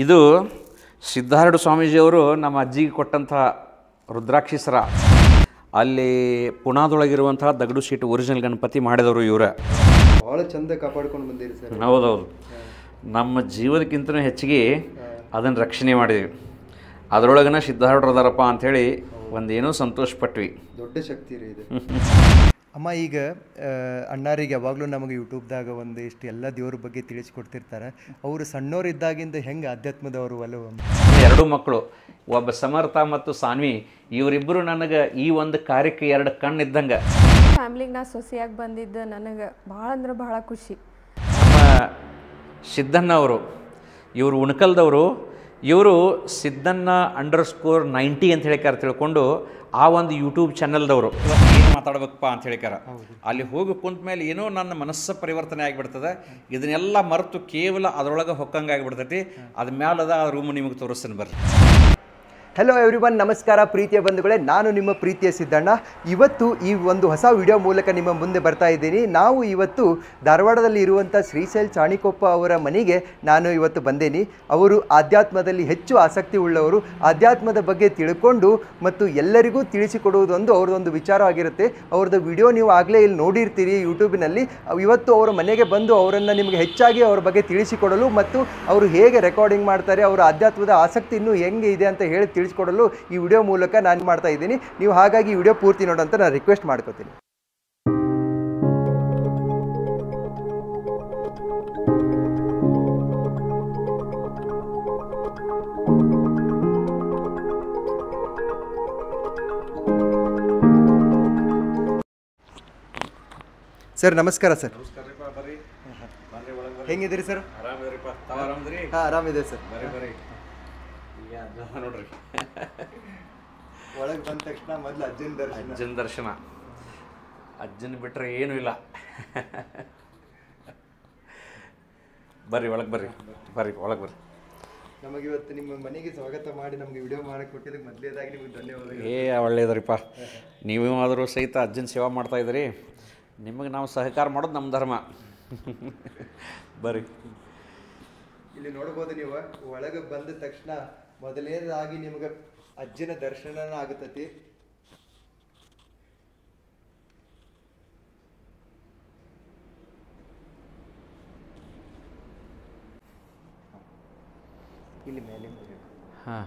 ಇದು ಸಿದ್ಧಾರೂಢ ಸ್ವಾಮೀಜಿಯವರು ನಮ್ಮ ಅಜ್ಜಿಗೆ ಕೊಟ್ಟಂತಹ ಸರ ಅಲ್ಲಿ ಪುಣಾದೊಳಗಿರುವಂತಹ ದಗಡು ಸೀಟ್ ಒರಿಜಿನಲ್ ಗಣಪತಿ ಮಾಡಿದವರು ಇವರ ಭಾಳ ಚಂದ ಕಾಪಾಡ್ಕೊಂಡು ಬಂದಿರಿ ಸರ್ ಹೌದೌದು ನಮ್ಮ ಜೀವನಕ್ಕಿಂತ ಹೆಚ್ಚಿಗೆ ಅದನ್ನು ರಕ್ಷಣೆ ಮಾಡಿದ್ವಿ ಅದರೊಳಗನ ಸಿದ್ಧಾರೂಢರದಾರಪ್ಪ ಅಂಥೇಳಿ ಒಂದೇನೋ ಸಂತೋಷಪಟ್ವಿ ದೊಡ್ಡ ಶಕ್ತಿ ರೀ ಇದು ಅಮ್ಮ ಈಗ ಅಣ್ಣಾರಿಗೆ ಯಾವಾಗಲೂ ನಮಗೆ ಯೂಟ್ಯೂಬ್ದಾಗ ಇಷ್ಟು ಎಲ್ಲ ದೇವ್ರ ಬಗ್ಗೆ ತಿಳಿಸ್ಕೊಡ್ತಿರ್ತಾರೆ ಅವರು ಸಣ್ಣವರಿದ್ದಾಗಿಂದ ಹೆಂಗೆ ಆಧ್ಯಾತ್ಮದವರು ಅಲ್ಲವ ಎರಡು ಮಕ್ಕಳು ಒಬ್ಬ ಸಮರ್ಥ ಮತ್ತು ಸಾನ್ವಿ ಇವರಿಬ್ಬರು ನನಗೆ ಈ ಒಂದು ಕಾರ್ಯಕ್ಕೆ ಎರಡು ಕಣ್ಣಿದ್ದಂಗೆ ಫ್ಯಾಮ್ಲಿಗೆ ನಾ ಸೊಸೆಯಾಗಿ ಬಂದಿದ್ದು ನನಗೆ ಭಾಳ ಅಂದ್ರೆ ಭಾಳ ಖುಷಿ ಸಿದ್ದಣ್ಣ ಅವರು ಇವರು ಉಣಕಲ್ದವರು ಇವರು ಸಿದ್ದಣ್ಣ ಅಂಡರ್ ಸ್ಕೋರ್ ನೈಂಟಿ ಅಂತ ಹೇಳಿ ತಿಳ್ಕೊಂಡು ಆ ಒಂದು ಯೂಟ್ಯೂಬ್ ಚಾನಲ್ದವರು ಏನು ಮಾತಾಡ್ಬೇಕಪ್ಪ ಅಂತ ಹೇಳಿಕಾರ ಅಲ್ಲಿ ಹೋಗಿ ಕುಂತ ಮೇಲೆ ಏನೋ ನನ್ನ ಮನಸ್ಸು ಪರಿವರ್ತನೆ ಆಗಿಬಿಡ್ತದೆ ಇದನ್ನೆಲ್ಲ ಮರೆತು ಕೇವಲ ಅದರೊಳಗೆ ಹೊಕ್ಕಂಗೆ ಆಗಿಬಿಡ್ತೈತಿ ಅದ ಆ ರೂಮ್ ನಿಮಗೆ ತೋರಿಸ್ತೀನಿ ಬರ್ರಿ ಹಲೋ ಎವ್ರಿ ಒನ್ ನಮಸ್ಕಾರ ಪ್ರೀತಿಯ ಬಂಧುಗಳೇ ನಾನು ನಿಮ್ಮ ಪ್ರೀತಿಯ ಸಿದ್ದಣ್ಣ ಇವತ್ತು ಈ ಒಂದು ಹೊಸ ವಿಡಿಯೋ ಮೂಲಕ ನಿಮ್ಮ ಮುಂದೆ ಬರ್ತಾ ಇದ್ದೀನಿ ನಾವು ಇವತ್ತು ಧಾರವಾಡದಲ್ಲಿ ಇರುವಂಥ ಶ್ರೀಶೈಲ್ ಚಾಣಿಕೊಪ್ಪ ಅವರ ಮನೆಗೆ ನಾನು ಇವತ್ತು ಬಂದೇನಿ ಅವರು ಆಧ್ಯಾತ್ಮದಲ್ಲಿ ಹೆಚ್ಚು ಆಸಕ್ತಿ ಉಳ್ಳವರು ಆಧ್ಯಾತ್ಮದ ಬಗ್ಗೆ ತಿಳ್ಕೊಂಡು ಮತ್ತು ಎಲ್ಲರಿಗೂ ತಿಳಿಸಿಕೊಡುವುದೊಂದು ಅವ್ರದ್ದೊಂದು ವಿಚಾರ ಆಗಿರುತ್ತೆ ಅವ್ರದ್ದು ವಿಡಿಯೋ ನೀವು ಆಗಲೇ ಇಲ್ಲಿ ನೋಡಿರ್ತೀರಿ ಯೂಟ್ಯೂಬಿನಲ್ಲಿ ಇವತ್ತು ಅವರ ಮನೆಗೆ ಬಂದು ಅವರನ್ನು ನಿಮಗೆ ಹೆಚ್ಚಾಗಿ ಅವರ ಬಗ್ಗೆ ತಿಳಿಸಿಕೊಡಲು ಮತ್ತು ಅವರು ಹೇಗೆ ರೆಕಾರ್ಡಿಂಗ್ ಮಾಡ್ತಾರೆ ಅವರ ಆಧ್ಯಾತ್ಮದ ಆಸಕ್ತಿ ಇನ್ನೂ ಹೆಂಗೆ ಇದೆ ಅಂತ ಹೇಳಿ ತಿಳಿಸ್ಕೊಡಲು ಈ ವಿಡಿಯೋ ಮೂಲಕ ನಾನು ಮಾಡ್ತಾ ಇದ್ದೀನಿ ನೀವು ಹಾಗಾಗಿ ಈ ವಿಡಿಯೋ ಪೂರ್ತಿ ನೋಡೋಂತ ನಾನು ರಿಕ್ವೆಸ್ಟ್ ಮಾಡ್ಕೋತೀನಿ ಸರ್ ನಮಸ್ಕಾರ ಸರ್ ಹೆಂಗಿದ್ದೀರಿ ಸರ್ ಆರಾಮಿದೆ ಸರ್ ನೋಡ್ರಿ ಒಳಗೆ ಬಂದ ತಕ್ಷಣ ಮೊದಲು ಅಜ್ಜನ ದರ್ಶನ ಅಜ್ಜನ ದರ್ಶನ ಅಜ್ಜನ ಬಿಟ್ಟರೆ ಏನೂ ಇಲ್ಲ ಬರ್ರಿ ಒಳಗೆ ಬರ್ರಿ ಬರ್ರಿ ಒಳಗೆ ಬರ್ರಿ ನಮಗೆ ಇವತ್ತು ನಿಮ್ಮ ಮನೆಗೆ ಸ್ವಾಗತ ಮಾಡಿ ನಮಗೆ ವಿಡಿಯೋ ಮಾಡಕ್ಕೆ ಕೊಟ್ಟಿದ್ದಕ್ಕೆ ಮೊದಲೇದಾಗಿ ನಿಮಗೆ ಧನ್ಯವಾದ ಏ ಒಳ್ಳೇದ್ರಿಪ್ಪ ನೀವು ಆದರೂ ಸಹಿತ ಅಜ್ಜನ ಸೇವಾ ಮಾಡ್ತಾ ಇದ್ದೀರಿ ನಿಮಗೆ ನಾವು ಸಹಕಾರ ಮಾಡೋದು ನಮ್ಮ ಧರ್ಮ ಬರ್ರಿ ಇಲ್ಲಿ ನೋಡ್ಬೋದು ನೀವು ಒಳಗೆ ಬಂದ ತಕ್ಷಣ ಮೊದಲನೇದಾಗಿ ನಿಮಗೆ ಅಜ್ಜನ ದರ್ಶನ ಆಗತತಿ ಹಾಂ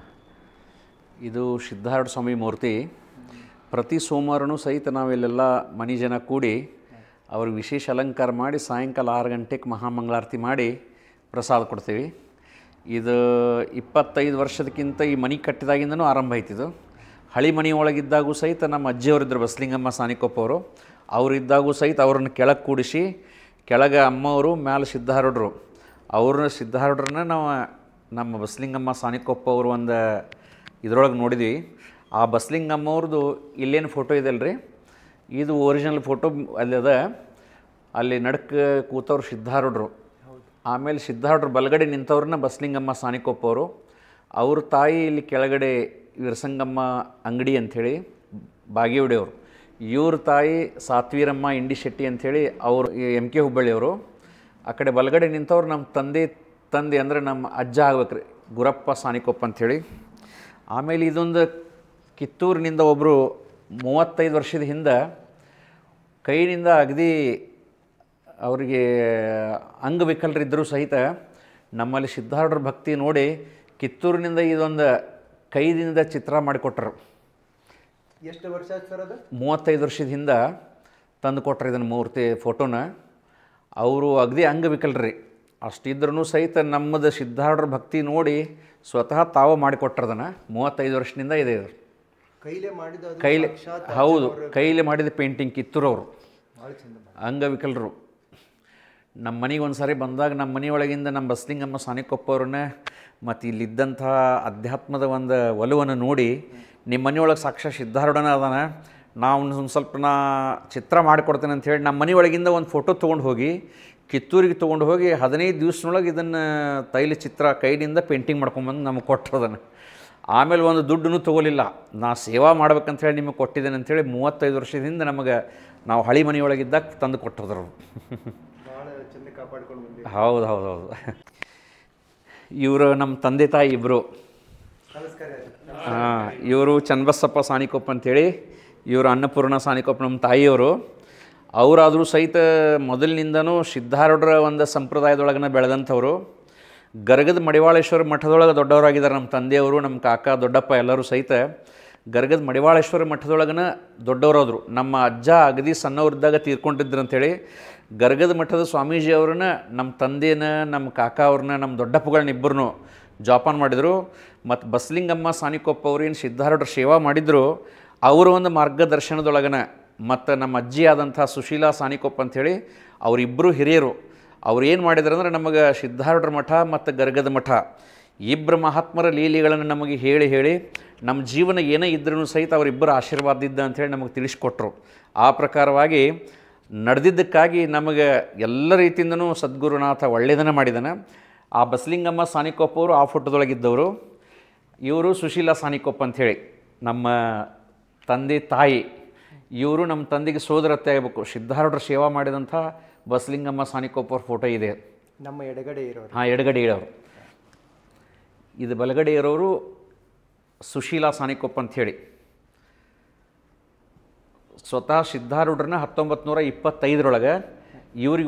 ಇದು ಸಿದ್ಧಾರ್ಥ ಸ್ವಾಮಿ ಮೂರ್ತಿ ಪ್ರತಿ ಸೋಮವಾರನೂ ಸಹಿತ ನಾವೆಲ್ಲೆಲ್ಲ ಮನೆ ಜನ ಕೂಡಿ ಅವ್ರಿಗೆ ವಿಶೇಷ ಅಲಂಕಾರ ಮಾಡಿ ಸಾಯಂಕಾಲ ಆರು ಗಂಟೆಗೆ ಮಹಾಮಂಗಳಾರತಿ ಮಾಡಿ ಪ್ರಸಾದ ಕೊಡ್ತೀವಿ ಇದು ಇಪ್ಪತ್ತೈದು ವರ್ಷದಕ್ಕಿಂತ ಈ ಮನೆ ಕಟ್ಟಿದಾಗಿಂದನೂ ಆರಂಭ ಆಯ್ತಿದ್ದು ಹಳಿ ಮನೆ ಸಹಿತ ನಮ್ಮ ಅಜ್ಜಿಯವರಿದ್ದರು ಬಸಲಿಂಗಮ್ಮ ಸಾನಿಕೊಪ್ಪ ಅವರು ಅವರಿದ್ದಾಗೂ ಸಹಿತ ಅವ್ರನ್ನ ಕೆಳಗೆ ಕೂಡಿಸಿ ಕೆಳಗೆ ಅಮ್ಮವರು ಮ್ಯಾಲೆ ಸಿದ್ಧಾರೂಢರು ಅವ್ರನ್ನ ಸಿದ್ಧಾರೂಢರನ್ನ ನಾವು ನಮ್ಮ ಬಸಲಿಂಗಮ್ಮ ಸಾನಿಕೊಪ್ಪ ಅವರು ಒಂದು ಇದರೊಳಗೆ ನೋಡಿದ್ವಿ ಆ ಬಸ್ಲಿಂಗಮ್ಮ ಇಲ್ಲೇನು ಫೋಟೋ ಇದೆ ಅಲ್ರಿ ಇದು ಒರಿಜಿನಲ್ ಫೋಟೋ ಅಲ್ಲಿ ಅದ ಅಲ್ಲಿ ನಡ್ಕ ಕೂತವ್ರು ಸಿದ್ಧಾರೂಢರು ಆಮೇಲೆ ಸಿದ್ಧಾರ್ಥರು ಬಲಗಡೆ ನಿಂತವ್ರನ್ನ ಬಸಲಿಂಗಮ್ಮ ಸಾನಿಕೊಪ್ಪವರು ಅವರು ಅವ್ರ ತಾಯಿ ಇಲ್ಲಿ ಕೆಳಗಡೆ ವಿರಸಂಗಮ್ಮ ಅಂಗಡಿ ಅಂಥೇಳಿ ಅವರು ಇವ್ರ ತಾಯಿ ಸಾತ್ವೀರಮ್ಮ ಇಂಡಿ ಶೆಟ್ಟಿ ಅಂಥೇಳಿ ಅವರು ಎಮ್ ಕೆ ಹುಬ್ಬಳ್ಳಿಯವರು ಆ ಕಡೆ ಬಲಗಡೆ ನಿಂತವ್ರು ನಮ್ಮ ತಂದೆ ತಂದೆ ಅಂದರೆ ನಮ್ಮ ಅಜ್ಜ ಆಗ್ಬೇಕ್ರಿ ಗುರಪ್ಪ ಸಾನಿಕೊಪ್ಪ ಅಂಥೇಳಿ ಆಮೇಲೆ ಇದೊಂದು ಕಿತ್ತೂರಿನಿಂದ ಒಬ್ಬರು ಮೂವತ್ತೈದು ವರ್ಷದ ಹಿಂದೆ ಕೈಯಿಂದ ಅಗದಿ ಅವರಿಗೆ ಅಂಗವಿಕಲರಿದ್ದರೂ ಸಹಿತ ನಮ್ಮಲ್ಲಿ ಸಿದ್ಧಾರೂಢರ ಭಕ್ತಿ ನೋಡಿ ಕಿತ್ತೂರಿನಿಂದ ಇದೊಂದು ಕೈದಿಂದ ಚಿತ್ರ ಮಾಡಿಕೊಟ್ರು ಎಷ್ಟು ವರ್ಷ ಸರ್ ಅದು ಮೂವತ್ತೈದು ವರ್ಷದಿಂದ ತಂದು ಕೊಟ್ರು ಇದನ್ನು ಮೂರ್ತಿ ಫೋಟೋನ ಅವರು ಅಗದಿ ಅಂಗವಿಕಲರಿ ಅಷ್ಟಿದ್ರೂ ಸಹಿತ ನಮ್ಮದು ಸಿದ್ಧಾರೂಢರ ಭಕ್ತಿ ನೋಡಿ ಸ್ವತಃ ತಾವು ಅದನ್ನು ಮೂವತ್ತೈದು ವರ್ಷದಿಂದ ಇದೆ ಇದ್ರು ಕೈಲೇ ಮಾಡಿದ ಕೈಲಿ ಹೌದು ಕೈಲಿ ಮಾಡಿದ ಪೇಂಟಿಂಗ್ ಕಿತ್ತೂರವರು ಅಂಗವಿಕಲರು ನಮ್ಮ ಮನೆಗೆ ಒಂದು ಸಾರಿ ಬಂದಾಗ ನಮ್ಮ ಮನೆಯೊಳಗಿಂದ ನಮ್ಮ ಬಸ್ಲಿಂಗಮ್ಮ ಸಾನಿಕೊಪ್ಪ ಮತ್ತು ಇಲ್ಲಿದ್ದಂಥ ಅಧ್ಯಾತ್ಮದ ಒಂದು ಒಲವನ್ನು ನೋಡಿ ನಿಮ್ಮ ಮನೆಯೊಳಗೆ ಸಾಕ್ಷಾ ಸಿದ್ಧಾರೂಢನ ಅದಾನ ನಾವು ಒಂದು ಸ್ವಲ್ಪ ನಾ ಚಿತ್ರ ಮಾಡಿಕೊಡ್ತೇನೆ ಅಂತ ಹೇಳಿ ನಮ್ಮ ಮನೆಯೊಳಗಿಂದ ಒಂದು ಫೋಟೋ ತೊಗೊಂಡು ಹೋಗಿ ಕಿತ್ತೂರಿಗೆ ತೊಗೊಂಡು ಹೋಗಿ ಹದಿನೈದು ದಿವ್ಸನೊಳಗೆ ಇದನ್ನು ತೈಲ ಚಿತ್ರ ಕೈಲಿಂದ ಪೇಂಟಿಂಗ್ ಮಾಡ್ಕೊಂಬಂದು ನಮಗೆ ಕೊಟ್ಟದನ್ನು ಆಮೇಲೆ ಒಂದು ದುಡ್ಡನ್ನು ತೊಗೊಲಿಲ್ಲ ನಾ ಸೇವಾ ಮಾಡ್ಬೇಕಂತ ಹೇಳಿ ನಿಮಗೆ ಕೊಟ್ಟಿದ್ದೇನೆ ಅಂಥೇಳಿ ಮೂವತ್ತೈದು ವರ್ಷದಿಂದ ನಮಗೆ ನಾವು ಹಳಿ ಮನೆಯೊಳಗಿದ್ದಾಗ ತಂದು ಕೊಟ್ಟದ್ರು ಹೌದು ಹೌದು ಹೌದು ಇವರು ನಮ್ಮ ತಂದೆ ತಾಯಿ ಇಬ್ಬರು ಹಾಂ ಇವರು ಚನ್ನಬಸಪ್ಪ ಸಾಣಿಕೊಪ್ಪ ಅಂತೇಳಿ ಇವರು ಅನ್ನಪೂರ್ಣ ಸಾಣಿಕೊಪ್ಪ ನಮ್ಮ ತಾಯಿಯವರು ಅವರಾದರೂ ಸಹಿತ ಮೊದಲಿನಿಂದನೂ ಸಿದ್ಧಾರೂಢರ ಒಂದು ಸಂಪ್ರದಾಯದೊಳಗನ ಬೆಳೆದಂಥವ್ರು ಗರ್ಗದ ಮಡಿವಾಳೇಶ್ವರ ಮಠದೊಳಗೆ ದೊಡ್ಡವರಾಗಿದ್ದಾರೆ ನಮ್ಮ ತಂದೆಯವರು ನಮ್ಮ ಕಾಕ ದೊಡ್ಡಪ್ಪ ಎಲ್ಲರೂ ಸಹಿತ ಗರ್ಗದ ಮಡಿವಾಳೇಶ್ವರ ಮಠದೊಳಗನ ದೊಡ್ಡವರಾದರು ನಮ್ಮ ಅಜ್ಜ ಅಗದಿ ಸಣ್ಣವರಿದ್ದಾಗ ತೀರ್ಕೊಂಡಿದ್ರು ಅಂಥೇಳಿ ಗರ್ಗದ ಮಠದ ಸ್ವಾಮೀಜಿಯವ್ರನ್ನ ನಮ್ಮ ತಂದೆನ ನಮ್ಮ ಕಾಕ ಅವ್ರನ್ನ ನಮ್ಮ ದೊಡ್ಡಪ್ಪಗಳನ್ನಿಬ್ಬರನ್ನು ಜೋಪಾನ ಮಾಡಿದರು ಮತ್ತು ಬಸ್ಲಿಂಗಮ್ಮ ಸಾನಿಕೊಪ್ಪ ಅವ್ರೇನು ಸಿದ್ಧಾರೂಢರ ಸೇವಾ ಮಾಡಿದರು ಅವರ ಒಂದು ಮಾರ್ಗದರ್ಶನದೊಳಗನ ಮತ್ತು ನಮ್ಮ ಅಜ್ಜಿ ಆದಂಥ ಸುಶೀಲಾ ಸಾನಿಕೊಪ್ಪ ಅಂಥೇಳಿ ಅವರಿಬ್ಬರು ಹಿರಿಯರು ಅವ್ರು ಏನು ಮಾಡಿದ್ರು ಅಂದ್ರೆ ನಮಗೆ ಸಿದ್ಧಾರೂಢರ ಮಠ ಮತ್ತು ಗರ್ಗದ ಮಠ ಇಬ್ಬರು ಮಹಾತ್ಮರ ಲೀಲೆಗಳನ್ನು ನಮಗೆ ಹೇಳಿ ಹೇಳಿ ನಮ್ಮ ಜೀವನ ಏನೇ ಇದ್ರೂ ಸಹಿತ ಅವರಿಬ್ಬರು ಆಶೀರ್ವಾದ ಇದ್ದ ಅಂಥೇಳಿ ನಮಗೆ ತಿಳಿಸ್ಕೊಟ್ರು ಆ ಪ್ರಕಾರವಾಗಿ ನಡೆದಿದ್ದಕ್ಕಾಗಿ ನಮಗೆ ಎಲ್ಲ ರೀತಿಯಿಂದನೂ ಸದ್ಗುರುನಾಥ ಒಳ್ಳೆಯದನ್ನ ಮಾಡಿದ್ದಾನೆ ಆ ಬಸಲಿಂಗಮ್ಮ ಸಾನಿಕೊಪ್ಪ ಅವರು ಆ ಫೋಟೋದೊಳಗಿದ್ದವರು ಇವರು ಸುಶೀಲಾ ಸಾನಿಕೊಪ್ಪ ಅಂಥೇಳಿ ನಮ್ಮ ತಂದೆ ತಾಯಿ ಇವರು ನಮ್ಮ ತಂದೆಗೆ ಸೋದರತ್ತೆ ಆಗಬೇಕು ಸಿದ್ಧಾರೂಢರು ಸೇವಾ ಮಾಡಿದಂಥ ಬಸಲಿಂಗಮ್ಮ ಸಾನಿಕೊಪ್ಪ ಅವ್ರ ಫೋಟೋ ಇದೆ ನಮ್ಮ ಎಡಗಡೆ ಇರೋರು ಹಾಂ ಎಡಗಡೆ ಇರೋರು ಇದು ಬಲಗಡೆ ಇರೋರು ಸುಶೀಲಾ ಸಾನಿಕೊಪ್ಪ ಅಂಥೇಳಿ ಸ್ವತಃ ಸಿದ್ಧಾರೂಢರನ್ನ ಹತ್ತೊಂಬತ್ತು ನೂರ ಇಪ್ಪತ್ತೈದರೊಳಗೆ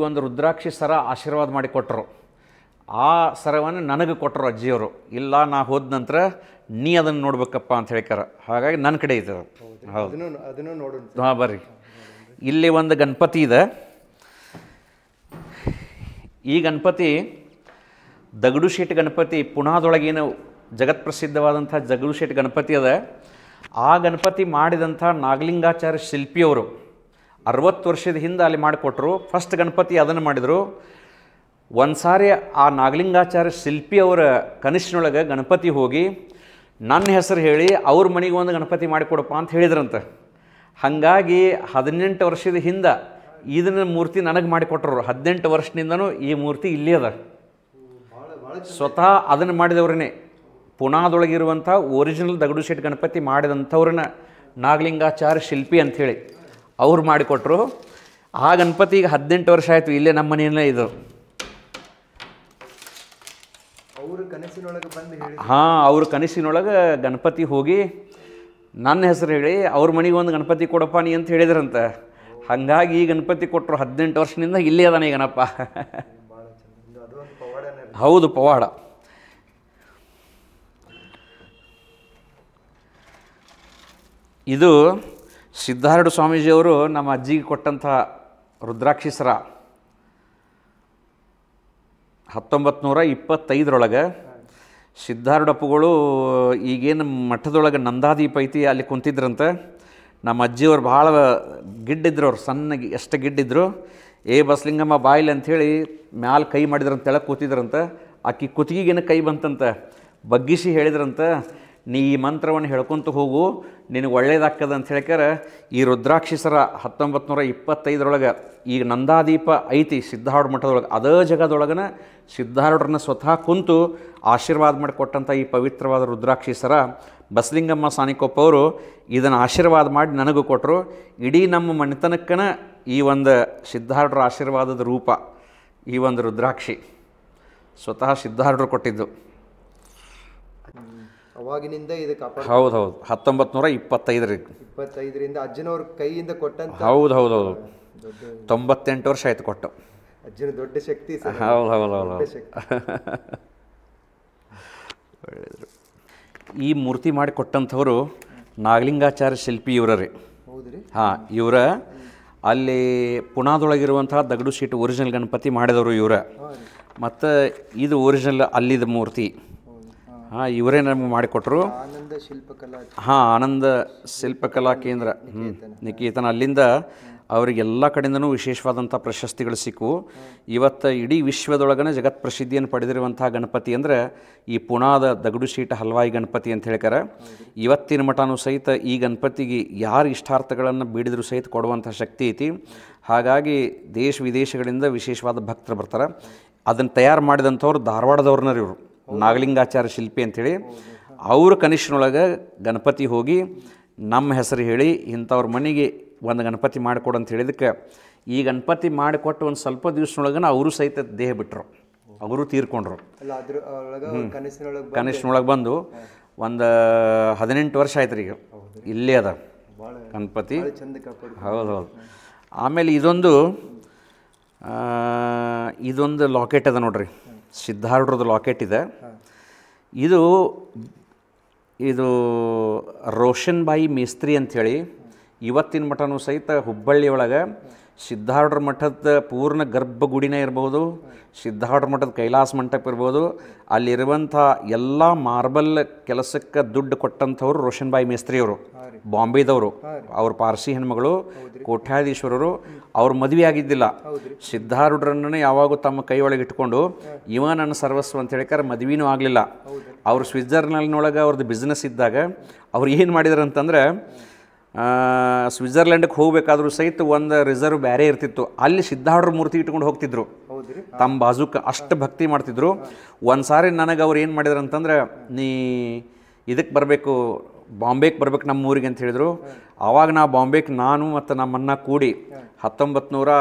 ಒಂದು ರುದ್ರಾಕ್ಷಿ ಸರ ಆಶೀರ್ವಾದ ಮಾಡಿ ಕೊಟ್ಟರು ಆ ಸರವನ್ನು ನನಗೆ ಕೊಟ್ಟರು ಅಜ್ಜಿಯವರು ಇಲ್ಲ ನಾ ಹೋದ ನಂತರ ನೀ ಅದನ್ನು ನೋಡ್ಬೇಕಪ್ಪ ಅಂತ ಹೇಳ್ಕಾರ ಹಾಗಾಗಿ ನನ್ನ ಕಡೆ ಇದೆ ಹೌದು ಹಾಂ ಬರ್ರಿ ಇಲ್ಲಿ ಒಂದು ಗಣಪತಿ ಇದೆ ಈ ಗಣಪತಿ ದಗಡು ಶೇಟ್ ಗಣಪತಿ ಪುನಾದೊಳಗೇನು ಜಗತ್ಪ್ರಸಿದ್ಧವಾದಂಥ ಜಗಡು ಶೇಟ್ ಗಣಪತಿ ಅದ ಆ ಗಣಪತಿ ಮಾಡಿದಂಥ ನಾಗಲಿಂಗಾಚಾರ್ಯ ಶಿಲ್ಪಿಯವರು ಅರವತ್ತು ವರ್ಷದ ಹಿಂದೆ ಅಲ್ಲಿ ಮಾಡಿಕೊಟ್ರು ಫಸ್ಟ್ ಗಣಪತಿ ಅದನ್ನು ಮಾಡಿದರು ಒಂದು ಸಾರಿ ಆ ನಾಗಲಿಂಗಾಚಾರ್ಯ ಶಿಲ್ಪಿಯವರ ಕನಸಿನೊಳಗೆ ಗಣಪತಿ ಹೋಗಿ ನನ್ನ ಹೆಸರು ಹೇಳಿ ಅವ್ರ ಮನೆಗೆ ಒಂದು ಗಣಪತಿ ಮಾಡಿಕೊಡಪ್ಪ ಅಂತ ಹೇಳಿದ್ರಂತೆ ಹಾಗಾಗಿ ಹದಿನೆಂಟು ವರ್ಷದ ಹಿಂದೆ ಇದನ್ನ ಮೂರ್ತಿ ನನಗೆ ಮಾಡಿಕೊಟ್ರು ಹದಿನೆಂಟು ವರ್ಷದಿಂದನೂ ಈ ಮೂರ್ತಿ ಇಲ್ಲಿ ಅದ ಸ್ವತಃ ಅದನ್ನು ಮಾಡಿದವ್ರೇ ಪುನಾದೊಳಗಿರುವಂಥ ಒರಿಜಿನಲ್ ದಗಡು ಶೆಟ್ ಗಣಪತಿ ಮಾಡಿದಂಥವ್ರನ್ನ ನಾಗಲಿಂಗಾಚಾರ್ಯ ಶಿಲ್ಪಿ ಅಂಥೇಳಿ ಅವ್ರು ಮಾಡಿಕೊಟ್ರು ಆ ಈಗ ಹದಿನೆಂಟು ವರ್ಷ ಆಯಿತು ಇಲ್ಲೇ ನಮ್ಮ ಮನೆಯಲ್ಲೇ ಕನಸಿನೊಳಗೆ ಬಂದು ಹಾಂ ಅವ್ರ ಕನಸಿನೊಳಗೆ ಗಣಪತಿ ಹೋಗಿ ನನ್ನ ಹೆಸರು ಹೇಳಿ ಅವ್ರ ಮನೆಗೆ ಒಂದು ಗಣಪತಿ ಕೊಡಪ್ಪ ನೀ ಅಂತ ಹೇಳಿದ್ರಂತೆ ಹಾಗಾಗಿ ಈ ಗಣಪತಿ ಕೊಟ್ಟರು ಹದಿನೆಂಟು ವರ್ಷದಿಂದ ಇಲ್ಲೇ ಅದಾನೆ ಗಣಪ್ಪ ಹೌದು ಪವಾಡ ಇದು ಸ್ವಾಮೀಜಿ ಸ್ವಾಮೀಜಿಯವರು ನಮ್ಮ ಅಜ್ಜಿಗೆ ಕೊಟ್ಟಂತಹ ರುದ್ರಾಕ್ಷಿಸರ ಹತ್ತೊಂಬತ್ತು ನೂರ ಇಪ್ಪತ್ತೈದರೊಳಗೆ ಸಿದ್ಧಾರ್ಡಪ್ಪುಗಳು ಈಗೇನು ಮಠದೊಳಗೆ ನಂದಾದೀಪ ಐತಿ ಅಲ್ಲಿ ಕುಂತಿದ್ರಂತೆ ನಮ್ಮ ಅಜ್ಜಿಯವರು ಭಾಳ ಗಿಡ್ಡಿದ್ರು ಅವ್ರು ಸಣ್ಣಗೆ ಎಷ್ಟು ಗಿಡ್ಡಿದ್ರು ಏ ಬಸ್ಲಿಂಗಮ್ಮ ಬಾಯಿಲಿ ಅಂಥೇಳಿ ಮ್ಯಾಲೆ ಕೈ ಮಾಡಿದ್ರಂತ ಕೂತಿದ್ರಂತೆ ಆಕಿ ಕುತ್ತಿಗೆಗೇನು ಕೈ ಬಂತಂತೆ ಬಗ್ಗಿಸಿ ಹೇಳಿದ್ರಂತೆ ನೀ ಈ ಮಂತ್ರವನ್ನು ಹೇಳ್ಕೊತ ಹೋಗು ನಿನಗೆ ಒಳ್ಳೇದಾಗ್ತದೆ ಅಂತ ಹೇಳ್ಕಾರ ಈ ರುದ್ರಾಕ್ಷಿಸರ ಹತ್ತೊಂಬತ್ತು ನೂರ ಇಪ್ಪತ್ತೈದರೊಳಗೆ ಈಗ ನಂದಾದೀಪ ಐತಿ ಸಿದ್ಧಾರೂಢ ಮಠದೊಳಗೆ ಅದೇ ಜಗದೊಳಗನ ಸಿದ್ಧಾರೂಢರನ್ನ ಸ್ವತಃ ಕುಂತು ಆಶೀರ್ವಾದ ಮಾಡಿಕೊಟ್ಟಂಥ ಈ ಪವಿತ್ರವಾದ ರುದ್ರಾಕ್ಷಿಸರ ಬಸಲಿಂಗಮ್ಮ ಸಾನಿಕೊಪ್ಪ ಅವರು ಇದನ್ನು ಆಶೀರ್ವಾದ ಮಾಡಿ ನನಗೂ ಕೊಟ್ಟರು ಇಡೀ ನಮ್ಮ ಮನೆತನಕ್ಕನ ಈ ಒಂದು ಸಿದ್ಧಾರೂಢರ ಆಶೀರ್ವಾದದ ರೂಪ ಈ ಒಂದು ರುದ್ರಾಕ್ಷಿ ಸ್ವತಃ ಸಿದ್ಧಾರೂಢರು ಕೊಟ್ಟಿದ್ದು ಅವಾಗಿನಿಂದ ಇದಕ್ಕೆ ಹೌದು ಹೌದು ಹತ್ತೊಂಬತ್ತು ನೂರ ಇಪ್ಪತ್ತೈದರಿಗೆ ಇಪ್ಪತ್ತೈದರಿಂದ ಅಜ್ಜನವ್ರ ಕೈಯಿಂದ ಕೊಟ್ಟಂತ ಹೌದು ಹೌದು ಹೌದು ತೊಂಬತ್ತೆಂಟು ವರ್ಷ ಆಯ್ತು ಕೊಟ್ಟು ಅಜ್ಜನ ದೊಡ್ಡ ಶಕ್ತಿ ಹೌದು ಹೌದು ಹೌದು ಈ ಮೂರ್ತಿ ಮಾಡಿ ಕೊಟ್ಟಂಥವರು ನಾಗಲಿಂಗಾಚಾರ್ಯ ಶಿಲ್ಪಿ ಇವರ ರೀ ಹಾಂ ಇವರ ಅಲ್ಲಿ ಪುನಾದೊಳಗಿರುವಂತಹ ದಗಡು ಸೀಟ್ ಒರಿಜಿನಲ್ ಗಣಪತಿ ಮಾಡಿದವರು ಇವರ ಮತ್ತು ಇದು ಒರಿಜಿನಲ್ ಅಲ್ಲಿದ ಮೂರ್ತಿ ಹಾಂ ಇವರೇ ನಮಗೆ ಮಾಡಿಕೊಟ್ರು ಆನಂದ ಶಿಲ್ಪಕಲಾ ಹಾಂ ಆನಂದ ಶಿಲ್ಪಕಲಾ ಕೇಂದ್ರ ಹ್ಞೂ ನಿಕೇತನ ಅಲ್ಲಿಂದ ಅವರಿಗೆಲ್ಲ ಕಡೆಯಿಂದನೂ ವಿಶೇಷವಾದಂಥ ಪ್ರಶಸ್ತಿಗಳು ಸಿಕ್ಕು ಇವತ್ತು ಇಡೀ ವಿಶ್ವದೊಳಗನೆ ಜಗತ್ ಪ್ರಸಿದ್ಧಿಯನ್ನು ಪಡೆದಿರುವಂಥ ಗಣಪತಿ ಅಂದರೆ ಈ ಪುಣಾದ ದಗಡು ಶೀಟ ಹಲ್ವಾಯಿ ಗಣಪತಿ ಅಂತ ಹೇಳ್ತಾರೆ ಇವತ್ತಿನ ಮಠನೂ ಸಹಿತ ಈ ಗಣಪತಿಗೆ ಯಾರು ಇಷ್ಟಾರ್ಥಗಳನ್ನು ಬೀಡಿದರೂ ಸಹಿತ ಕೊಡುವಂಥ ಶಕ್ತಿ ಐತಿ ಹಾಗಾಗಿ ದೇಶ ವಿದೇಶಗಳಿಂದ ವಿಶೇಷವಾದ ಭಕ್ತರು ಬರ್ತಾರೆ ಅದನ್ನು ತಯಾರು ಮಾಡಿದಂಥವ್ರು ಧಾರವಾಡದವ್ರನ್ನ ಇವರು ನಾಗಲಿಂಗಾಚಾರ್ಯ ಶಿಲ್ಪಿ ಅಂಥೇಳಿ ಅವ್ರ ಕನಿಷ್ಠನೊಳಗೆ ಗಣಪತಿ ಹೋಗಿ ನಮ್ಮ ಹೆಸರು ಹೇಳಿ ಇಂಥವ್ರ ಮನೆಗೆ ಒಂದು ಗಣಪತಿ ಮಾಡಿಕೊಡು ಅಂತ ಹೇಳಿದಕ್ಕೆ ಈ ಗಣಪತಿ ಮಾಡಿಕೊಟ್ಟು ಒಂದು ಸ್ವಲ್ಪ ದಿವಸನೊಳಗನ ಅವರು ಸಹಿತ ದೇಹ ಬಿಟ್ಟರು ಅವರು ತೀರ್ಕೊಂಡ್ರು ಕನಿಷ್ಠನೊಳಗೆ ಬಂದು ಒಂದು ಹದಿನೆಂಟು ವರ್ಷ ಆಯ್ತು ರೀ ಈಗ ಇಲ್ಲೇ ಅದ ಗಣಪತಿ ಹೌದು ಹೌದು ಆಮೇಲೆ ಇದೊಂದು ಇದೊಂದು ಲಾಕೆಟ್ ಅದ ನೋಡ್ರಿ ಸಿದ್ಧಾರ್ಡ್ರದ್ದು ಲಾಕೆಟ್ ಇದೆ ಇದು ಇದು ರೋಷನ್ ಬಾಯಿ ಮೇಸ್ತ್ರಿ ಅಂಥೇಳಿ ಇವತ್ತಿನ ಮಠನೂ ಸಹಿತ ಹುಬ್ಬಳ್ಳಿ ಒಳಗೆ ಸಿದ್ಧಾರ್ಡ್ರ ಮಠದ ಪೂರ್ಣ ಗರ್ಭಗುಡಿನೇ ಇರ್ಬೋದು ಸಿದ್ಧಾರ್ಡ್ರ ಮಠದ ಕೈಲಾಸ ಮಂಟಪ ಇರ್ಬೋದು ಅಲ್ಲಿರುವಂಥ ಎಲ್ಲ ಮಾರ್ಬಲ್ ಕೆಲಸಕ್ಕೆ ದುಡ್ಡು ಕೊಟ್ಟಂಥವ್ರು ರೋಷನ್ ಬಾಯಿ ಮೇಸ್ತ್ರಿಯವರು ಬಾಂಬೆದವರು ಅವ್ರ ಪಾರ್ಸಿ ಹೆಣ್ಮಗಳು ಕೋಟ್ಯಾಧೀಶ್ವರರು ಅವ್ರ ಮದುವೆ ಆಗಿದ್ದಿಲ್ಲ ಸಿದ್ಧಾರೂಢರನ್ನೇ ಯಾವಾಗೂ ತಮ್ಮ ಕೈ ಒಳಗೆ ಇಟ್ಕೊಂಡು ಇವ ನನ್ನ ಸರ್ವಸ್ವ ಅಂತ ಹೇಳಿಕಾರೆ ಮದುವೆನೂ ಆಗಲಿಲ್ಲ ಅವರು ಸ್ವಿಟ್ಜರ್ಲ್ಯಾಂಡ್ನೊಳಗೆ ಅವ್ರದ್ದು ಬಿಸ್ನೆಸ್ ಇದ್ದಾಗ ಅವ್ರು ಏನು ಮಾಡಿದ್ರು ಅಂತಂದ್ರೆ ಸ್ವಿಟ್ಜರ್ಲೆಂಡ್ಗೆ ಹೋಗಬೇಕಾದ್ರೂ ಸಹಿತ ಒಂದು ರಿಸರ್ವ್ ಬೇರೆ ಇರ್ತಿತ್ತು ಅಲ್ಲಿ ಸಿದ್ಧಾರೂಢರ ಮೂರ್ತಿ ಇಟ್ಕೊಂಡು ಹೋಗ್ತಿದ್ರು ತಮ್ಮ ಬಾಜುಕ ಅಷ್ಟು ಭಕ್ತಿ ಮಾಡ್ತಿದ್ರು ಒಂದು ಸಾರಿ ನನಗೆ ಅವ್ರು ಏನು ಮಾಡಿದ್ರು ಅಂತಂದ್ರೆ ನೀ ಇದಕ್ಕೆ ಬರಬೇಕು ಬಾಂಬೆಗೆ ಬರ್ಬೇಕು ನಮ್ಮ ಊರಿಗೆ ಅಂತ ಹೇಳಿದರು ಆವಾಗ ನಾ ಬಾಂಬೆಗೆ ನಾನು ಮತ್ತು ನಮ್ಮನ್ನ ಕೂಡಿ ಹತ್ತೊಂಬತ್ತು ನೂರ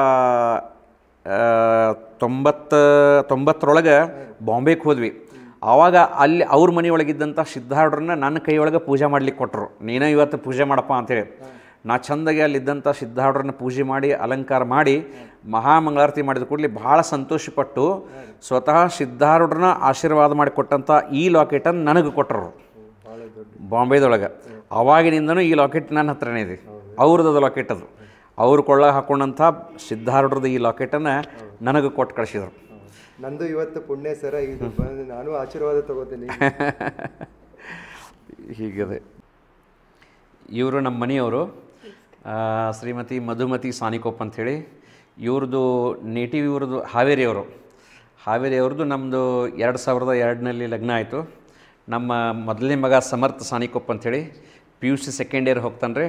ತೊಂಬತ್ತ ತೊಂಬತ್ತರೊಳಗೆ ಬಾಂಬೆಗೆ ಹೋದ್ವಿ ಆವಾಗ ಅಲ್ಲಿ ಅವ್ರ ಮನೆಯೊಳಗಿದ್ದಂಥ ಸಿದ್ಧಾರ್ಡ್ರನ್ನ ನನ್ನ ಕೈಯೊಳಗೆ ಪೂಜೆ ಮಾಡ್ಲಿಕ್ಕೆ ಕೊಟ್ಟರು ನೀನೇ ಇವತ್ತು ಪೂಜೆ ಮಾಡಪ್ಪ ಅಂತೇಳಿ ನಾ ಚಂದಾಗಿ ಅಲ್ಲಿದ್ದಂಥ ಸಿದ್ಧಾರ್ಡ್ರನ್ನ ಪೂಜೆ ಮಾಡಿ ಅಲಂಕಾರ ಮಾಡಿ ಮಹಾಮಂಗಳಾರತಿ ಮಾಡಿದ ಕೂಡಲಿ ಭಾಳ ಸಂತೋಷಪಟ್ಟು ಸ್ವತಃ ಸಿದ್ಧಾರ್ಡ್ರನ್ನ ಆಶೀರ್ವಾದ ಮಾಡಿ ಈ ಲಾಕೆಟನ್ನು ನನಗೆ ಕೊಟ್ಟರು ಬಾಂಬೆದೊಳಗೆ ಅವಾಗಿನಿಂದನೂ ಈ ಲಾಕೆಟ್ ನನ್ನ ಹತ್ರನೇ ಇದೆ ಅವ್ರದ್ದು ಅದು ಲಾಕೆಟ್ ಅದು ಅವ್ರು ಕೊಳ್ಳ ಹಾಕೊಂಡಂಥ ಸಿದ್ಧಾರೂಢದ ಈ ಲಾಕೆಟನ್ನು ನನಗೆ ಕೊಟ್ಟು ಕಳಿಸಿದರು ನಂದು ಇವತ್ತು ಪುಣ್ಯ ಸರ ಇದು ನಾನು ಆಶೀರ್ವಾದ ತಗೋತೀನಿ ಹೀಗಿದೆ ಇವರು ನಮ್ಮ ಮನೆಯವರು ಶ್ರೀಮತಿ ಮಧುಮತಿ ಸಾನಿಕೋಪ್ ಅಂಥೇಳಿ ಇವ್ರದ್ದು ನೇಟಿವ್ ಇವ್ರದ್ದು ಹಾವೇರಿಯವರು ಹಾವೇರಿಯವ್ರದ್ದು ನಮ್ಮದು ಎರಡು ಸಾವಿರದ ಎರಡನಲ್ಲಿ ಲಗ್ನ ಆಯಿತು ನಮ್ಮ ಮೊದಲನೇ ಮಗ ಸಮರ್ಥ ಸಾನಿಕೊಪ್ಪ ಅಂಥೇಳಿ P U C second year ಹೋಗ್ತಾನೆ ರೀ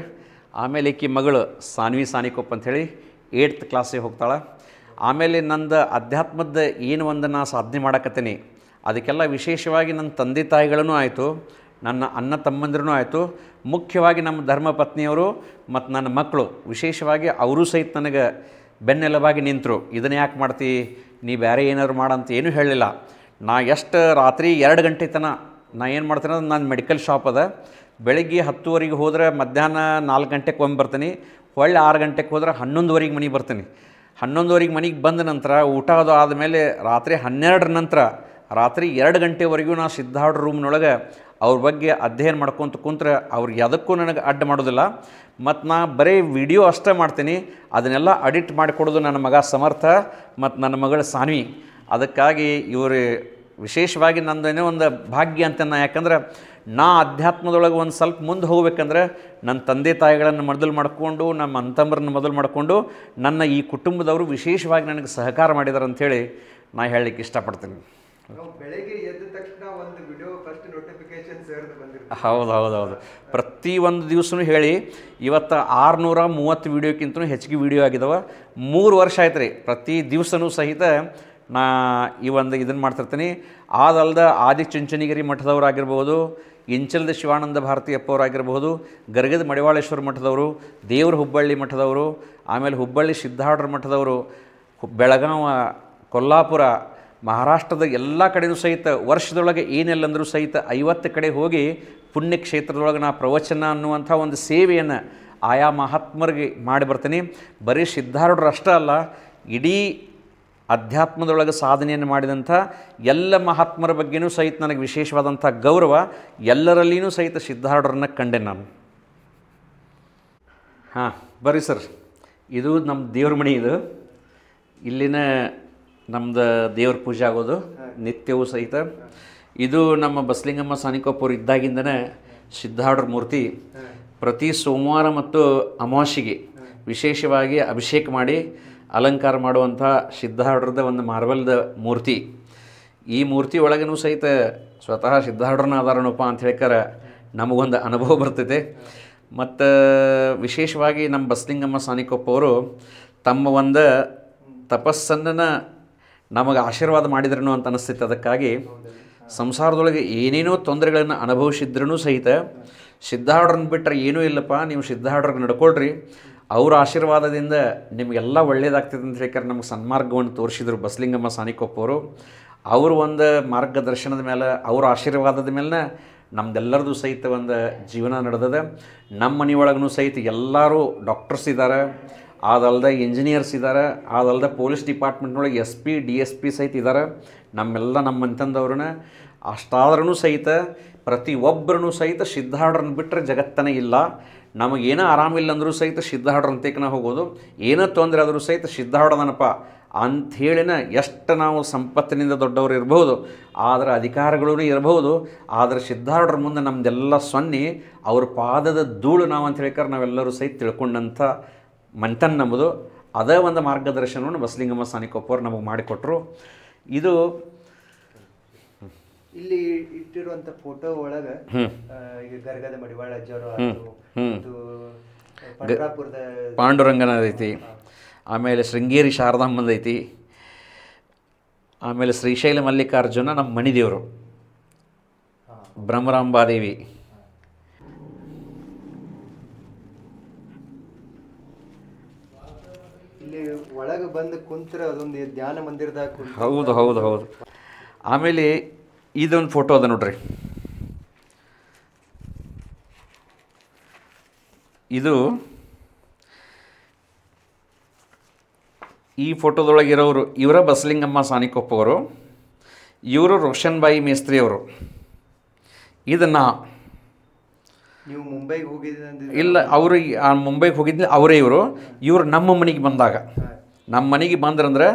ಆಮೇಲೆ ಈಕಿ ಮಗಳು ಸಾನ್ವಿ ಸಾನಿಕೊಪ್ಪ ಅಂಥೇಳಿ ಏಟ್ತ್ ಕ್ಲಾಸಿಗೆ ಹೋಗ್ತಾಳೆ ಆಮೇಲೆ ನಂದು ಅಧ್ಯಾತ್ಮದ ಏನು ಒಂದು ನಾನು ಸಾಧನೆ ಮಾಡಕತ್ತೀನಿ ಅದಕ್ಕೆಲ್ಲ ವಿಶೇಷವಾಗಿ ನನ್ನ ತಂದೆ ತಾಯಿಗಳೂ ಆಯಿತು ನನ್ನ ಅಣ್ಣ ತಮ್ಮಂದ್ರೂ ಆಯಿತು ಮುಖ್ಯವಾಗಿ ನಮ್ಮ ಧರ್ಮ ಪತ್ನಿಯವರು ಮತ್ತು ನನ್ನ ಮಕ್ಕಳು ವಿಶೇಷವಾಗಿ ಅವರೂ ಸಹಿತ ನನಗೆ ಬೆನ್ನೆಲುಬಾಗಿ ನಿಂತರು ಇದನ್ನು ಯಾಕೆ ಮಾಡ್ತೀ ನೀ ಬೇರೆ ಏನಾದ್ರು ಮಾಡಂತ ಏನೂ ಹೇಳಲಿಲ್ಲ ನಾ ಎಷ್ಟು ರಾತ್ರಿ ಎರಡು ಗಂಟೆ ತನಕ ನಾನು ಏನು ಮಾಡ್ತೀನಿ ಅಂದ್ರೆ ನಾನು ಮೆಡಿಕಲ್ ಶಾಪ್ ಅದ ಬೆಳಗ್ಗೆ ಹತ್ತುವರೆಗೆ ಹೋದರೆ ಮಧ್ಯಾಹ್ನ ನಾಲ್ಕು ಗಂಟೆಗೆ ಒಮ್ಮೆ ಬರ್ತೀನಿ ಹೊಳ್ಳಿ ಆರು ಗಂಟೆಗೆ ಹೋದ್ರೆ ಹನ್ನೊಂದುವರೆಗೆ ಮನೆಗೆ ಬರ್ತೀನಿ ಹನ್ನೊಂದುವರೆಗೆ ಮನೆಗೆ ಬಂದ ನಂತರ ಊಟ ಅದು ಆದಮೇಲೆ ರಾತ್ರಿ ಹನ್ನೆರಡರ ನಂತರ ರಾತ್ರಿ ಎರಡು ಗಂಟೆವರೆಗೂ ನಾನು ಸಿದ್ಧಾರ್ಡ್ ರೂಮ್ನೊಳಗೆ ಅವ್ರ ಬಗ್ಗೆ ಅಧ್ಯಯನ ಮಾಡ್ಕೊತ ಕುಂತ್ರೆ ಅವ್ರು ಯಾವುದಕ್ಕೂ ನನಗೆ ಅಡ್ಡ ಮಾಡೋದಿಲ್ಲ ಮತ್ತು ನಾ ಬರೀ ವಿಡಿಯೋ ಅಷ್ಟೇ ಮಾಡ್ತೀನಿ ಅದನ್ನೆಲ್ಲ ಅಡಿಟ್ ಮಾಡಿಕೊಡೋದು ನನ್ನ ಮಗ ಸಮರ್ಥ ಮತ್ತು ನನ್ನ ಮಗಳ ಸಾನ್ವಿ ಅದಕ್ಕಾಗಿ ಇವರು ವಿಶೇಷವಾಗಿ ನಂದೇನೋ ಒಂದು ಭಾಗ್ಯ ಅಂತ ನಾ ಯಾಕಂದ್ರೆ ನಾ ಅಧ್ಯಾತ್ಮದೊಳಗೆ ಒಂದು ಸ್ವಲ್ಪ ಮುಂದೆ ಹೋಗ್ಬೇಕಂದ್ರೆ ನನ್ನ ತಂದೆ ತಾಯಿಗಳನ್ನು ಮೊದಲು ಮಾಡಿಕೊಂಡು ನಮ್ಮ ಅಂತಂಬರನ್ನು ಮೊದಲು ಮಾಡಿಕೊಂಡು ನನ್ನ ಈ ಕುಟುಂಬದವರು ವಿಶೇಷವಾಗಿ ನನಗೆ ಸಹಕಾರ ಮಾಡಿದ್ದಾರೆ ಅಂಥೇಳಿ ನಾ ಹೇಳಲಿಕ್ಕೆ ಇಷ್ಟಪಡ್ತೀನಿ ಬೆಳಗ್ಗೆ ಹೌದು ಹೌದು ಹೌದು ಪ್ರತಿಯೊಂದು ದಿವಸನೂ ಹೇಳಿ ಇವತ್ತು ಆರುನೂರ ಮೂವತ್ತು ವೀಡಿಯೋಕ್ಕಿಂತ ಹೆಚ್ಚಿಗೆ ವೀಡಿಯೋ ಆಗಿದಾವೆ ಮೂರು ವರ್ಷ ಆಯ್ತು ರೀ ಪ್ರತಿ ದಿವಸನೂ ಸಹಿತ ನಾ ಈ ಒಂದು ಇದನ್ನು ಮಾಡ್ತಿರ್ತೀನಿ ಆದಲ್ದ ಆದಿ ಚುಂಚನಗಿರಿ ಮಠದವರಾಗಿರ್ಬೋದು ಇಂಚಲದ ಶಿವಾನಂದ ಭಾರತಿಯಪ್ಪವರಾಗಿರ್ಬೋದು ಗರ್ಗದ ಮಡಿವಾಳೇಶ್ವರ ಮಠದವರು ದೇವ್ರ ಹುಬ್ಬಳ್ಳಿ ಮಠದವರು ಆಮೇಲೆ ಹುಬ್ಬಳ್ಳಿ ಸಿದ್ಧಾಡ್ರ ಮಠದವರು ಬೆಳಗಾವ ಕೊಲ್ಲಾಪುರ ಮಹಾರಾಷ್ಟ್ರದ ಎಲ್ಲ ಕಡೆಯೂ ಸಹಿತ ವರ್ಷದೊಳಗೆ ಏನೆಲ್ಲಂದರೂ ಸಹಿತ ಐವತ್ತು ಕಡೆ ಹೋಗಿ ಪುಣ್ಯಕ್ಷೇತ್ರದೊಳಗೆ ನಾ ಪ್ರವಚನ ಅನ್ನುವಂಥ ಒಂದು ಸೇವೆಯನ್ನು ಆಯಾ ಮಹಾತ್ಮರಿಗೆ ಮಾಡಿ ಬರ್ತೀನಿ ಬರೀ ಸಿದ್ಧಾರೂಢರು ಅಷ್ಟೇ ಅಲ್ಲ ಇಡೀ ಅಧ್ಯಾತ್ಮದೊಳಗೆ ಸಾಧನೆಯನ್ನು ಮಾಡಿದಂಥ ಎಲ್ಲ ಮಹಾತ್ಮರ ಬಗ್ಗೆಯೂ ಸಹಿತ ನನಗೆ ವಿಶೇಷವಾದಂಥ ಗೌರವ ಎಲ್ಲರಲ್ಲಿಯೂ ಸಹಿತ ಸಿದ್ಧಾರ್ಡ್ರನ್ನ ಕಂಡೆ ನಾನು ಹಾಂ ಬರ್ರಿ ಸರ್ ಇದು ನಮ್ಮ ದೇವ್ರ ಮಣಿ ಇದು ಇಲ್ಲಿನ ನಮ್ಮದು ದೇವ್ರ ಪೂಜೆ ಆಗೋದು ನಿತ್ಯವೂ ಸಹಿತ ಇದು ನಮ್ಮ ಬಸಲಿಂಗಮ್ಮ ಸಾನಿಕೋಪುರ್ ಇದ್ದಾಗಿಂದನೇ ಸಿದ್ಧಾರ್ಡ್ರ ಮೂರ್ತಿ ಪ್ರತಿ ಸೋಮವಾರ ಮತ್ತು ಅಮಾವಾಸ್ಯೆಗೆ ವಿಶೇಷವಾಗಿ ಅಭಿಷೇಕ ಮಾಡಿ ಅಲಂಕಾರ ಮಾಡುವಂಥ ಸಿದ್ಧಾರ್ಡ್ರದ ಒಂದು ಮಾರ್ಬಲ್ದ ಮೂರ್ತಿ ಈ ಮೂರ್ತಿ ಒಳಗೂ ಸಹಿತ ಸ್ವತಃ ಸಿದ್ಧಾರ್ಡ್ರನ್ನ ಅದಾರನಪ್ಪ ಅಂತ ಹೇಳ್ಕರ ನಮಗೊಂದು ಅನುಭವ ಬರ್ತೈತೆ ಮತ್ತು ವಿಶೇಷವಾಗಿ ನಮ್ಮ ಬಸ್ಲಿಂಗಮ್ಮ ಸಾನಿಕೊಪ್ಪವರು ಅವರು ತಮ್ಮ ಒಂದು ತಪಸ್ಸನ್ನ ನಮಗೆ ಆಶೀರ್ವಾದ ಮಾಡಿದ್ರೂ ಅಂತ ಅನಿಸ್ತೈತೆ ಅದಕ್ಕಾಗಿ ಸಂಸಾರದೊಳಗೆ ಏನೇನೋ ತೊಂದರೆಗಳನ್ನು ಅನುಭವಿಸಿದ್ರೂ ಸಹಿತ ಸಿದ್ಧಾರ್ಡ್ರನ್ನ ಬಿಟ್ಟರೆ ಏನೂ ಇಲ್ಲಪ್ಪ ನೀವು ಸಿದ್ಧಾರ್ಡ್ರಿಗೆ ನಡ್ಕೊಳ್ರಿ ಅವರ ಆಶೀರ್ವಾದದಿಂದ ನಿಮಗೆಲ್ಲ ಒಳ್ಳೇದಾಗ್ತದೆ ಅಂತ ಹೇಳಿಕರೆ ನಮ್ಗೆ ಸನ್ಮಾರ್ಗವನ್ನು ತೋರಿಸಿದರು ಬಸಲಿಂಗಮ್ಮ ಸಾನಿಕೊಪ್ಪ ಅವರು ಅವರು ಒಂದು ಮಾರ್ಗದರ್ಶನದ ಮೇಲೆ ಅವ್ರ ಆಶೀರ್ವಾದದ ಮೇಲೆ ನಮ್ದೆಲ್ಲರದು ಸಹಿತ ಒಂದು ಜೀವನ ನಡೆದದ ನಮ್ಮ ಮನೆಯೊಳಗೂ ಸಹಿತ ಎಲ್ಲರೂ ಡಾಕ್ಟರ್ಸ್ ಇದ್ದಾರೆ ಅದಲ್ಲದೆ ಇಂಜಿನಿಯರ್ಸ್ ಇದ್ದಾರೆ ಅದಲ್ಲದೆ ಪೊಲೀಸ್ ಡಿಪಾರ್ಟ್ಮೆಂಟ್ನೊಳಗೆ S P D S P ಸಹಿತ ಇದ್ದಾರೆ ನಮ್ಮೆಲ್ಲ ನಮ್ಮ ಅಂತಂದವ್ರನ್ನ ಅಷ್ಟಾದ್ರೂ ಸಹಿತ ಪ್ರತಿಯೊಬ್ಬರೂ ಸಹಿತ ಸಿದ್ಧಾರ್ಡ್ರನ್ನ ಬಿಟ್ಟರೆ ಜಗತ್ತನೇ ಇಲ್ಲ ನಮಗೇನೋ ಆರಾಮಿಲ್ಲ ಅಂದರೂ ಸಹಿತ ಸಿದ್ಧಾಡ್ರಂತೇಕನ ಹೋಗೋದು ಏನೋ ತೊಂದರೆ ಆದರೂ ಸಹಿತ ಸಿದ್ಧಾಡೋದನಪ್ಪ ಅಂಥೇಳಿನ ಎಷ್ಟು ನಾವು ಸಂಪತ್ತಿನಿಂದ ದೊಡ್ಡವರು ಇರಬಹುದು ಆದರೆ ಅಧಿಕಾರಗಳೂ ಇರಬಹುದು ಆದರೆ ಸಿದ್ಧಾರ್ಡ್ರ ಮುಂದೆ ನಮ್ಮದೆಲ್ಲ ಸೊನ್ನೆ ಅವ್ರ ಪಾದದ ಧೂಳು ನಾವು ಅಂತ ಹೇಳಿಕಾರೆ ನಾವೆಲ್ಲರೂ ಸಹಿತ ತಿಳ್ಕೊಂಡಂಥ ಮಂತನ್ ನಂಬುದು ಅದೇ ಒಂದು ಮಾರ್ಗದರ್ಶನವನ್ನು ಬಸಲಿಂಗಮ್ಮ ಸಾನಿಕೊಪ್ಪವ್ರು ನಮಗೆ ಮಾಡಿಕೊಟ್ರು ಇದು ಇಲ್ಲಿ ಇಟ್ಟಿರುವಂತ ಫೋಟೋ ಒಳಗ ಈಗ ಗರ್ಗದ ಮಡಿವಾಳ ಅಜ್ಜವರು ಪಂಡರಾಪುರದ ಐತಿ ಆಮೇಲೆ ಶೃಂಗೇರಿ ಶಾರದಾಂಬಂದು ಐತಿ ಆಮೇಲೆ ಶ್ರೀಶೈಲ ಮಲ್ಲಿಕಾರ್ಜುನ ನಮ್ಮ ಮಣಿದೇವರು ಬ್ರಹ್ಮರಾಂಬಾದೇವಿ ಇಲ್ಲಿ ಒಳಗೆ ಬಂದು ಕುಂತ್ರ ಅದೊಂದು ಧ್ಯಾನ ಮಂದಿರದಾಗ ಹೌದು ಹೌದು ಹೌದು ಆಮೇಲೆ ಇದೊಂದು ಫೋಟೋ ಅದ ನೋಡ್ರಿ ಇದು ಈ ಫೋಟೋದೊಳಗಿರೋರು ಇವರ ಬಸಲಿಂಗಮ್ಮ ಸಾನಿಕೊಪ್ಪವರು ಇವರು ರೋಷನ್ಬಾಯಿ ಮೇಸ್ತ್ರಿ ಅವರು ಇದನ್ನು ನೀವು ಮುಂಬೈಗೆ ಹೋಗಿದ್ದ ಇಲ್ಲ ಅವರು ಮುಂಬೈಗೆ ಹೋಗಿದ್ದ ಅವರೇ ಇವರು ಇವರು ನಮ್ಮ ಮನೆಗೆ ಬಂದಾಗ ನಮ್ಮ ಮನೆಗೆ ಬಂದ್ರಂದ್ರೆ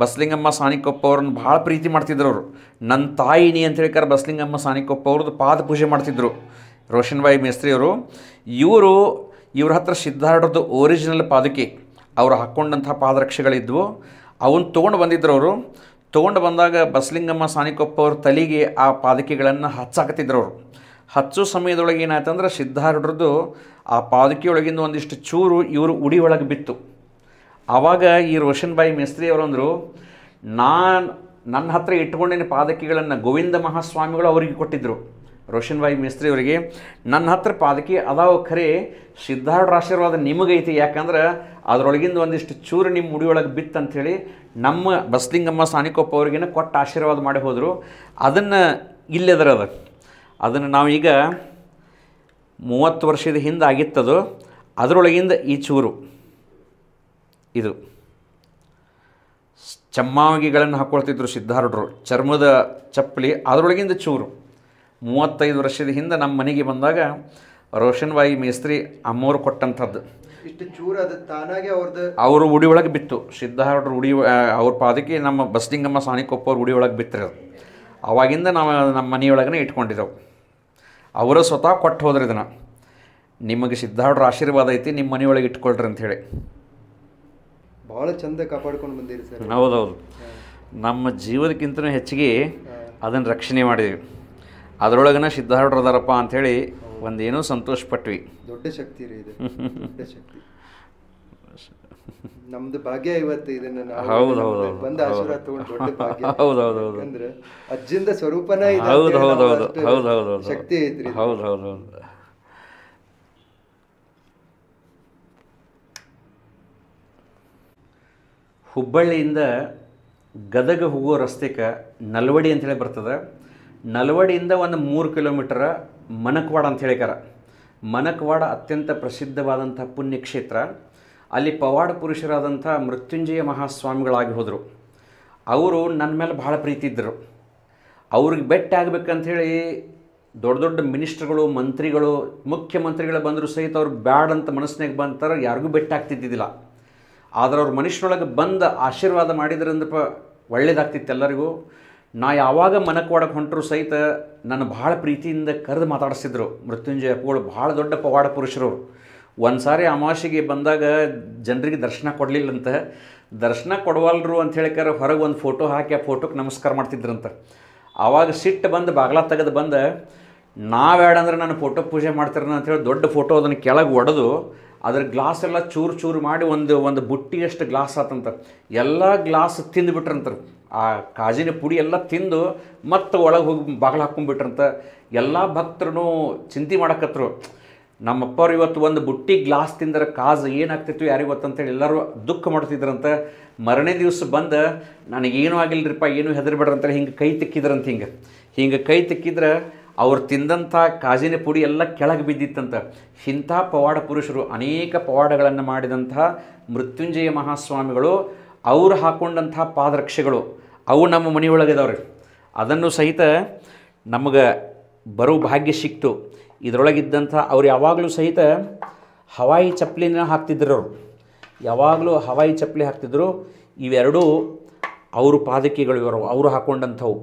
ಬಸ್ಲಿಂಗಮ್ಮ ಸಾನಿಕೊಪ್ಪ ಅವ್ರನ್ನ ಭಾಳ ಪ್ರೀತಿ ಮಾಡ್ತಿದ್ರು ಅವರು ನನ್ನ ತಾಯಿನಿ ಅಂತ ಹೇಳ್ಕಾರೆ ಬಸ್ಲಿಂಗಮ್ಮ ಸಾನಿಕೊಪ್ಪ ಅವ್ರದ್ದು ಪಾದ ಪೂಜೆ ಮಾಡ್ತಿದ್ರು ರೋಷನ್ಬಾಯಿ ಅವರು ಇವರು ಇವ್ರ ಹತ್ರ ಸಿದ್ಧಾರ್ಥದ್ದು ಒರಿಜಿನಲ್ ಪಾದಕಿ ಅವರು ಹಾಕ್ಕೊಂಡಂಥ ಪಾದರಕ್ಷೆಗಳಿದ್ವು ಅವನ್ನ ತೊಗೊಂಡು ಬಂದಿದ್ರು ಅವರು ತೊಗೊಂಡು ಬಂದಾಗ ಬಸ್ಲಿಂಗಮ್ಮ ಸಾಣಿಕೊಪ್ಪ ಅವ್ರ ತಲೆಗೆ ಆ ಪಾದಕಿಗಳನ್ನು ಹಚ್ಚಾಕತ್ತಿದ್ರು ಅವರು ಹಚ್ಚೋ ಸಮಯದೊಳಗೆ ಏನಾಯ್ತಂದ್ರೆ ಸಿದ್ಧಾರೂಢರದ್ದು ಆ ಪಾದಕಿಯೊಳಗಿಂದ ಒಂದಿಷ್ಟು ಚೂರು ಇವರು ಉಡಿ ಒಳಗೆ ಬಿತ್ತು ಆವಾಗ ಈ ರೋಷನ್ ಬಾಯಿ ಮೇಸ್ತ್ರಿ ಅವರಂದರು ನಾನು ನನ್ನ ಹತ್ರ ಇಟ್ಕೊಂಡಿನ ಪಾದಕಿಗಳನ್ನು ಗೋವಿಂದ ಮಹಾಸ್ವಾಮಿಗಳು ಅವರಿಗೆ ಕೊಟ್ಟಿದ್ದರು ರೋಷನ್ ಬಾಯಿ ಮೇಸ್ತ್ರಿ ಅವರಿಗೆ ನನ್ನ ಹತ್ರ ಪಾದಕಿ ಅದಾವ ಖರೆ ಸಿದ್ಧಾರ್ಢ ಆಶೀರ್ವಾದ ನಿಮಗೈತಿ ಯಾಕಂದ್ರೆ ಅದರೊಳಗಿಂದ ಒಂದಿಷ್ಟು ಚೂರು ನಿಮ್ಮ ಮುಡಿಯೊಳಗೆ ಬಿತ್ತು ನಮ್ಮ ಬಸ್ಲಿಂಗಮ್ಮ ಸಾನಿಕೊಪ್ಪ ಅವ್ರಿಗೇನು ಕೊಟ್ಟು ಆಶೀರ್ವಾದ ಮಾಡಿ ಹೋದರು ಅದನ್ನು ಇಲ್ಲೆದರ ಅದು ಅದನ್ನು ನಾವೀಗ ಮೂವತ್ತು ವರ್ಷದ ಹಿಂದೆ ಆಗಿತ್ತದು ಅದರೊಳಗಿಂದ ಈ ಚೂರು ಇದು ಚಮ್ಮಾಗಿಗಳನ್ನು ಹಾಕ್ಕೊಳ್ತಿದ್ರು ಸಿದ್ಧಾರ್ಢರು ಚರ್ಮದ ಚಪ್ಪಲಿ ಅದರೊಳಗಿಂದ ಚೂರು ಮೂವತ್ತೈದು ವರ್ಷದ ಹಿಂದೆ ನಮ್ಮ ಮನೆಗೆ ಬಂದಾಗ ರೋಷನ್ ಬಾಯಿ ಮೇಸ್ತ್ರಿ ಅಮ್ಮೋರು ಕೊಟ್ಟಂಥದ್ದು ಇಷ್ಟು ಚೂರು ಅದು ತಾನಾಗೆ ಅವ್ರದ್ದು ಅವರು ಉಡಿ ಒಳಗೆ ಬಿತ್ತು ಸಿದ್ಧಾರ್ಢರು ಉಡಿ ಅವ್ರ ಪಾದಕ್ಕೆ ನಮ್ಮ ಬಸ್ಲಿಂಗಮ್ಮ ಸಾಣಿಕೊಪ್ಪವ್ರು ಅವ್ರ ಉಡಿ ಒಳಗೆ ಬಿತ್ತಿರೋದು ಅವಾಗಿಂದ ನಾವು ನಮ್ಮ ಮನೆಯೊಳಗನೆ ಇಟ್ಕೊಂಡಿದ್ದೆವು ಅವರ ಸ್ವತಃ ಕೊಟ್ಟು ಹೋದ್ರೆ ಇದನ್ನು ನಿಮಗೆ ಸಿದ್ಧಾರ್ಢರ ಆಶೀರ್ವಾದ ಐತಿ ನಿಮ್ಮ ಮನೆಯೊಳಗೆ ಇಟ್ಕೊಳ್ರಿ ಅಂಥೇಳಿ ಭಾಳ ಚಂದ ಕಾಪಾಡ್ಕೊಂಡು ಬಂದಿರಿ ಸರ್ ಹೌದೌದು ನಮ್ಮ ಜೀವನಕ್ಕಿಂತ ಹೆಚ್ಚಿಗೆ ಅದನ್ನು ರಕ್ಷಣೆ ಮಾಡಿದ್ವಿ ಅದರೊಳಗನ ಅದಾರಪ್ಪ ಅಂಥೇಳಿ ಒಂದೇನೋ ಸಂತೋಷ ಪಟ್ವಿ ದೊಡ್ಡ ಶಕ್ತಿ ರೀ ಇದು ಶಕ್ತಿ ನಮ್ದು ಭಾಗ್ಯ ಇವತ್ತು ಇದನ್ನ ಹೌದು ಹೌದು ಬಂದ ಆಶೀರ್ವಾದ ತಗೊಂಡು ಹೌದು ಹೌದು ಹೌದು ಅಂದ್ರೆ ಅಜ್ಜಿಂದ ಸ್ವರೂಪನೇ ಇದೆ ಹೌದು ಹೌದು ಹೌದು ಹೌದು ಹೌದು ಶಕ್ತಿ ಐತ್ರಿ ಹೌದು ಹೌದು ಹೌದು ಹುಬ್ಬಳ್ಳಿಯಿಂದ ಗದಗ ಹೋಗೋ ರಸ್ತೆಗೆ ನಲ್ವಡಿ ಅಂಥೇಳಿ ಬರ್ತದೆ ನಲ್ವಡಿಯಿಂದ ಒಂದು ಮೂರು ಕಿಲೋಮೀಟ್ರ ಮನಕ್ವಾಡ ಅಂತ ಹೇಳಿಕಾರ ಮನಕ್ವಾಡ ಅತ್ಯಂತ ಪ್ರಸಿದ್ಧವಾದಂಥ ಪುಣ್ಯಕ್ಷೇತ್ರ ಅಲ್ಲಿ ಪವಾಡ ಪುರುಷರಾದಂಥ ಮೃತ್ಯುಂಜಯ ಮಹಾಸ್ವಾಮಿಗಳಾಗಿ ಹೋದರು ಅವರು ನನ್ನ ಮೇಲೆ ಭಾಳ ಪ್ರೀತಿ ಇದ್ದರು ಅವ್ರಿಗೆ ಬೆಟ್ಟ ಆಗಬೇಕಂಥೇಳಿ ದೊಡ್ಡ ದೊಡ್ಡ ಮಿನಿಸ್ಟ್ರುಗಳು ಮಂತ್ರಿಗಳು ಮುಖ್ಯಮಂತ್ರಿಗಳು ಬಂದರೂ ಸಹಿತ ಅವ್ರು ಬ್ಯಾಡ್ ಅಂತ ಮನಸ್ಸಿನಾಗ ಬಂತಾರೆ ಯಾರಿಗೂ ಬೆಟ್ಟ ಆಗ್ತಿದ್ದಿದ್ದಿಲ್ಲ ಆದ್ರೆ ಅವ್ರ ಮನುಷ್ಯನೊಳಗೆ ಬಂದು ಆಶೀರ್ವಾದ ಮಾಡಿದ್ರಂದ್ರಪ್ಪ ಒಳ್ಳೇದಾಗ್ತಿತ್ತು ಎಲ್ಲರಿಗೂ ನಾ ಯಾವಾಗ ಮನಕ್ಕೆ ಒಡಕ್ಕೆ ಹೊಂಟರು ಸಹಿತ ನನ್ನ ಭಾಳ ಪ್ರೀತಿಯಿಂದ ಕರೆದು ಮಾತಾಡಿಸಿದ್ರು ಮೃತ್ಯುಂಜಯ ಅಪ್ಪಗಳು ಭಾಳ ದೊಡ್ಡ ಪವಾಡ ಪುರುಷರು ಒಂದು ಸಾರಿ ಅಮಾವಾಸೆಗೆ ಬಂದಾಗ ಜನರಿಗೆ ದರ್ಶನ ಅಂತ ದರ್ಶನ ಕೊಡವಲ್ರು ಅಂತ ಹೇಳಿಕಾರ ಹೊರಗೆ ಒಂದು ಫೋಟೋ ಹಾಕಿ ಆ ಫೋಟೋಕ್ಕೆ ನಮಸ್ಕಾರ ಮಾಡ್ತಿದ್ರಂತ ಆವಾಗ ಸಿಟ್ಟು ಬಂದು ಬಾಗ್ಲ ತೆಗೆದು ಬಂದು ನಾವೇಡಂದ್ರೆ ನಾನು ಫೋಟೋ ಪೂಜೆ ಅಂತ ಹೇಳಿ ದೊಡ್ಡ ಫೋಟೋ ಅದನ್ನು ಕೆಳಗೆ ಒಡೆದು ಅದ್ರ ಗ್ಲಾಸ್ ಎಲ್ಲ ಚೂರು ಚೂರು ಮಾಡಿ ಒಂದು ಒಂದು ಬುಟ್ಟಿಯಷ್ಟು ಗ್ಲಾಸ್ ಆತಂತ ಎಲ್ಲ ಗ್ಲಾಸ್ ತಿಂದುಬಿಟ್ರಂತಾರೆ ಆ ಕಾಜಿನ ಪುಡಿ ಎಲ್ಲ ತಿಂದು ಮತ್ತೆ ಒಳಗೆ ಹೋಗಿ ಬಾಗಿಲು ಹಾಕೊಂಡ್ಬಿಟ್ರಂತ ಎಲ್ಲ ಭಕ್ತರು ಚಿಂತೆ ಮಾಡಕತ್ರು ನಮ್ಮಪ್ಪವ್ರು ಇವತ್ತು ಒಂದು ಬುಟ್ಟಿ ಗ್ಲಾಸ್ ತಿಂದರೆ ಕಾಜು ಏನಾಗ್ತಿತ್ತು ಯಾರಿಗೆ ಗೊತ್ತಂತೇಳಿ ಎಲ್ಲರೂ ದುಃಖ ಮಾಡ್ತಿದ್ರಂತ ಮರನೇ ದಿವಸ ಬಂದು ನನಗೇನೂ ಆಗಿಲ್ಲರಿಪ್ಪ ಏನೂ ಹೆದರ್ಬೇಡ್ರಂತ ಹಿಂಗೆ ಕೈ ತಿಕ್ಕಿದ್ರಂತ ಹಿಂಗೆ ಹಿಂಗೆ ಕೈ ತಿಕ್ಕಿದ್ರೆ ಅವ್ರು ತಿಂದಂಥ ಕಾಜಿನ ಪುಡಿ ಎಲ್ಲ ಕೆಳಗೆ ಬಿದ್ದಿತ್ತಂತ ಇಂಥ ಪವಾಡ ಪುರುಷರು ಅನೇಕ ಪವಾಡಗಳನ್ನು ಮಾಡಿದಂಥ ಮೃತ್ಯುಂಜಯ ಮಹಾಸ್ವಾಮಿಗಳು ಅವರು ಹಾಕ್ಕೊಂಡಂಥ ಪಾದರಕ್ಷೆಗಳು ಅವು ನಮ್ಮ ಮನೆಯೊಳಗಿದವ್ರಿ ಅದನ್ನು ಸಹಿತ ನಮಗೆ ಬರೋ ಭಾಗ್ಯ ಸಿಕ್ತು ಇದರೊಳಗಿದ್ದಂಥ ಅವ್ರು ಯಾವಾಗಲೂ ಸಹಿತ ಹವಾಯಿ ಚಪ್ಪಲಿನ ಹಾಕ್ತಿದ್ರು ಅವರು ಯಾವಾಗಲೂ ಹವಾಯಿ ಚಪ್ಪಲಿ ಹಾಕ್ತಿದ್ರು ಇವೆರಡೂ ಅವರು ಪಾದಕಿಗಳು ಇವರು ಅವರು ಹಾಕ್ಕೊಂಡಂಥವು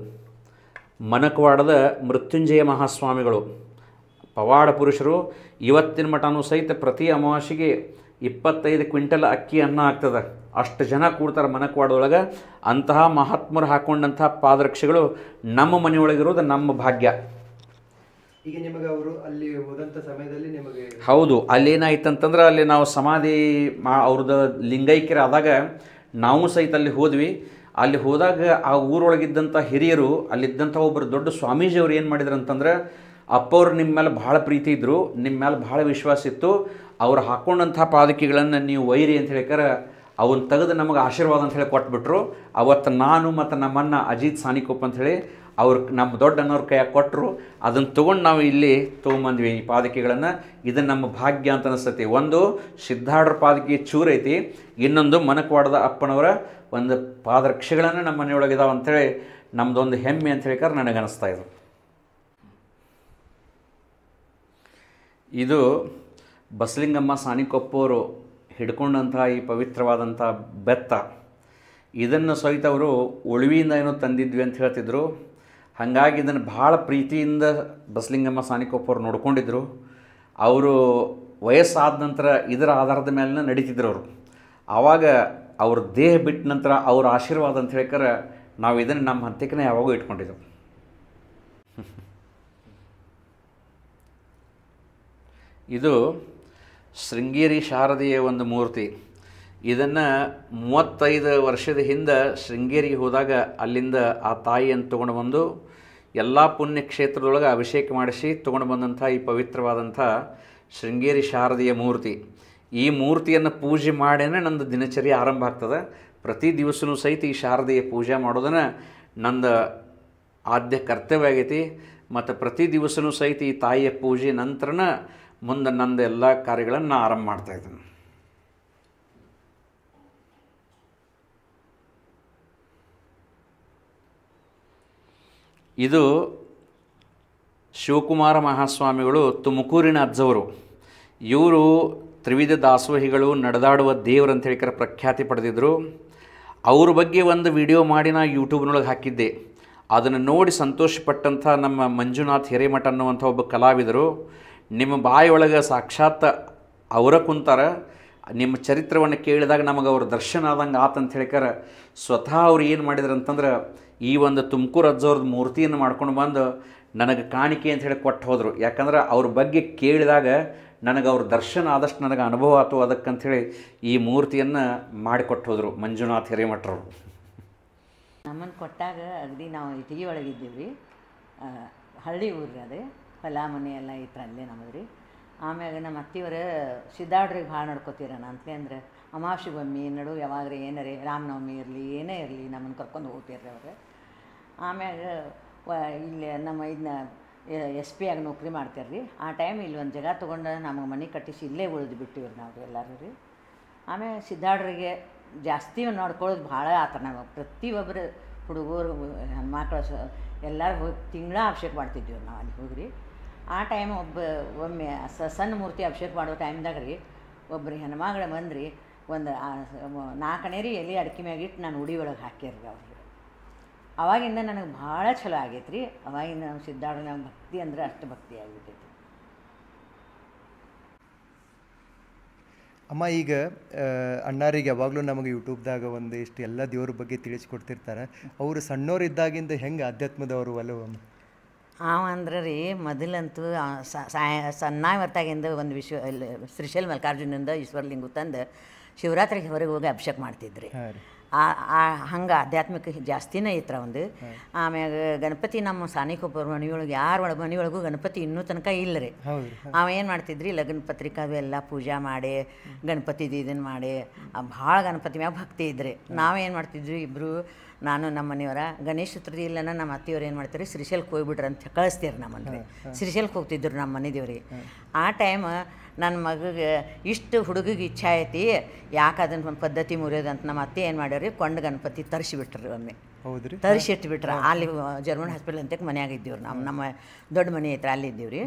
ಮನಕವಾಡದ ಮೃತ್ಯುಂಜಯ ಮಹಾಸ್ವಾಮಿಗಳು ಪವಾಡ ಪುರುಷರು ಇವತ್ತಿನ ಮಠನೂ ಸಹಿತ ಪ್ರತಿ ಅಮಾವಾಸಿಗೆ ಇಪ್ಪತ್ತೈದು ಕ್ವಿಂಟಲ್ ಅಕ್ಕಿ ಅನ್ನ ಆಗ್ತದೆ ಅಷ್ಟು ಜನ ಕೂಡ್ತಾರೆ ಮನಕವಾಡದೊಳಗೆ ಅಂತಹ ಮಹಾತ್ಮರು ಹಾಕೊಂಡಂತಹ ಪಾದರಕ್ಷೆಗಳು ನಮ್ಮ ಮನೆಯೊಳಗಿರೋದು ನಮ್ಮ ಭಾಗ್ಯ ಈಗ ನಿಮಗೆ ಅವರು ಅಲ್ಲಿ ಹೋದಂಥ ಸಮಯದಲ್ಲಿ ನಿಮಗೆ ಹೌದು ಅಂತಂದ್ರೆ ಅಲ್ಲಿ ನಾವು ಸಮಾಧಿ ಮಾ ಅವ್ರದ್ದು ಲಿಂಗೈಕ್ಯರಾದಾಗ ನಾವು ಸಹಿತ ಅಲ್ಲಿ ಹೋದ್ವಿ ಅಲ್ಲಿ ಹೋದಾಗ ಆ ಊರೊಳಗಿದ್ದಂಥ ಹಿರಿಯರು ಅಲ್ಲಿದ್ದಂಥ ಒಬ್ಬರು ದೊಡ್ಡ ಸ್ವಾಮೀಜಿಯವರು ಏನು ಮಾಡಿದ್ರು ಅಂತಂದ್ರೆ ಅಪ್ಪವ್ರು ನಿಮ್ಮ ಮೇಲೆ ಭಾಳ ಪ್ರೀತಿ ಇದ್ದರು ನಿಮ್ಮ ಮೇಲೆ ಭಾಳ ವಿಶ್ವಾಸ ಇತ್ತು ಅವ್ರು ಹಾಕ್ಕೊಂಡಂಥ ಪಾದಕಿಗಳನ್ನು ನೀವು ವೈರಿ ಅಂತ ಹೇಳಿಕರ ಅವನ್ನ ತೆಗೆದು ನಮಗೆ ಆಶೀರ್ವಾದ ಅಂತ ಹೇಳಿ ಕೊಟ್ಬಿಟ್ರು ಅವತ್ತು ನಾನು ಮತ್ತು ನಮ್ಮನ್ನ ಅಜಿತ್ ಸಾನಿಕೊಪ್ಪ ಅಂಥೇಳಿ ಅವ್ರ ನಮ್ಮ ದೊಡ್ಡ ಅನ್ನೋರ ಕೈಯಾಗ ಕೊಟ್ಟರು ಅದನ್ನು ತೊಗೊಂಡು ನಾವು ಇಲ್ಲಿ ತೊಗೊಂಬಂದ್ವಿ ಈ ಪಾದಕಿಗಳನ್ನು ಇದು ನಮ್ಮ ಭಾಗ್ಯ ಅಂತ ಅನಿಸ್ತೈತಿ ಒಂದು ಸಿದ್ಧಾರ್ಡ್ರ ಪಾದಕಿ ಚೂರೈತಿ ಇನ್ನೊಂದು ಮನಕವಾಡದ ಅಪ್ಪನವರ ಒಂದು ಪಾದರಕ್ಷೆಗಳನ್ನು ನಮ್ಮ ಮನೆಯೊಳಗೆ ಇದಾವೆ ಅಂಥೇಳಿ ನಮ್ಮದೊಂದು ಹೆಮ್ಮೆ ಅಂತ ಹೇಳಿಕಾರೆ ನನಗನ್ನಿಸ್ತಾ ಇದು ಇದು ಬಸಲಿಂಗಮ್ಮ ಸಾನಿಕೊಪ್ಪವರು ಹಿಡ್ಕೊಂಡಂತಹ ಈ ಪವಿತ್ರವಾದಂಥ ಬೆತ್ತ ಇದನ್ನು ಸಹಿತ ಅವರು ಉಳುವಿಯಿಂದ ಏನೋ ತಂದಿದ್ವಿ ಅಂತ ಹೇಳ್ತಿದ್ರು ಹಾಗಾಗಿ ಇದನ್ನು ಭಾಳ ಪ್ರೀತಿಯಿಂದ ಬಸಲಿಂಗಮ್ಮ ಸಾನಿಕೊಪ್ಪವ್ರು ನೋಡ್ಕೊಂಡಿದ್ರು ಅವರು ವಯಸ್ಸಾದ ನಂತರ ಇದರ ಆಧಾರದ ಮೇಲೆ ನಡೀತಿದ್ರು ಅವರು ಆವಾಗ ಅವ್ರ ದೇಹ ಬಿಟ್ಟ ನಂತರ ಅವ್ರ ಆಶೀರ್ವಾದ ಅಂತ ಹೇಳಿಕರೆ ನಾವು ಇದನ್ನು ನಮ್ಮ ಹಂತಕ್ಕೆ ಯಾವಾಗೂ ಇಟ್ಕೊಂಡಿದ್ದೆವು ಇದು ಶೃಂಗೇರಿ ಶಾರದೆಯ ಒಂದು ಮೂರ್ತಿ ಇದನ್ನು ಮೂವತ್ತೈದು ವರ್ಷದ ಹಿಂದೆ ಶೃಂಗೇರಿಗೆ ಹೋದಾಗ ಅಲ್ಲಿಂದ ಆ ತಾಯಿಯನ್ನು ತೊಗೊಂಡು ಬಂದು ಎಲ್ಲ ಪುಣ್ಯಕ್ಷೇತ್ರದೊಳಗೆ ಅಭಿಷೇಕ ಮಾಡಿಸಿ ತೊಗೊಂಡು ಬಂದಂಥ ಈ ಪವಿತ್ರವಾದಂಥ ಶೃಂಗೇರಿ ಶಾರದೆಯ ಮೂರ್ತಿ ಈ ಮೂರ್ತಿಯನ್ನು ಪೂಜೆ ಮಾಡೇನೆ ನಂದು ದಿನಚರಿ ಆರಂಭ ಆಗ್ತದೆ ಪ್ರತಿ ದಿವಸನೂ ಸಹಿತ ಈ ಶಾರದೆಯ ಪೂಜೆ ಮಾಡೋದನ್ನು ನಂದು ಆದ್ಯ ಕರ್ತವ್ಯ ಆಗೈತಿ ಮತ್ತು ಪ್ರತಿ ದಿವಸವೂ ಸಹಿತ ಈ ತಾಯಿಯ ಪೂಜೆ ನಂತರನ ಮುಂದೆ ನಂದು ಎಲ್ಲ ಕಾರ್ಯಗಳನ್ನು ನಾನು ಆರಂಭ ಮಾಡ್ತಾಯಿದ್ದೀನಿ ಇದು ಶಿವಕುಮಾರ ಮಹಾಸ್ವಾಮಿಗಳು ತುಮಕೂರಿನ ಅಜ್ಜವರು ಇವರು ತ್ರಿವಿಧ ದಾಸೋಹಿಗಳು ನಡೆದಾಡುವ ದೇವ್ರು ಅಂತ ಹೇಳಿಕರೆ ಪ್ರಖ್ಯಾತಿ ಪಡೆದಿದ್ದರು ಅವ್ರ ಬಗ್ಗೆ ಒಂದು ವಿಡಿಯೋ ಮಾಡಿ ನಾ ಯೂಟ್ಯೂಬ್ನೊಳಗೆ ಹಾಕಿದ್ದೆ ಅದನ್ನು ನೋಡಿ ಸಂತೋಷಪಟ್ಟಂಥ ನಮ್ಮ ಮಂಜುನಾಥ್ ಹಿರೇಮಠ ಅನ್ನುವಂಥ ಒಬ್ಬ ಕಲಾವಿದರು ನಿಮ್ಮ ಬಾಯಿಯೊಳಗೆ ಸಾಕ್ಷಾತ್ ಅವರ ಕುಂತಾರ ನಿಮ್ಮ ಚರಿತ್ರವನ್ನು ಕೇಳಿದಾಗ ನಮಗೆ ಅವ್ರ ದರ್ಶನ ಆದಂಗೆ ಆತಂತ ಹೇಳಿಕರ ಸ್ವತಃ ಅವ್ರು ಏನು ಮಾಡಿದ್ರು ಅಂತಂದ್ರೆ ಈ ಒಂದು ತುಮಕೂರು ಅಜ್ಜವ್ರದ್ದು ಮೂರ್ತಿಯನ್ನು ಮಾಡ್ಕೊಂಡು ಬಂದು ನನಗೆ ಕಾಣಿಕೆ ಅಂತ ಹೇಳಿ ಕೊಟ್ಟು ಹೋದರು ಯಾಕಂದ್ರೆ ಅವ್ರ ಬಗ್ಗೆ ಕೇಳಿದಾಗ ನನಗೆ ಅವ್ರ ದರ್ಶನ ಆದಷ್ಟು ನನಗೆ ಅನುಭವ ಆಯಿತು ಅದಕ್ಕಂಥೇಳಿ ಈ ಮೂರ್ತಿಯನ್ನು ಮಾಡಿಕೊಟ್ಟು ಹೋದರು ಮಂಜುನಾಥ್ ಹಿರೇಮಠರು ನಮ್ಮನ್ನು ಕೊಟ್ಟಾಗ ಅಗದಿ ನಾವು ಇಟಗಿ ಒಳಗಿದ್ದೀವಿ ಹಳ್ಳಿ ಊರ್ರಿ ಅದೇ ಹೊಲ ಮನೆ ಎಲ್ಲ ಇತ್ತು ಅಲ್ಲೇ ರೀ ಆಮ್ಯಾಗ ನಮ್ಮ ಅತ್ತಿಯವರು ಸಿದ್ದಾಡ್ರಿಗೆ ಭಾಳ ನೋಡ್ಕೋತೀರಣ ಅಂತಲೇ ಅಂದ್ರೆ ಅಮಾವಾಸ್ಯೆಗೊಮ್ಮೆ ನಡು ಯಾವಾಗ್ರೆ ಏನರೇ ರಾಮನವಮಿ ಇರಲಿ ಏನೇ ಇರಲಿ ನಮ್ಮನ್ನು ಕರ್ಕೊಂಡು ಹೋಗ್ತೀರ್ರಿ ಅವ್ರೆ ಆಮ್ಯಾಗ ಇಲ್ಲಿ ನಮ್ಮ ಇದನ್ನ ಎಸ್ ಪಿ ಆಗಿ ನೌಕರಿ ಮಾಡ್ತಾರೆ ರೀ ಆ ಟೈಮ್ ಇಲ್ಲಿ ಒಂದು ಜಾಗ ತೊಗೊಂಡು ನಮಗೆ ಮನೆ ಕಟ್ಟಿಸಿ ಇಲ್ಲೇ ಉಳಿದು ಬಿಟ್ಟಿವಿ ನಾವು ರೀ ಎಲ್ಲರೂ ರೀ ಆಮೇಲೆ ಸಿದ್ಧಾಡ್ರಿಗೆ ಜಾಸ್ತಿ ನೋಡ್ಕೊಳ್ಳೋದು ಭಾಳ ಆತ ನಾವು ಪ್ರತಿಯೊಬ್ಬರು ಹುಡುಗರು ಹೆಣ್ಮಕ್ಳು ಸ ಎಲ್ಲರೂ ಹೋಗಿ ತಿಂಗಳ ಅಭಿಷೇಕ ಮಾಡ್ತಿದ್ವಿ ನಾವು ಅಲ್ಲಿ ಹೋಗ್ರಿ ಆ ಟೈಮ್ ಒಬ್ಬ ಒಮ್ಮೆ ಸ ಸಣ್ಣ ಮೂರ್ತಿ ಅಭಿಷೇಕ ಮಾಡೋ ಟೈಮ್ದಾಗ ರೀ ಒಬ್ಬರು ಹೆಣ್ಮಗಳು ಬಂದ್ರಿ ಒಂದು ನಾಲ್ಕನೇ ರೀ ಎಲೆ ಅಡಿಕೆ ಮ್ಯಾಗಿಟ್ಟು ನಾನು ಉಡಿ ಒಳಗೆ ರೀ ಅವ್ರಿಗೆ ಅವಾಗಿಂದ ನನಗೆ ಭಾಳ ಚಲೋ ಆಗೈತೆ ರೀ ಅವಾಗಿಂದ ನಮ್ಮ ಸಿದ್ಧಾರ್ಥ ಭಕ್ತಿ ಅಂದ್ರೆ ಅಷ್ಟು ಭಕ್ತಿ ಆಗಿಬಿಟ್ಟೈತಿ ಅಮ್ಮ ಈಗ ಅಣ್ಣಾರಿಗೆ ಯಾವಾಗಲೂ ನಮಗೆ ಯೂಟ್ಯೂಬ್ದಾಗ ಇಷ್ಟು ಎಲ್ಲ ದೇವ್ರ ಬಗ್ಗೆ ತಿಳಿಸ್ಕೊಡ್ತಿರ್ತಾರೆ ಅವರು ಸಣ್ಣವರಿದ್ದಾಗಿಂದ ಹೆಂಗೆ ಅಧ್ಯಾತ್ಮದವರು ಅಮ್ಮ ಆ ಅಂದ್ರೆ ರೀ ಮೊದಲಂತೂ ಸಣ್ಣ ಹೊತ್ತಾಗಿಂದ ಒಂದು ವಿಶ್ವ ಶ್ರೀಶೈಲ್ ಮಲ್ಲಿಕಾರ್ಜುನಿಂದ ಈಶ್ವರಲಿಂಗು ತಂದು ಶಿವರಾತ್ರಿಗೆ ಹೊರಗೆ ಹೋಗಿ ಅಭಿಷೇಕ ಮಾಡ್ತಿದ್ರಿ ಆ ಹಂಗೆ ಆಧ್ಯಾತ್ಮಿಕ ಜಾಸ್ತಿನೇ ಐತ್ರ ಒಂದು ಆಮ್ಯಾಗ ಗಣಪತಿ ನಮ್ಮ ಸಾನಿಕೊಬ್ಬರು ಮನೆಯೊಳಗೆ ಯಾರ ಒಳಗೆ ಮನೆಯೊಳಗೂ ಗಣಪತಿ ಇನ್ನೂ ತನಕ ಇಲ್ಲ ರೀ ಅವ ಏನು ಮಾಡ್ತಿದ್ರಿ ಲಗ್ನ ಪತ್ರಿಕಾದು ಎಲ್ಲ ಪೂಜಾ ಮಾಡಿ ಗಣಪತಿ ಇದನ್ನು ಮಾಡಿ ಭಾಳ ಗಣಪತಿ ಮ್ಯಾಗ ಭಕ್ತಿ ಇದ್ರಿ ನಾವೇನು ಮಾಡ್ತಿದ್ವಿ ಇಬ್ಬರು ನಾನು ನಮ್ಮ ಮನೆಯವರ ಗಣೇಶ ಚತುರ್ಥಿ ಇಲ್ಲನ ನಮ್ಮ ಅತ್ತೆಯವ್ರು ಏನು ಮಾಡ್ತಾರೆ ಶ್ರೀಶೈಲಕ್ಕೆ ಹೋಗ್ಬಿಟ್ರೆ ಅಂತ ಕಳಿಸ್ತೀರಿ ನಮ್ಮನ್ರಿ ಶ್ರೀಶೈಲಕ್ಕೆ ಹೋಗ್ತಿದ್ರು ನಮ್ಮ ಮನೆ ದೇವ್ರಿ ಆ ಟೈಮ್ ನನ್ನ ಮಗಗೆ ಇಷ್ಟು ಹುಡುಗಿಗೆ ಇಚ್ಛೆ ಐತಿ ಯಾಕೆ ಅದನ್ನ ಪದ್ಧತಿ ಮುರಿಯೋದಂತ ನಮ್ಮ ಅತ್ತೆ ಏನು ಮಾಡ್ಯಾವ್ರಿ ಕೊಂಡು ಗಣಪತಿ ತರಿಸಿಬಿಟ್ರಿ ಒಮ್ಮೆ ಹೌದ್ರಿ ತರಿಸಿಟ್ಬಿಟ್ರೆ ಅಲ್ಲಿ ಜರ್ಮನ್ ಹಾಸ್ಪಿಟಲ್ ಅಂತ ಮನೆಯಾಗಿದ್ದೀವ್ರಿ ನಮ್ಮ ನಮ್ಮ ದೊಡ್ಡ ಮನೆ ಐತ್ರ ಅಲ್ಲಿ ಇದ್ದೀವ್ರಿ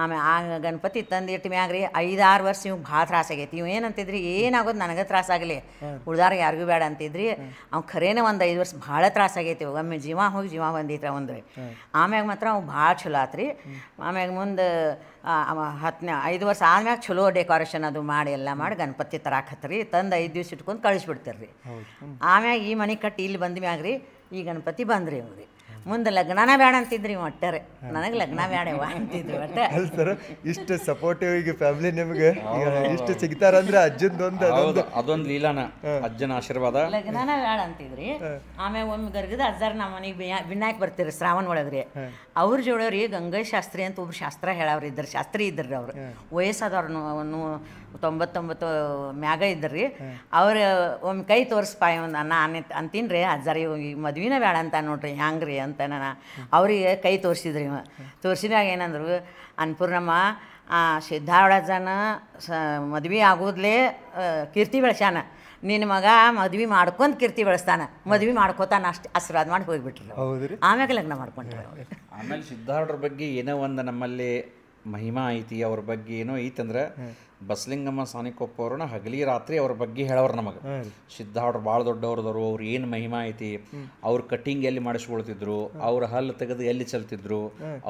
ಆಮೇಲೆ ಆ ಗಣಪತಿ ತಂದಿಟ್ಟು ಮ್ಯಾಗ ರೀ ಐದಾರು ವರ್ಷ ಇವ್ ಭಾಳ ತ್ರಾಸ ಆಗೈತಿ ಇವ್ ಏನಂತಿದ್ರಿ ಏನಾಗೋದು ನನಗೆ ತ್ರಾಸ ಆಗಲಿ ಉಳ್ದಾರ ಯಾರಿಗೂ ಬೇಡ ಅಂತಿದ್ರಿ ಅವ್ನು ಖರೇನೆ ಒಂದು ಐದು ವರ್ಷ ಭಾಳ ತ್ರಾಸ ಆಗೈತಿ ಒಮ್ಮೆ ಜೀವ ಹೋಗಿ ಜೀವ ಬಂದಿತ್ರ ಒಂದು ಆಮ್ಯಾಗ ಮಾತ್ರ ಅವ್ ಭಾಳ ಚಲೋ ಆತ್ರಿ ಆಮ್ಯಾಗ ಮುಂದೆ ಹತ್ತನೇ ಐದು ವರ್ಷ ಆದ್ಮ್ಯಾಗ ಚಲೋ ಡೆಕೋರೇಷನ್ ಅದು ಮಾಡಿ ಎಲ್ಲ ಮಾಡಿ ಗಣಪತಿ ತರಾಕತ್ರಿ ತಂದು ಐದು ದಿವ್ಸ ಇಟ್ಕೊಂಡು ಕಳ್ಸಿ ಬಿಡ್ತಾರ್ರಿ ಆಮ್ಯಾಗ ಈ ಮನೆ ಕಟ್ಟಿ ಇಲ್ಲಿ ಬಂದ ಮ್ಯಾಗ ರೀ ಈ ಗಣಪತಿ ಬಂದ್ರಿ ಅವ್ರಿ ಮುಂದೆ ಲಗ್ನನ ಬೇಡ ಅಂತಿದ್ರಿ ಒಟ್ಟಾರೆ ನನಗೆ ಲಗ್ನ ಬೇಡವ ಅಂತಿದ್ರಿ ಒಟ್ಟ ಇಷ್ಟು ಸಪೋರ್ಟಿವ್ ಈಗ ಫ್ಯಾಮಿಲಿ ನಿಮಗೆ ಇಷ್ಟು ಸಿಗ್ತಾರಂದ್ರೆ ಅಜ್ಜಂದ ಒಂದು ಅದೊಂದು ಲೀಲಾನ ಅಜ್ಜನ ಆಶೀರ್ವಾದ ಲಗ್ನನ ಬೇಡ ಅಂತಿದ್ರಿ ಆಮೇಲೆ ಒಮ್ಮೆ ಗರ್ಗದ ಅಜ್ಜಾರ ನಮ್ಮ ಮನೆಗೆ ಬಿನ್ನಾಕ್ ಬರ್ತೀರಿ ಶ್ರಾವಣ ಒಳಗ್ರಿ ಅವ್ರ ಜೋಡೋರಿ ಗಂಗೈ ಶಾಸ್ತ್ರಿ ಅಂತ ಒಬ್ರು ಶಾಸ್ತ್ರ ಹೇಳವ್ರಿ ಇದ್ರ ಶಾಸ್ತ್ರಿ ಇದ್ರಿ ಅವ್ರು ವಯಸ್ಸಾದವ್ರನ್ನು ತೊಂಬತ್ತೊಂಬತ್ತು ಮ್ಯಾಗ ಇದ್ರಿ ಅವ್ರು ಒಮ್ಮೆ ಕೈ ತೋರಿಸ್ಪ ಒಂದು ಅನ್ನ ಅನ್ನ ಅಂತೀನ್ರಿ ಅಜ್ಜಾರಿ ಈ ಮದ್ವಿನ ಬೇಡ ಅಂತ ನೋಡ್ರಿ ಹ್ಯಾಂಗ್ರಿ ಅಂತ ನಾನು ಅವ್ರಿಗೆ ಕೈ ತೋರಿಸಿದ್ರಿ ಇವ ತೋರಿಸಿದಾಗ ಏನಂದ್ರು ಅನ್ಪೂರ್ಣಮ್ಮ ಜನ ಸ ಮದ್ವೆ ಆಗೋದ್ಲೇ ಕೀರ್ತಿ ಬೆಳೆಸ್ಯಾನ ನಿನ್ನ ಮಗ ಮದ್ವೆ ಮಾಡ್ಕೊಂಡು ಕೀರ್ತಿ ಬೆಳೆಸ್ತಾನೆ ಮದ್ವೆ ಮಾಡ್ಕೋತಾನ ಅಷ್ಟು ಆಶೀರ್ವಾದ ಮಾಡಿ ಹೋಗಿಬಿಟ್ರಿ ಆಮ್ಯಾಗ ಲಗ್ನ ಮಾಡ್ಕೊಂಡ್ರಿ ಆಮೇಲೆ ಸಿದ್ಧಾರ್ಡ್ರ ಬಗ್ಗೆ ಏನೋ ಒಂದು ನಮ್ಮಲ್ಲಿ ಮಹಿಮಾ ಐತಿ ಅವ್ರ ಬಗ್ಗೆ ಏನೋ ಐತಂದ್ರೆ ಬಸಲಿಂಗಮ್ಮ ಸಾನಿಕೊಪ್ಪ ಅವ್ರನ್ನ ಹಗಲಿ ರಾತ್ರಿ ಅವ್ರ ಬಗ್ಗೆ ಹೇಳೋರು ನಮಗೆ ಸಿದ್ಧ ಅವ್ರು ಭಾಳ ದೊಡ್ಡವ್ರದವರು ಅವ್ರು ಏನು ಮಹಿಮಾ ಐತಿ ಅವ್ರ ಕಟ್ಟಿಂಗ್ ಎಲ್ಲಿ ಮಾಡಿಸ್ಕೊಳ್ತಿದ್ರು ಅವ್ರ ಹಲ್ಲು ತೆಗೆದು ಎಲ್ಲಿ ಚಲ್ತಿದ್ರು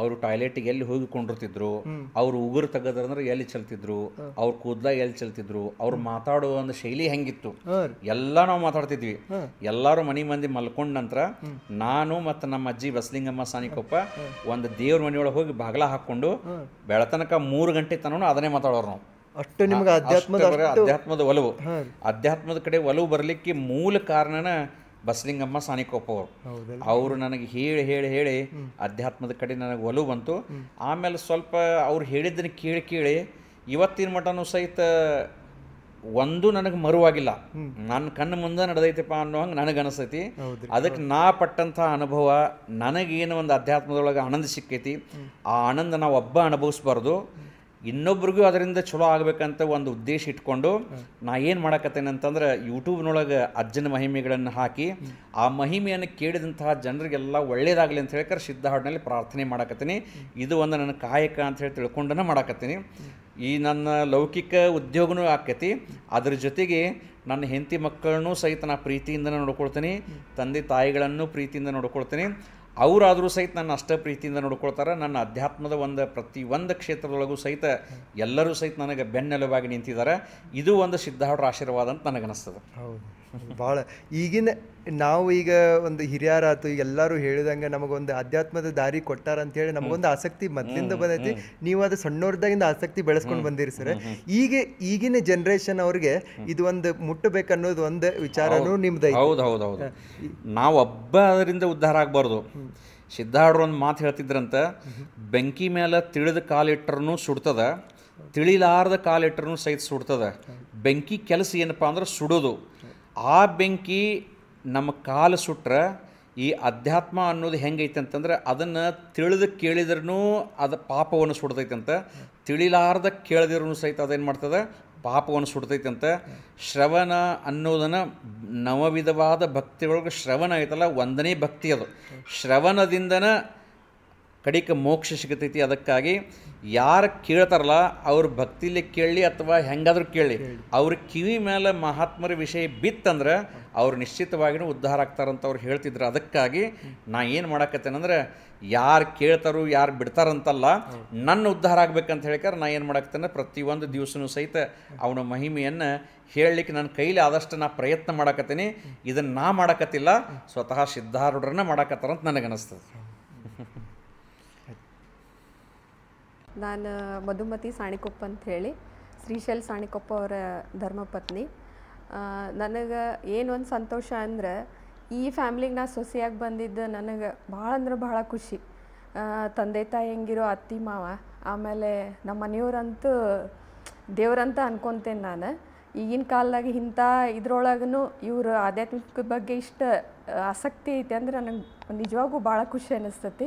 ಅವರು ಟಾಯ್ಲೆಟಿಗೆ ಎಲ್ಲಿ ಹೋಗಿ ಕೊಂಡಿರ್ತಿದ್ರು ಅವ್ರು ಉಗುರು ತೆಗೆದ್ರಂದ್ರೆ ಎಲ್ಲಿ ಚಲ್ತಿದ್ರು ಅವ್ರ ಕೂದ್ಲಾಗ ಎಲ್ಲಿ ಚಲ್ತಿದ್ರು ಅವ್ರು ಮಾತಾಡುವ ಒಂದು ಶೈಲಿ ಹೆಂಗಿತ್ತು ಎಲ್ಲ ನಾವು ಮಾತಾಡ್ತಿದ್ವಿ ಎಲ್ಲರೂ ಮನೆ ಮಂದಿ ಮಲ್ಕೊಂಡ ನಂತರ ನಾನು ಮತ್ತೆ ನಮ್ಮ ಅಜ್ಜಿ ಬಸಲಿಂಗಮ್ಮ ಸಾನಿಕೊಪ್ಪ ಒಂದು ದೇವ್ರ ಮನೆಯೊಳಗೆ ಹೋಗಿ ಬಾಗಲ ಹಾಕೊಂಡು ಬೆಳತನಕ ಮೂರು ಗಂಟೆ ತನಕ ಅದನ್ನೇ ಮಾತಾಡೋರು ನಾವು ಅಷ್ಟು ನಿಮ್ಗೆ ಅಧ್ಯಾತ್ಮದ ಅಧ್ಯಾತ್ಮದ ಒಲವು ಅಧ್ಯಾತ್ಮದ ಕಡೆ ಒಲವು ಬರಲಿಕ್ಕೆ ಮೂಲ ಕಾರಣನ ಬಸಲಿಂಗಮ್ಮ ಸಾನಿಕೊಪ್ಪ ಅವರು ಅವರು ನನಗೆ ಹೇಳಿ ಹೇಳಿ ಹೇಳಿ ಅಧ್ಯಾತ್ಮದ ಕಡೆ ನನಗೆ ಒಲವು ಬಂತು ಆಮೇಲೆ ಸ್ವಲ್ಪ ಅವ್ರು ಹೇಳಿದ್ದನ್ನು ಕೇಳಿ ಕೇಳಿ ಇವತ್ತಿನ ಮಟ್ಟನು ಸಹಿತ ಒಂದು ನನಗೆ ಮರುವಾಗಿಲ್ಲ ನನ್ನ ಕಣ್ಣ ಮುಂದೆ ನಡೆದೈತಿಪ್ಪ ಅನ್ನೋ ಹಂಗೆ ನನಗೆ ಅನಿಸ್ತೈತಿ ಅದಕ್ಕೆ ನಾ ಪಟ್ಟಂತ ಅನುಭವ ನನಗೇನು ಒಂದು ಅಧ್ಯಾತ್ಮದೊಳಗೆ ಆನಂದ ಸಿಕ್ಕೈತಿ ಆ ಆನಂದ ನಾವು ಒಬ್ಬ ಅನುಭವಿಸ್ಬಾರ್ದು ಇನ್ನೊಬ್ರಿಗೂ ಅದರಿಂದ ಚಲೋ ಆಗಬೇಕಂತ ಒಂದು ಉದ್ದೇಶ ಇಟ್ಕೊಂಡು ನಾ ಏನು ಮಾಡಕತ್ತೇನೆ ಅಂತಂದ್ರೆ ಯೂಟ್ಯೂಬ್ನೊಳಗೆ ಅಜ್ಜನ ಮಹಿಮೆಗಳನ್ನು ಹಾಕಿ ಆ ಮಹಿಮೆಯನ್ನು ಕೇಳಿದಂತಹ ಜನರಿಗೆಲ್ಲ ಒಳ್ಳೇದಾಗಲಿ ಅಂತ ಹೇಳ್ಕರೆ ಸಿದ್ಧ ಪ್ರಾರ್ಥನೆ ಮಾಡಕತ್ತೀನಿ ಇದು ಒಂದು ನನ್ನ ಕಾಯಕ ಅಂತ ಹೇಳಿ ತಿಳ್ಕೊಂಡನ ಮಾಡಕತ್ತೀನಿ ಈ ನನ್ನ ಲೌಕಿಕ ಉದ್ಯೋಗನೂ ಆಕೈತಿ ಅದ್ರ ಜೊತೆಗೆ ನನ್ನ ಹೆಂಡತಿ ಮಕ್ಕಳನ್ನೂ ಸಹಿತ ನಾ ಪ್ರೀತಿಯಿಂದ ನೋಡ್ಕೊಳ್ತೀನಿ ತಂದೆ ತಾಯಿಗಳನ್ನು ಪ್ರೀತಿಯಿಂದ ನೋಡ್ಕೊಳ್ತೀನಿ ಅವರಾದರೂ ಸಹಿತ ನನ್ನ ಅಷ್ಟ ಪ್ರೀತಿಯಿಂದ ನೋಡ್ಕೊಳ್ತಾರೆ ನನ್ನ ಅಧ್ಯಾತ್ಮದ ಒಂದು ಪ್ರತಿ ಒಂದು ಕ್ಷೇತ್ರದೊಳಗೂ ಸಹಿತ ಎಲ್ಲರೂ ಸಹಿತ ನನಗೆ ಬೆನ್ನೆಲುಬಾಗಿ ನಿಂತಿದ್ದಾರೆ ಇದು ಒಂದು ಸಿದ್ಧಾರ್ಢ ಆಶೀರ್ವಾದ ಅಂತ ನನಗನ್ನಿಸ್ತದೆ ಹೌದು ಭಾಳ ಈಗಿನ ನಾವು ಈಗ ಒಂದು ಹಿರಿಯರಾತು ಎಲ್ಲರೂ ಹೇಳಿದಂಗೆ ನಮಗೊಂದು ಅಧ್ಯಾತ್ಮದ ದಾರಿ ಕೊಟ್ಟಾರ ಹೇಳಿ ನಮಗೊಂದು ಆಸಕ್ತಿ ಮೊದಲಿಂದ ಬಂದೈತಿ ನೀವು ಅದು ಸಣ್ಣವ್ರದಾಗಿಂದ ಆಸಕ್ತಿ ಬೆಳೆಸ್ಕೊಂಡು ಬಂದಿರಿ ಸರ್ ಈಗ ಈಗಿನ ಜನ್ರೇಷನ್ ಅವ್ರಿಗೆ ಇದು ಒಂದು ಮುಟ್ಟಬೇಕನ್ನೋದು ಒಂದು ವಿಚಾರನೂ ನಿಮ್ದು ಹೌದು ಹೌದು ಹೌದು ನಾವು ಒಬ್ಬ ಅದರಿಂದ ಉದ್ಧಾರ ಆಗಬಾರ್ದು ಸಿದ್ಧಾರ್ಡ್ರು ಒಂದು ಮಾತು ಹೇಳ್ತಿದ್ರಂತ ಬೆಂಕಿ ಮೇಲೆ ತಿಳಿದ ಕಾಲಿಟ್ಟರೂ ಸುಡ್ತದ ತಿಳಿಲಾರದ ಕಾಲಿಟ್ರೂ ಸಹಿತ ಸುಡ್ತದ ಬೆಂಕಿ ಕೆಲಸ ಏನಪ್ಪ ಅಂದ್ರೆ ಸುಡೋದು ಆ ಬೆಂಕಿ ನಮ್ಮ ಕಾಲು ಸುಟ್ರೆ ಈ ಅಧ್ಯಾತ್ಮ ಅನ್ನೋದು ಹೆಂಗೈತೆ ಅಂತಂದ್ರೆ ಅದನ್ನು ತಿಳಿದು ಕೇಳಿದ್ರೂ ಅದು ಪಾಪವನ್ನು ಸುಡ್ತೈತಂತ ತಿಳಿಲಾರ್ದ ಕೇಳಿದ್ರೂ ಸಹಿತ ಅದೇನು ಮಾಡ್ತದೆ ಪಾಪವನ್ನು ಸುಡ್ತೈತಂತೆ ಶ್ರವಣ ಅನ್ನೋದನ್ನು ನವವಿಧವಾದ ಭಕ್ತಿ ಶ್ರವಣ ಐತಲ್ಲ ಒಂದನೇ ಭಕ್ತಿ ಅದು ಶ್ರವಣದಿಂದನೇ ಕಡಿಕ ಮೋಕ್ಷ ಸಿಗತೈತಿ ಅದಕ್ಕಾಗಿ ಯಾರು ಕೇಳ್ತಾರಲ್ಲ ಅವ್ರ ಭಕ್ತಿಲಿ ಕೇಳಲಿ ಅಥವಾ ಹೆಂಗಾದ್ರೂ ಕೇಳಲಿ ಅವ್ರ ಕಿವಿ ಮೇಲೆ ಮಹಾತ್ಮರ ವಿಷಯ ಬಿತ್ತಂದ್ರೆ ಅವ್ರು ನಿಶ್ಚಿತವಾಗಿಯೂ ಉದ್ಧಾರ ಆಗ್ತಾರಂತ ಅವ್ರು ಹೇಳ್ತಿದ್ರು ಅದಕ್ಕಾಗಿ ನಾ ಏನು ಮಾಡಾಕತ್ತೇನೆಂದ್ರೆ ಯಾರು ಕೇಳ್ತಾರೋ ಯಾರು ಬಿಡ್ತಾರಂತಲ್ಲ ನನ್ನ ಉದ್ಧಾರ ಆಗ್ಬೇಕಂತ ಹೇಳಿಕಾರೆ ನಾ ಏನು ಮಾಡಾಕ್ತೇನೆ ಪ್ರತಿಯೊಂದು ದಿವ್ಸನೂ ಸಹಿತ ಅವನ ಮಹಿಮೆಯನ್ನು ಹೇಳಲಿಕ್ಕೆ ನನ್ನ ಕೈಲಿ ಆದಷ್ಟು ನಾ ಪ್ರಯತ್ನ ಮಾಡಾಕತ್ತೀನಿ ಇದನ್ನು ನಾ ಮಾಡಕತ್ತಿಲ್ಲ ಸ್ವತಃ ಸಿದ್ಧಾರೂಢರನ್ನ ಮಾಡಾಕತ್ತಾರಂತ ನನಗನ್ನಿಸ್ತದೆ ನಾನು ಮಧುಮತಿ ಸಾಣಿಕೊಪ್ಪ ಅಂತ ಹೇಳಿ ಶ್ರೀಶೈಲ್ ಸಾಣಿಕೊಪ್ಪ ಅವರ ಧರ್ಮಪತ್ನಿ ನನಗೆ ಏನೊಂದು ಸಂತೋಷ ಅಂದ್ರೆ ಈ ಫ್ಯಾಮ್ಲಿಗೆ ನಾ ಸೊಸೆಯಾಗಿ ಬಂದಿದ್ದು ನನಗೆ ಭಾಳ ಅಂದ್ರೆ ಭಾಳ ಖುಷಿ ತಂದೆ ತಾಯಿ ಹೆಂಗಿರೋ ಅತ್ತಿ ಮಾವ ಆಮೇಲೆ ನಮ್ಮ ಮನೆಯವ್ರಂತೂ ದೇವರಂತ ಅನ್ಕೊತೇನೆ ನಾನು ಈಗಿನ ಕಾಲದಾಗ ಇಂಥ ಇದ್ರೊಳಗೂ ಇವರು ಆಧ್ಯಾತ್ಮಿಕ ಬಗ್ಗೆ ಇಷ್ಟು ಆಸಕ್ತಿ ಐತೆ ಅಂದ್ರೆ ನನಗೆ ನಿಜವಾಗೂ ಭಾಳ ಖುಷಿ ಅನ್ನಿಸ್ತತಿ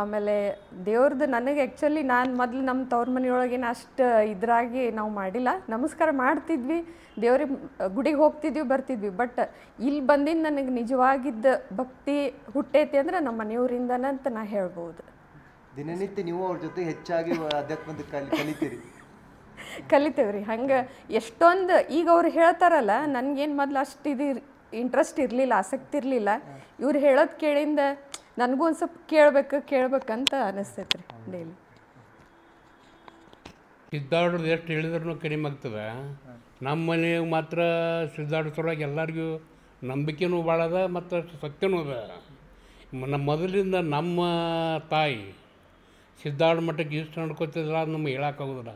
ಆಮೇಲೆ ದೇವ್ರದ್ದು ನನಗೆ ಆ್ಯಕ್ಚುಲಿ ನಾನು ಮೊದಲು ನಮ್ಮ ತವ್ರ ಮನೆಯೊಳಗೇನು ಅಷ್ಟು ಇದ್ರಾಗಿ ನಾವು ಮಾಡಿಲ್ಲ ನಮಸ್ಕಾರ ಮಾಡ್ತಿದ್ವಿ ದೇವ್ರಿಗೆ ಗುಡಿಗೆ ಹೋಗ್ತಿದ್ವಿ ಬರ್ತಿದ್ವಿ ಬಟ್ ಇಲ್ಲಿ ಬಂದಿಂದ ನನಗೆ ನಿಜವಾಗಿದ್ದ ಭಕ್ತಿ ಹುಟ್ಟೈತಿ ಅಂದ್ರೆ ನಮ್ಮ ಮನೆಯವರಿಂದ ಅಂತ ನಾ ಹೇಳ್ಬೋದು ದಿನನಿತ್ಯ ನೀವು ಅವ್ರ ಜೊತೆ ಹೆಚ್ಚಾಗಿ ಅಧ್ಯಾತ್ಮದ ಕಲಿತೀರಿ ಕಲಿತೇವ್ರಿ ಹಂಗೆ ಎಷ್ಟೊಂದು ಈಗ ಅವ್ರು ಹೇಳ್ತಾರಲ್ಲ ನನಗೇನು ಮೊದಲು ಅಷ್ಟು ಇದು ಇಂಟ್ರೆಸ್ಟ್ ಇರಲಿಲ್ಲ ಆಸಕ್ತಿ ಇರಲಿಲ್ಲ ಇವ್ರು ಹೇಳೋದು ಕೇಳಿಂದ ನನಗೂ ಒಂದು ಸ್ವಲ್ಪ ಕೇಳಬೇಕು ಕೇಳಬೇಕಂತ ಅನಿಸ್ತೈತೆ ರೀ ಡೈಲಿ ಸಿದ್ದಾಡೋದು ಎಷ್ಟು ಹೇಳಿದ್ರೂ ಕಡಿಮೆ ಆಗ್ತದೆ ನಮ್ಮ ಮನೆಯಾಗ ಮಾತ್ರ ಸಿದ್ದಾಡಿಸೋರಾಗ ಎಲ್ಲರಿಗೂ ನಂಬಿಕೆನೂ ಭಾಳ ಅದ ಮತ್ತು ಸತ್ಯನೂ ಅದ ನಮ್ಮ ಮೊದಲಿಂದ ನಮ್ಮ ತಾಯಿ ಸಿದ್ಧಾಡ ಮಟ್ಟಕ್ಕೆ ಇಷ್ಟು ನಡ್ಕೊತಿದ್ರೆ ಅದು ನಮ್ಗೆ ಹೇಳೋಕ್ಕಾಗೋದಿಲ್ಲ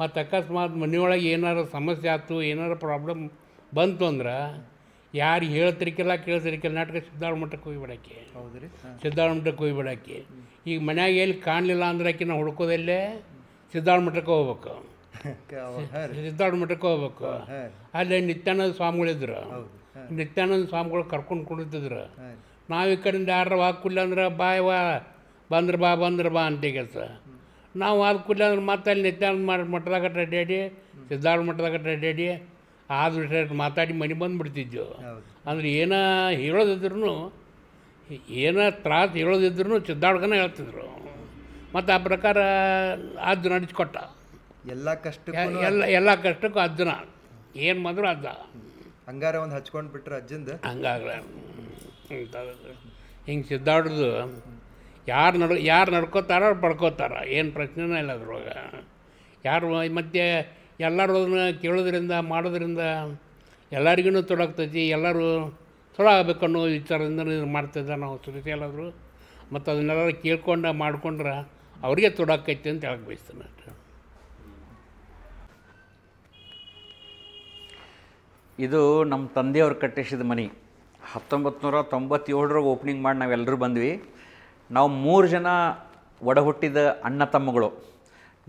ಮತ್ತು ಅಕಸ್ಮಾತ್ ಮನೆಯೊಳಗೆ ಏನಾರು ಸಮಸ್ಯೆ ಆಯ್ತು ಏನಾರು ಪ್ರಾಬ್ಲಮ್ ಬಂತು ಅಂದ್ರೆ ಯಾರು ಹೇಳ್ತಿರ್ಕಿಲ್ಲ ಕೇಳ್ತಿರ್ಕಿಲ್ಲ ನಾಟಕ ಸಿದ್ಧಾರ್ಥ ಮಠಕ್ಕೆ ಹೋಗಿ ಬಿಡಕ್ಕೆ ಸಿದ್ಧಾರ್ಥ ಮಠಕ್ಕೆ ಮಠಕ್ಕೆ ಬಿಡಕ್ಕೆ ಈಗ ಮನ್ಯಾಗ ಎಲ್ಲಿ ಕಾಣಲಿಲ್ಲ ಅಂದ್ರೆ ಆಕಿ ನಾವು ಹುಡ್ಕೋದಲ್ಲೇ ಸಿದ್ಧಾರ್ಥ ಮಠಕ್ಕೆ ಹೋಗ್ಬೇಕು ಸಿದ್ಧಾರ್ಥ ಮಠಕ್ಕೆ ಹೋಗ್ಬೇಕು ಅಲ್ಲಿ ನಿತ್ಯಾನಂದ ಸ್ವಾಮಿಗಳಿದ್ರು ನಿತ್ಯಾನಂದ ಸ್ವಾಮಿಗಳು ಕರ್ಕೊಂಡು ಕುಡಿತಿದ್ರು ನಾವು ಈ ಕಡೆಯಿಂದ ಯಾರು ಹಾಕಿಲ್ಲ ಅಂದ್ರೆ ಬಾಯ್ ವಾ ಬಂದ್ರೆ ಬಾ ಬಂದ್ರೆ ಬಾ ಅಂತ ಕೆಲಸ ನಾವು ಹಾಕಿಲ್ಲ ಅಂದ್ರೆ ಮತ್ತೆ ಅಲ್ಲಿ ನಿತ್ಯಾನಂದ ಮಠದಾಗ ಡ್ಯಾಡಿ ಸಿದ್ಧಾರ್ಥ ಮಠದಾಗ ಡ್ಯಾಡಿ ಆದ್ರೆ ಮಾತಾಡಿ ಮನೆ ಬಂದುಬಿಡ್ತಿದ್ದು ಅಂದರೆ ಏನೋ ಹೇಳೋದಿದ್ರು ಏನೋ ತ್ರಾಸ ಹೇಳೋದಿದ್ರು ಚಿದ್ದಾಡ್ಕನ ಹೇಳ್ತಿದ್ರು ಮತ್ತು ಆ ಪ್ರಕಾರ ಅದು ನಡೆಸ್ಕೊಟ್ಟ ಎಲ್ಲ ಕಷ್ಟ ಎಲ್ಲ ಎಲ್ಲ ಕಷ್ಟಕ್ಕೂ ಅಜ್ಜನ ಏನು ಮಾಡ್ರು ಅಜ್ಜ ಹಂಗಾರ ಒಂದು ಹಚ್ಕೊಂಡು ಬಿಟ್ರೆ ಅಜ್ಜಂದು ಹಂಗಾಗ್ರೆ ಹಿಂಗೆ ಸಿದ್ದಾಡ್ದು ಯಾರು ನಡ್ ಯಾರು ನಡ್ಕೋತಾರೋ ಪಡ್ಕೋತಾರ ಏನು ಪ್ರಶ್ನೆನೇ ಇಲ್ಲ ಅದ್ರೊಳಗೆ ಯಾರು ಮತ್ತೆ ಎಲ್ಲರೂ ಅದನ್ನು ಕೇಳೋದ್ರಿಂದ ಮಾಡೋದ್ರಿಂದ ಎಲ್ಲರಿಗೂ ತೊಡಗ್ತೈತಿ ಎಲ್ಲರೂ ತೊಡ ಅನ್ನೋ ವಿಚಾರದಿಂದ ಇದು ಮಾಡ್ತಿದ್ದ ನಾವು ಸುರಿತ ಮತ್ತು ಅದನ್ನೆಲ್ಲ ಕೇಳ್ಕೊಂಡು ಮಾಡ್ಕೊಂಡ್ರೆ ಅವರಿಗೆ ತೊಡಾಕೈತಿ ಅಂತ ಹೇಳಕ್ಕೆ ಬಯಸ್ತೇನೆ ಇದು ನಮ್ಮ ತಂದೆಯವ್ರು ಕಟ್ಟಿಸಿದ ಮನೆ ಹತ್ತೊಂಬತ್ತು ನೂರ ತೊಂಬತ್ತೇಳರಾಗ ಓಪನಿಂಗ್ ಮಾಡಿ ನಾವೆಲ್ಲರೂ ಬಂದ್ವಿ ನಾವು ಮೂರು ಜನ ಒಡಹುಟ್ಟಿದ ಅಣ್ಣ ತಮ್ಮಗಳು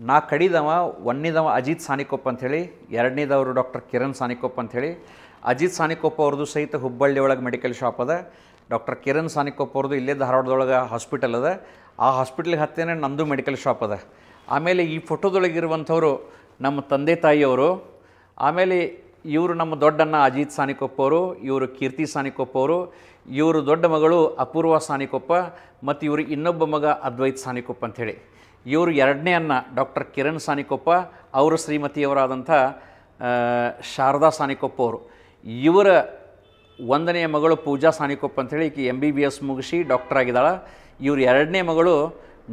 ನಾ ಕಡಿದವ ಒಂದನೇದವ ಅಜಿತ್ ಸಾನಿಕೊಪ್ಪ ಅಂಥೇಳಿ ಎರಡನೇದವರು ಡಾಕ್ಟರ್ ಕಿರಣ್ ಸಾನಿಕೊಪ್ಪ ಅಂಥೇಳಿ ಅಜಿತ್ ಸಾನಿಕೊಪ್ಪ ಅವ್ರದ್ದು ಸಹಿತ ಹುಬ್ಬಳ್ಳಿ ಒಳಗೆ ಮೆಡಿಕಲ್ ಶಾಪ್ ಅದ ಡಾಕ್ಟರ್ ಕಿರಣ್ ಸಾನಿಕೊಪ್ಪ ಅವ್ರದ್ದು ಇಲ್ಲೇ ಧಾರವಾಡದೊಳಗೆ ಹಾಸ್ಪಿಟಲ್ ಅದ ಆ ಹಾಸ್ಪಿಟ್ಲಿಗೆ ಹತ್ತೇನೆ ನಂದು ಮೆಡಿಕಲ್ ಶಾಪ್ ಅದ ಆಮೇಲೆ ಈ ಫೋಟೋದೊಳಗಿರುವಂಥವರು ನಮ್ಮ ತಂದೆ ತಾಯಿಯವರು ಆಮೇಲೆ ಇವರು ನಮ್ಮ ದೊಡ್ಡಣ್ಣ ಅಜಿತ್ ಸಾನಿಕೊಪ್ಪ ಅವರು ಇವರು ಕೀರ್ತಿ ಸಾನಿಕೊಪ್ಪ ಅವರು ಇವರು ದೊಡ್ಡ ಮಗಳು ಅಪೂರ್ವ ಸಾನಿಕೊಪ್ಪ ಮತ್ತು ಇವರು ಇನ್ನೊಬ್ಬ ಮಗ ಅದ್ವೈತ್ ಸಾನಿಕೊಪ್ಪ ಅಂಥೇಳಿ ಇವರು ಎರಡನೇ ಅನ್ನ ಡಾಕ್ಟರ್ ಕಿರಣ್ ಸಾನಿಕೊಪ್ಪ ಅವರು ಶ್ರೀಮತಿಯವರಾದಂಥ ಶಾರದಾ ಸಾನಿಕೊಪ್ಪ ಅವರು ಇವರ ಒಂದನೆಯ ಮಗಳು ಪೂಜಾ ಸಾನಿಕೊಪ್ಪ ಅಂಥೇಳಿ ಈಕೆ ಎಮ್ ಬಿ ಬಿ ಎಸ್ ಮುಗಿಸಿ ಡಾಕ್ಟರ್ ಆಗಿದ್ದಾಳೆ ಇವರು ಎರಡನೇ ಮಗಳು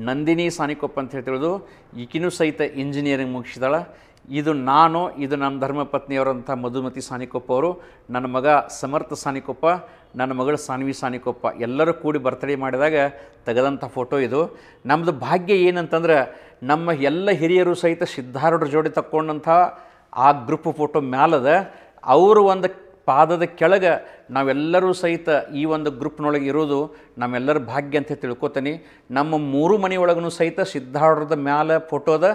ನಂದಿನಿ ಸಾನಿಕೊಪ್ಪ ಅಂತ ಹೇಳ್ತಿರೋದು ಈಕಿನೂ ಸಹಿತ ಇಂಜಿನಿಯರಿಂಗ್ ಮುಗಿಸಿದಾಳೆ ಇದು ನಾನು ಇದು ನನ್ನ ಧರ್ಮಪತ್ನಿಯವರಂಥ ಮಧುಮತಿ ಸಾನಿಕೊಪ್ಪ ಅವರು ನನ್ನ ಮಗ ಸಮರ್ಥ ಸಾನಿಕೊಪ್ಪ ನನ್ನ ಮಗಳು ಸಾನ್ವಿ ಸಾನಿಕೊಪ್ಪ ಎಲ್ಲರೂ ಕೂಡಿ ಬರ್ತ್ಡೇ ಮಾಡಿದಾಗ ತೆಗೆದಂಥ ಫೋಟೋ ಇದು ನಮ್ಮದು ಭಾಗ್ಯ ಏನಂತಂದ್ರೆ ನಮ್ಮ ಎಲ್ಲ ಹಿರಿಯರು ಸಹಿತ ಸಿದ್ಧಾರೂಢರ ಜೋಡಿ ತಕ್ಕೊಂಡಂಥ ಆ ಗ್ರೂಪ್ ಫೋಟೋ ಮ್ಯಾಲದ ಅವರು ಒಂದು ಪಾದದ ಕೆಳಗೆ ನಾವೆಲ್ಲರೂ ಸಹಿತ ಈ ಒಂದು ಗ್ರೂಪ್ನೊಳಗೆ ಇರೋದು ನಮ್ಮೆಲ್ಲರ ಭಾಗ್ಯ ಅಂತ ತಿಳ್ಕೊತೀನಿ ನಮ್ಮ ಮೂರು ಮನೆಯೊಳಗೂ ಸಹಿತ ಸಿದ್ಧಾರ್ಡದ ಮ್ಯಾಲೆ ಫೋಟೋದ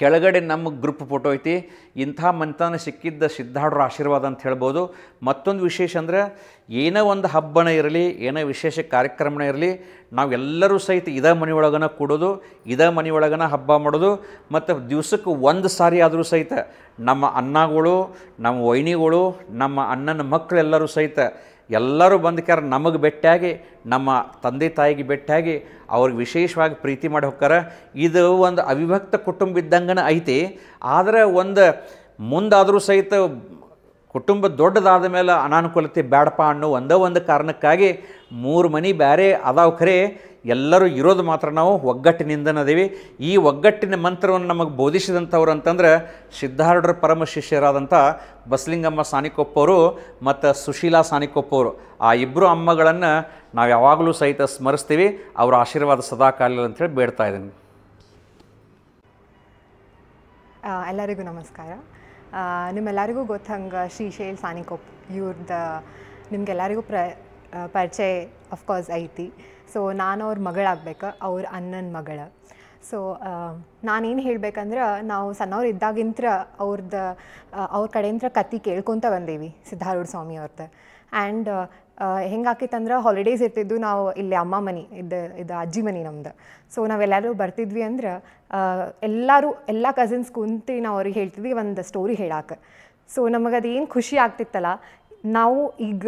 ಕೆಳಗಡೆ ನಮ್ಮ ಗ್ರೂಪ್ ಫೋಟೋ ಐತಿ ಇಂಥ ಮಂತನ ಸಿಕ್ಕಿದ್ದ ಸಿದ್ಧಾಡ್ರ ಆಶೀರ್ವಾದ ಅಂತ ಹೇಳ್ಬೋದು ಮತ್ತೊಂದು ವಿಶೇಷ ಅಂದರೆ ಏನೋ ಒಂದು ಹಬ್ಬನ ಇರಲಿ ಏನೋ ವಿಶೇಷ ಕಾರ್ಯಕ್ರಮನ ಇರಲಿ ನಾವೆಲ್ಲರೂ ಸಹಿತ ಇದೇ ಮನೆಯೊಳಗನ ಕೊಡೋದು ಇದೇ ಮನೆಯೊಳಗನ ಹಬ್ಬ ಮಾಡೋದು ಮತ್ತು ದಿವಸಕ್ಕೆ ಒಂದು ಸಾರಿ ಆದರೂ ಸಹಿತ ನಮ್ಮ ಅನ್ನಗಳು ನಮ್ಮ ವೈನಿಗಳು ನಮ್ಮ ಅಣ್ಣನ ಮಕ್ಕಳೆಲ್ಲರೂ ಸಹಿತ ಎಲ್ಲರೂ ಬಂದ್ಕ್ಯಾರ ನಮಗೆ ಬೆಟ್ಟಾಗಿ ನಮ್ಮ ತಂದೆ ತಾಯಿಗೆ ಬೆಟ್ಟಾಗಿ ಅವ್ರಿಗೆ ವಿಶೇಷವಾಗಿ ಪ್ರೀತಿ ಮಾಡಿ ಹೋಗ್ಕಾರ ಇದು ಒಂದು ಅವಿಭಕ್ತ ಕುಟುಂಬ ಇದ್ದಂಗನ ಐತಿ ಆದರೆ ಒಂದು ಮುಂದಾದರೂ ಸಹಿತ ಕುಟುಂಬ ದೊಡ್ಡದಾದ ಮೇಲೆ ಅನಾನುಕೂಲತೆ ಬೇಡಪ್ಪ ಅನ್ನೋ ಒಂದೇ ಒಂದು ಕಾರಣಕ್ಕಾಗಿ ಮೂರು ಮನೆ ಬೇರೆ ಅದಾವ ಖರೆ ಎಲ್ಲರೂ ಇರೋದು ಮಾತ್ರ ನಾವು ಒಗ್ಗಟ್ಟಿನಿಂದನದೇವಿ ಈ ಒಗ್ಗಟ್ಟಿನ ಮಂತ್ರವನ್ನು ನಮಗೆ ಬೋಧಿಸಿದಂಥವ್ರು ಅಂತಂದ್ರೆ ಸಿದ್ಧಾರ್ಢರ ಪರಮ ಶಿಷ್ಯರಾದಂಥ ಬಸಲಿಂಗಮ್ಮ ಸಾನಿಕೊಪ್ಪವರು ಮತ್ತು ಸುಶೀಲಾ ಸಾನಿಕೊಪ್ಪವರು ಆ ಇಬ್ಬರು ಅಮ್ಮಗಳನ್ನು ನಾವು ಯಾವಾಗಲೂ ಸಹಿತ ಸ್ಮರಿಸ್ತೀವಿ ಅವರ ಆಶೀರ್ವಾದ ಸದಾ ಕಾಲ ಅಂತೇಳಿ ಬೇಡ್ತಾ ಇದ್ದೀನಿ ಎಲ್ಲರಿಗೂ ನಮಸ್ಕಾರ ನಿಮ್ಮೆಲ್ಲರಿಗೂ ಗೊತ್ತಂಗೆ ಶ್ರೀಶೈಲ್ ಸಾನಿಕೊಪ್ಪ ಇವ್ರದ್ದು ನಿಮಗೆಲ್ಲರಿಗೂ ಪ್ರ ಪರಿಚಯ ಅಫ್ಕೋರ್ಸ್ ಐತಿ ಸೊ ನಾನು ಅವ್ರ ಮಗಳಾಗಬೇಕು ಅವ್ರ ಅಣ್ಣನ ಮಗಳ ಸೊ ನಾನೇನು ಹೇಳಬೇಕಂದ್ರೆ ನಾವು ಸಣ್ಣವ್ರು ಇದ್ದಾಗಿಂತ್ರ ಅವ್ರದ್ದು ಅವ್ರ ಕಡೆಯಿಂದ ಕತೆ ಕೇಳ್ಕೊತ ಬಂದೀವಿ ಸಿದ್ಧಾರೂಢ ಸ್ವಾಮಿ ಅವ್ರದ್ದು ಆ್ಯಂಡ್ ಹೆಂಗಾಕಿತ್ತಂದ್ರೆ ಹಾಲಿಡೇಸ್ ಇರ್ತಿದ್ದು ನಾವು ಇಲ್ಲಿ ಅಮ್ಮ ಮನೆ ಇದು ಇದು ಅಜ್ಜಿ ಮನೆ ನಮ್ದು ಸೊ ನಾವೆಲ್ಲರೂ ಬರ್ತಿದ್ವಿ ಅಂದ್ರೆ ಎಲ್ಲರೂ ಎಲ್ಲ ಕಸಿನ್ಸ್ ಕುಂತು ನಾವು ಅವ್ರಿಗೆ ಹೇಳ್ತಿದ್ವಿ ಒಂದು ಸ್ಟೋರಿ ಹೇಳಕ್ಕೆ ಸೊ ನಮಗೆ ಅದೇನು ಖುಷಿ ಆಗ್ತಿತ್ತಲ್ಲ ನಾವು ಈಗ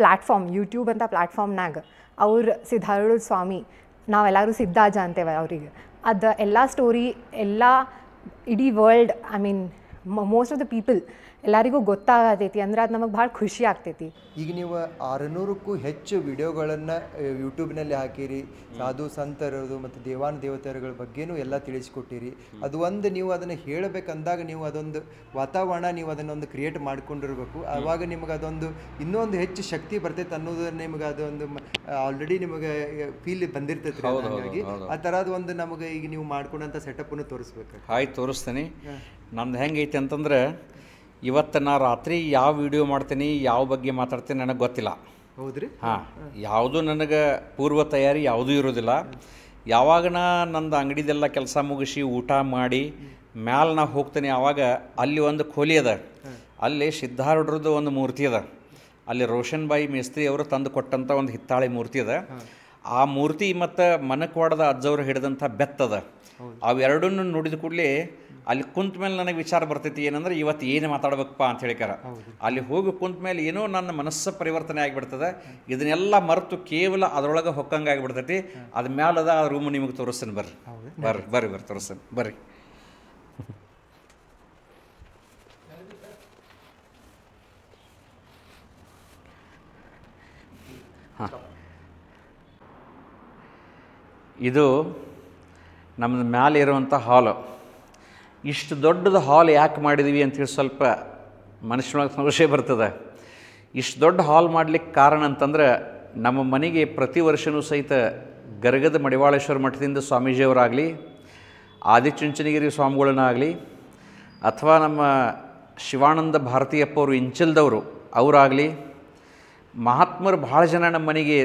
ಪ್ಲ್ಯಾಟ್ಫಾರ್ಮ್ ಯೂಟ್ಯೂಬ್ ಅಂತ ಪ್ಲ್ಯಾಟ್ಫಾರ್ಮ್ನಾಗ ಅವ್ರು ಸಿದ್ಧಾರೂಢ ಸ್ವಾಮಿ ನಾವೆಲ್ಲರೂ ಸಿದ್ಧಾಜ ಅಂತೇವೆ ಅವರಿಗೆ ಅದು ಎಲ್ಲ ಸ್ಟೋರಿ ಎಲ್ಲ ಇಡೀ world I mean most of the people ಎಲ್ಲರಿಗೂ ಗೊತ್ತಾಗತೈತಿ ಅಂದ್ರೆ ಅದು ನಮಗೆ ಭಾಳ ಖುಷಿ ಆಗ್ತೈತಿ ಈಗ ನೀವು ಆರುನೂರಕ್ಕೂ ಹೆಚ್ಚು ವಿಡಿಯೋಗಳನ್ನು ಯೂಟ್ಯೂಬ್ನಲ್ಲಿ ಹಾಕಿರಿ ಸಾಧು ಸಂತರದು ಮತ್ತು ದೇವಾನು ದೇವತೆಗಳ ಬಗ್ಗೆನೂ ಎಲ್ಲ ತಿಳಿಸಿಕೊಟ್ಟಿರಿ ಅದು ಒಂದು ನೀವು ಅದನ್ನು ಹೇಳಬೇಕಂದಾಗ ನೀವು ಅದೊಂದು ವಾತಾವರಣ ನೀವು ಅದನ್ನೊಂದು ಕ್ರಿಯೇಟ್ ಮಾಡ್ಕೊಂಡಿರ್ಬೇಕು ಆವಾಗ ನಿಮಗೆ ಅದೊಂದು ಇನ್ನೊಂದು ಹೆಚ್ಚು ಶಕ್ತಿ ಬರ್ತೈತೆ ಅನ್ನೋದು ನಿಮಗೆ ಅದೊಂದು ಆಲ್ರೆಡಿ ನಿಮಗೆ ಫೀಲ್ ಬಂದಿರ್ತೈತೆ ಹಾಗಾಗಿ ಆ ಥರದ ಒಂದು ನಮಗೆ ಈಗ ನೀವು ಮಾಡ್ಕೊಂಡಂಥ ಅಪ್ ತೋರಿಸ್ಬೇಕು ಆಯ್ತು ತೋರಿಸ್ತೇನೆ ನಮ್ದು ಹೆಂಗೈತೆ ಅಂತಂದ್ರೆ ಇವತ್ತು ನಾ ರಾತ್ರಿ ಯಾವ ವಿಡಿಯೋ ಮಾಡ್ತೀನಿ ಯಾವ ಬಗ್ಗೆ ಮಾತಾಡ್ತೀನಿ ನನಗೆ ಗೊತ್ತಿಲ್ಲ ಹೌದ್ರಿ ಹಾಂ ಯಾವುದೂ ನನಗೆ ಪೂರ್ವ ತಯಾರಿ ಯಾವುದೂ ಇರೋದಿಲ್ಲ ಯಾವಾಗ ನಾ ನಂದು ಅಂಗಡಿದೆಲ್ಲ ಕೆಲಸ ಮುಗಿಸಿ ಊಟ ಮಾಡಿ ಮ್ಯಾಲೆ ನಾ ಹೋಗ್ತೀನಿ ಆವಾಗ ಅಲ್ಲಿ ಒಂದು ಖೋಲಿ ಅದ ಅಲ್ಲಿ ಸಿದ್ಧಾರೂಢರದ್ದು ಒಂದು ಮೂರ್ತಿ ಅದ ಅಲ್ಲಿ ರೋಷನ್ ಬಾಯಿ ಮೇಸ್ತ್ರಿ ಅವರು ತಂದು ಕೊಟ್ಟಂಥ ಒಂದು ಹಿತ್ತಾಳೆ ಮೂರ್ತಿ ಅದ ಆ ಮೂರ್ತಿ ಮತ್ತು ಮನಕ್ವಾಡದ ಅಜ್ಜವರು ಹಿಡಿದಂಥ ಬೆತ್ತದ ಅವೆರಡನ್ನು ನೋಡಿದ ಕೂಡಲೇ ಅಲ್ಲಿ ಕುಂತ ಮೇಲೆ ನನಗೆ ವಿಚಾರ ಬರ್ತೈತಿ ಏನಂದ್ರೆ ಇವತ್ತು ಏನು ಮಾತಾಡ್ಬೇಕಪ್ಪ ಅಂತ ಹೇಳಿಕಾರ ಅಲ್ಲಿ ಹೋಗಿ ಕುಂತ ಮೇಲೆ ಏನೋ ನನ್ನ ಮನಸ್ಸು ಪರಿವರ್ತನೆ ಆಗಿಬಿಡ್ತದೆ ಇದನ್ನೆಲ್ಲ ಮರೆತು ಕೇವಲ ಅದರೊಳಗೆ ಹೊಕ್ಕಂಗೆ ಆಗಿಬಿಡ್ತೈತಿ ಅದ ಮೇಲೆ ಆ ರೂಮ್ ನಿಮಗೆ ತೋರಿಸ್ತೀನಿ ಬರ್ರಿ ಬರ್ರಿ ಬರ್ರಿ ಬರ್ರಿ ತೋರಿಸ್ತೀನಿ ಬರ್ರಿ ಹಾಂ ಇದು ನಮ್ಮ ಮ್ಯಾಲೆ ಇರುವಂಥ ಹಾಲು ಇಷ್ಟು ದೊಡ್ಡದು ಹಾಲ್ ಯಾಕೆ ಮಾಡಿದ್ವಿ ಅಂತೇಳಿ ಸ್ವಲ್ಪ ಮನುಷ್ಯನಾಗ ಸಮಸ್ಯೆ ಬರ್ತದೆ ಇಷ್ಟು ದೊಡ್ಡ ಹಾಲ್ ಮಾಡಲಿಕ್ಕೆ ಕಾರಣ ಅಂತಂದ್ರೆ ನಮ್ಮ ಮನೆಗೆ ಪ್ರತಿ ವರ್ಷವೂ ಸಹಿತ ಗರಗದ ಮಡಿವಾಳೇಶ್ವರ ಮಠದಿಂದ ಸ್ವಾಮೀಜಿಯವರಾಗಲಿ ಆದಿಚುಂಚನಗಿರಿ ಸ್ವಾಮಿಗಳನ್ನಾಗಲಿ ಅಥವಾ ನಮ್ಮ ಶಿವಾನಂದ ಭಾರತೀಯಪ್ಪವರು ಇಂಚಲ್ದವರು ಅವರಾಗಲಿ ಮಹಾತ್ಮರು ಭಾಳ ಜನ ನಮ್ಮ ಮನೆಗೆ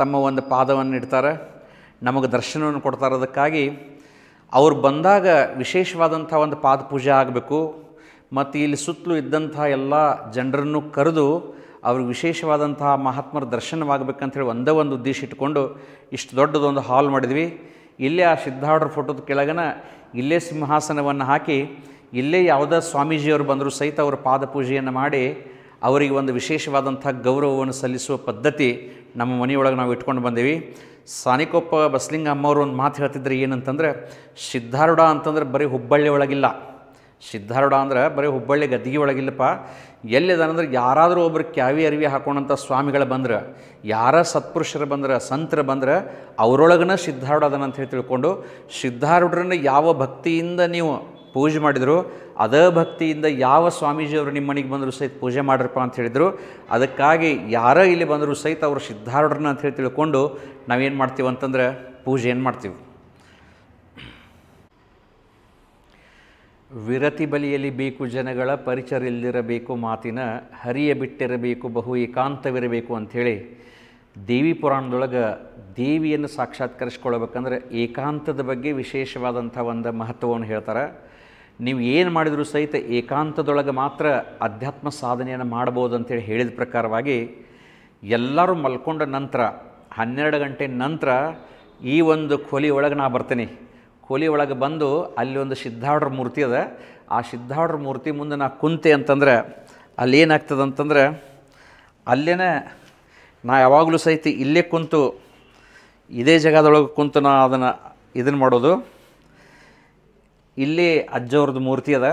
ತಮ್ಮ ಒಂದು ಪಾದವನ್ನು ಇಡ್ತಾರೆ ನಮಗೆ ದರ್ಶನವನ್ನು ಕೊಡ್ತಾರದಕ್ಕಾಗಿ ಅವ್ರು ಬಂದಾಗ ವಿಶೇಷವಾದಂಥ ಒಂದು ಪಾದಪೂಜೆ ಆಗಬೇಕು ಮತ್ತು ಇಲ್ಲಿ ಸುತ್ತಲೂ ಇದ್ದಂಥ ಎಲ್ಲ ಜನರನ್ನು ಕರೆದು ಅವ್ರಿಗೆ ವಿಶೇಷವಾದಂತಹ ಮಹಾತ್ಮರ ದರ್ಶನವಾಗಬೇಕಂಥೇಳಿ ಒಂದೇ ಒಂದು ಉದ್ದೇಶ ಇಟ್ಕೊಂಡು ಇಷ್ಟು ದೊಡ್ಡದೊಂದು ಹಾಲ್ ಮಾಡಿದ್ವಿ ಇಲ್ಲೇ ಆ ಸಿದ್ಧಾರ್ಡ್ರ ಫೋಟೋದ ಕೆಳಗನ ಇಲ್ಲೇ ಸಿಂಹಾಸನವನ್ನು ಹಾಕಿ ಇಲ್ಲೇ ಯಾವುದೇ ಸ್ವಾಮೀಜಿಯವರು ಬಂದರೂ ಸಹಿತ ಅವರು ಪಾದ ಪೂಜೆಯನ್ನು ಮಾಡಿ ಅವರಿಗೆ ಒಂದು ವಿಶೇಷವಾದಂಥ ಗೌರವವನ್ನು ಸಲ್ಲಿಸುವ ಪದ್ಧತಿ ನಮ್ಮ ಮನೆಯೊಳಗೆ ನಾವು ಇಟ್ಕೊಂಡು ಬಂದೀವಿ ಸಾನಿಕೊಪ್ಪ ಅವರು ಒಂದು ಮಾತು ಹೇಳ್ತಿದ್ರೆ ಏನಂತಂದ್ರೆ ಸಿದ್ಧಾರೂಢ ಅಂತಂದ್ರೆ ಬರೀ ಹುಬ್ಬಳ್ಳಿ ಒಳಗಿಲ್ಲ ಸಿದ್ಧಾರೂಢ ಅಂದ್ರೆ ಬರೀ ಹುಬ್ಬಳ್ಳಿ ಗದ್ದಿಗೆ ಒಳಗಿಲ್ಲಪ್ಪ ಎಲ್ಲಿದಾನಂದ್ರೆ ಯಾರಾದರೂ ಒಬ್ಬರು ಕ್ಯಾವಿ ಅರಿವಿ ಹಾಕೊಂಡಂಥ ಸ್ವಾಮಿಗಳು ಬಂದ್ರೆ ಯಾರ ಸತ್ಪುರುಷರು ಬಂದ್ರೆ ಸಂತರು ಬಂದ್ರೆ ಅವರೊಳಗನ ಸಿದ್ಧಾರೂಢ ಅದನ್ನ ಅಂತ ಹೇಳಿ ತಿಳ್ಕೊಂಡು ಸಿದ್ಧಾರೂಢರನ್ನು ಯಾವ ಭಕ್ತಿಯಿಂದ ನೀವು ಪೂಜೆ ಮಾಡಿದರೂ ಅದೇ ಭಕ್ತಿಯಿಂದ ಯಾವ ಸ್ವಾಮೀಜಿಯವರು ನಿಮ್ಮ ಮನೆಗೆ ಬಂದರೂ ಸಹಿತ ಪೂಜೆ ಮಾಡ್ರಪ್ಪ ಅಂತ ಹೇಳಿದರು ಅದಕ್ಕಾಗಿ ಯಾರೋ ಇಲ್ಲಿ ಬಂದರೂ ಸಹಿತ ಅವರು ಸಿದ್ಧಾರೂಢರನ್ನ ಅಂತ ಹೇಳಿ ತಿಳ್ಕೊಂಡು ನಾವೇನು ಮಾಡ್ತೀವಿ ಅಂತಂದರೆ ಪೂಜೆ ಏನು ಮಾಡ್ತೀವಿ ವಿರತಿ ಬಲಿಯಲ್ಲಿ ಬೇಕು ಜನಗಳ ಪರಿಚರಿಲ್ಲದಿರಬೇಕು ಮಾತಿನ ಹರಿಯ ಬಿಟ್ಟಿರಬೇಕು ಬಹು ಏಕಾಂತವಿರಬೇಕು ಅಂಥೇಳಿ ದೇವಿ ಪುರಾಣದೊಳಗೆ ದೇವಿಯನ್ನು ಸಾಕ್ಷಾತ್ಕರಿಸ್ಕೊಳ್ಬೇಕಂದ್ರೆ ಏಕಾಂತದ ಬಗ್ಗೆ ವಿಶೇಷವಾದಂಥ ಒಂದು ಮಹತ್ವವನ್ನು ಹೇಳ್ತಾರೆ ನೀವು ಏನು ಮಾಡಿದರೂ ಸಹಿತ ಏಕಾಂತದೊಳಗೆ ಮಾತ್ರ ಅಧ್ಯಾತ್ಮ ಸಾಧನೆಯನ್ನು ಮಾಡ್ಬೋದು ಅಂತೇಳಿ ಹೇಳಿದ ಪ್ರಕಾರವಾಗಿ ಎಲ್ಲರೂ ಮಲ್ಕೊಂಡ ನಂತರ ಹನ್ನೆರಡು ಗಂಟೆ ನಂತರ ಈ ಒಂದು ಕೊಲಿ ಒಳಗೆ ನಾ ಬರ್ತೀನಿ ಕೊಲಿ ಒಳಗೆ ಬಂದು ಅಲ್ಲಿ ಒಂದು ಸಿದ್ಧಾಡ್ರ ಮೂರ್ತಿ ಅದ ಆ ಸಿದ್ಧಾಡ್ರ ಮೂರ್ತಿ ಮುಂದೆ ನಾ ಕುಂತೆ ಅಂತಂದ್ರೆ ಅಲ್ಲಿ ಏನಾಗ್ತದೆ ಅಂತಂದ್ರೆ ಅಲ್ಲೇನೆ ನಾ ಯಾವಾಗಲೂ ಸಹಿತ ಇಲ್ಲೇ ಕುಂತು ಇದೇ ಜಾಗದೊಳಗೆ ಕುಂತು ನಾ ಅದನ್ನು ಇದನ್ನು ಮಾಡೋದು ಇಲ್ಲಿ ಅಜ್ಜವ್ರದ್ದು ಮೂರ್ತಿ ಅದ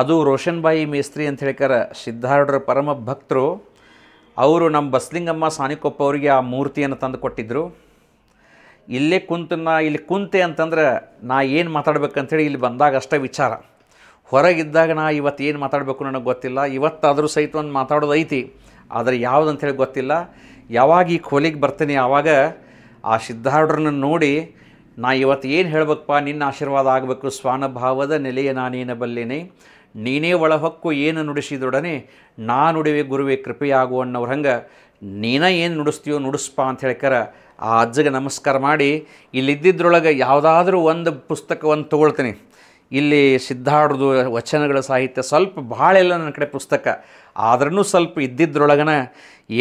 ಅದು ರೋಷನ್ಬಾಯಿ ಮೇಸ್ತ್ರಿ ಅಂತ ಹೇಳ್ಕಾರ ಸಿದ್ಧಾರ್ಢರ ಪರಮ ಭಕ್ತರು ಅವರು ನಮ್ಮ ಬಸ್ಲಿಂಗಮ್ಮ ಸಾನಿಕೊಪ್ಪ ಅವರಿಗೆ ಆ ಮೂರ್ತಿಯನ್ನು ತಂದು ಕೊಟ್ಟಿದ್ದರು ಇಲ್ಲೇ ಕುಂತು ನಾ ಇಲ್ಲಿ ಕುಂತೆ ಅಂತಂದ್ರೆ ನಾ ಏನು ಮಾತಾಡ್ಬೇಕಂಥೇಳಿ ಇಲ್ಲಿ ಬಂದಾಗ ಅಷ್ಟೇ ವಿಚಾರ ಹೊರಗಿದ್ದಾಗ ನಾ ಇವತ್ತು ಏನು ಮಾತಾಡಬೇಕು ನನಗೆ ಗೊತ್ತಿಲ್ಲ ಇವತ್ತಾದರೂ ಸಹಿತ ಒಂದು ಮಾತಾಡೋದು ಐತಿ ಆದರೆ ಯಾವುದಂಥೇಳಿ ಗೊತ್ತಿಲ್ಲ ಯಾವಾಗ ಈ ಕೋಲಿಗೆ ಬರ್ತೀನಿ ಆವಾಗ ಆ ಸಿದ್ಧಾರ್ಡ್ರನ್ನ ನೋಡಿ ನಾ ಇವತ್ತು ಏನು ಹೇಳ್ಬೇಕಪ್ಪ ನಿನ್ನ ಆಶೀರ್ವಾದ ಆಗಬೇಕು ಸ್ವಾನುಭಾವದ ನೆಲೆಯ ನಾನೇನ ಬಲ್ಲೇನೆ ನೀನೇ ಒಳಹೊಕ್ಕು ಏನು ನುಡಿಸಿದೊಡನೆ ನಾ ನುಡಿವೆ ಗುರುವೆ ಕೃಪೆಯಾಗು ಅನ್ನೋರು ಹಂಗೆ ನೀನ ಏನು ನುಡಿಸ್ತೀಯೋ ನುಡಿಸ್ಪ ಅಂತ ಹೇಳ್ಕರ ಆ ಅಜ್ಜಗೆ ನಮಸ್ಕಾರ ಮಾಡಿ ಇಲ್ಲಿದ್ದಿದ್ರೊಳಗೆ ಯಾವುದಾದ್ರೂ ಒಂದು ಪುಸ್ತಕವನ್ನು ತೊಗೊಳ್ತೀನಿ ಇಲ್ಲಿ ಸಿದ್ಧಾರ್ದು ವಚನಗಳ ಸಾಹಿತ್ಯ ಸ್ವಲ್ಪ ಭಾಳ ಇಲ್ಲ ನನ್ನ ಕಡೆ ಪುಸ್ತಕ ಆದ್ರೂ ಸ್ವಲ್ಪ ಇದ್ದಿದ್ರೊಳಗನ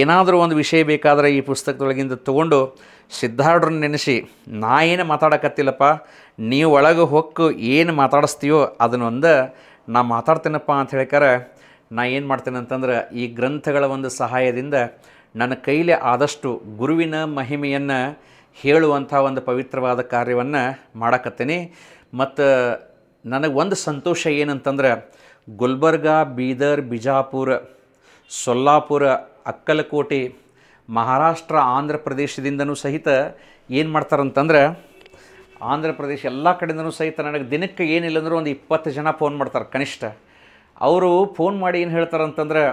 ಏನಾದರೂ ಒಂದು ವಿಷಯ ಬೇಕಾದರೆ ಈ ಪುಸ್ತಕದೊಳಗಿಂದ ತೊಗೊಂಡು ಸಿದ್ಧಾರ್ಡ್ರನ್ನ ನೆನೆಸಿ ನಾ ಏನು ಮಾತಾಡಕತ್ತಿಲ್ಲಪ್ಪ ನೀವು ಒಳಗೆ ಹೊಕ್ಕು ಏನು ಮಾತಾಡಿಸ್ತೀವೋ ಅದನ್ನೊಂದು ನಾ ಮಾತಾಡ್ತೀನಪ್ಪ ಅಂತ ಹೇಳ್ಕಾರೆ ನಾ ಏನು ಮಾಡ್ತೇನೆ ಅಂತಂದ್ರೆ ಈ ಗ್ರಂಥಗಳ ಒಂದು ಸಹಾಯದಿಂದ ನನ್ನ ಕೈಲಿ ಆದಷ್ಟು ಗುರುವಿನ ಮಹಿಮೆಯನ್ನು ಹೇಳುವಂಥ ಒಂದು ಪವಿತ್ರವಾದ ಕಾರ್ಯವನ್ನು ಮಾಡಕತ್ತೀನಿ ಮತ್ತು ನನಗೆ ಒಂದು ಸಂತೋಷ ಏನಂತಂದ್ರೆ ಗುಲ್ಬರ್ಗ ಬೀದರ್ ಬಿಜಾಪುರ ಸೊಲ್ಲಾಪುರ ಅಕ್ಕಲಕೋಟೆ ಮಹಾರಾಷ್ಟ್ರ ಆಂಧ್ರ ಪ್ರದೇಶದಿಂದನೂ ಸಹಿತ ಏನು ಮಾಡ್ತಾರಂತಂದ್ರೆ ಆಂಧ್ರ ಪ್ರದೇಶ ಎಲ್ಲ ಕಡೆಯಿಂದನೂ ಸಹಿತ ನನಗೆ ದಿನಕ್ಕೆ ಏನಿಲ್ಲ ಅಂದರೂ ಒಂದು ಇಪ್ಪತ್ತು ಜನ ಫೋನ್ ಮಾಡ್ತಾರೆ ಕನಿಷ್ಠ ಅವರು ಫೋನ್ ಮಾಡಿ ಏನು ಹೇಳ್ತಾರಂತಂದ್ರೆ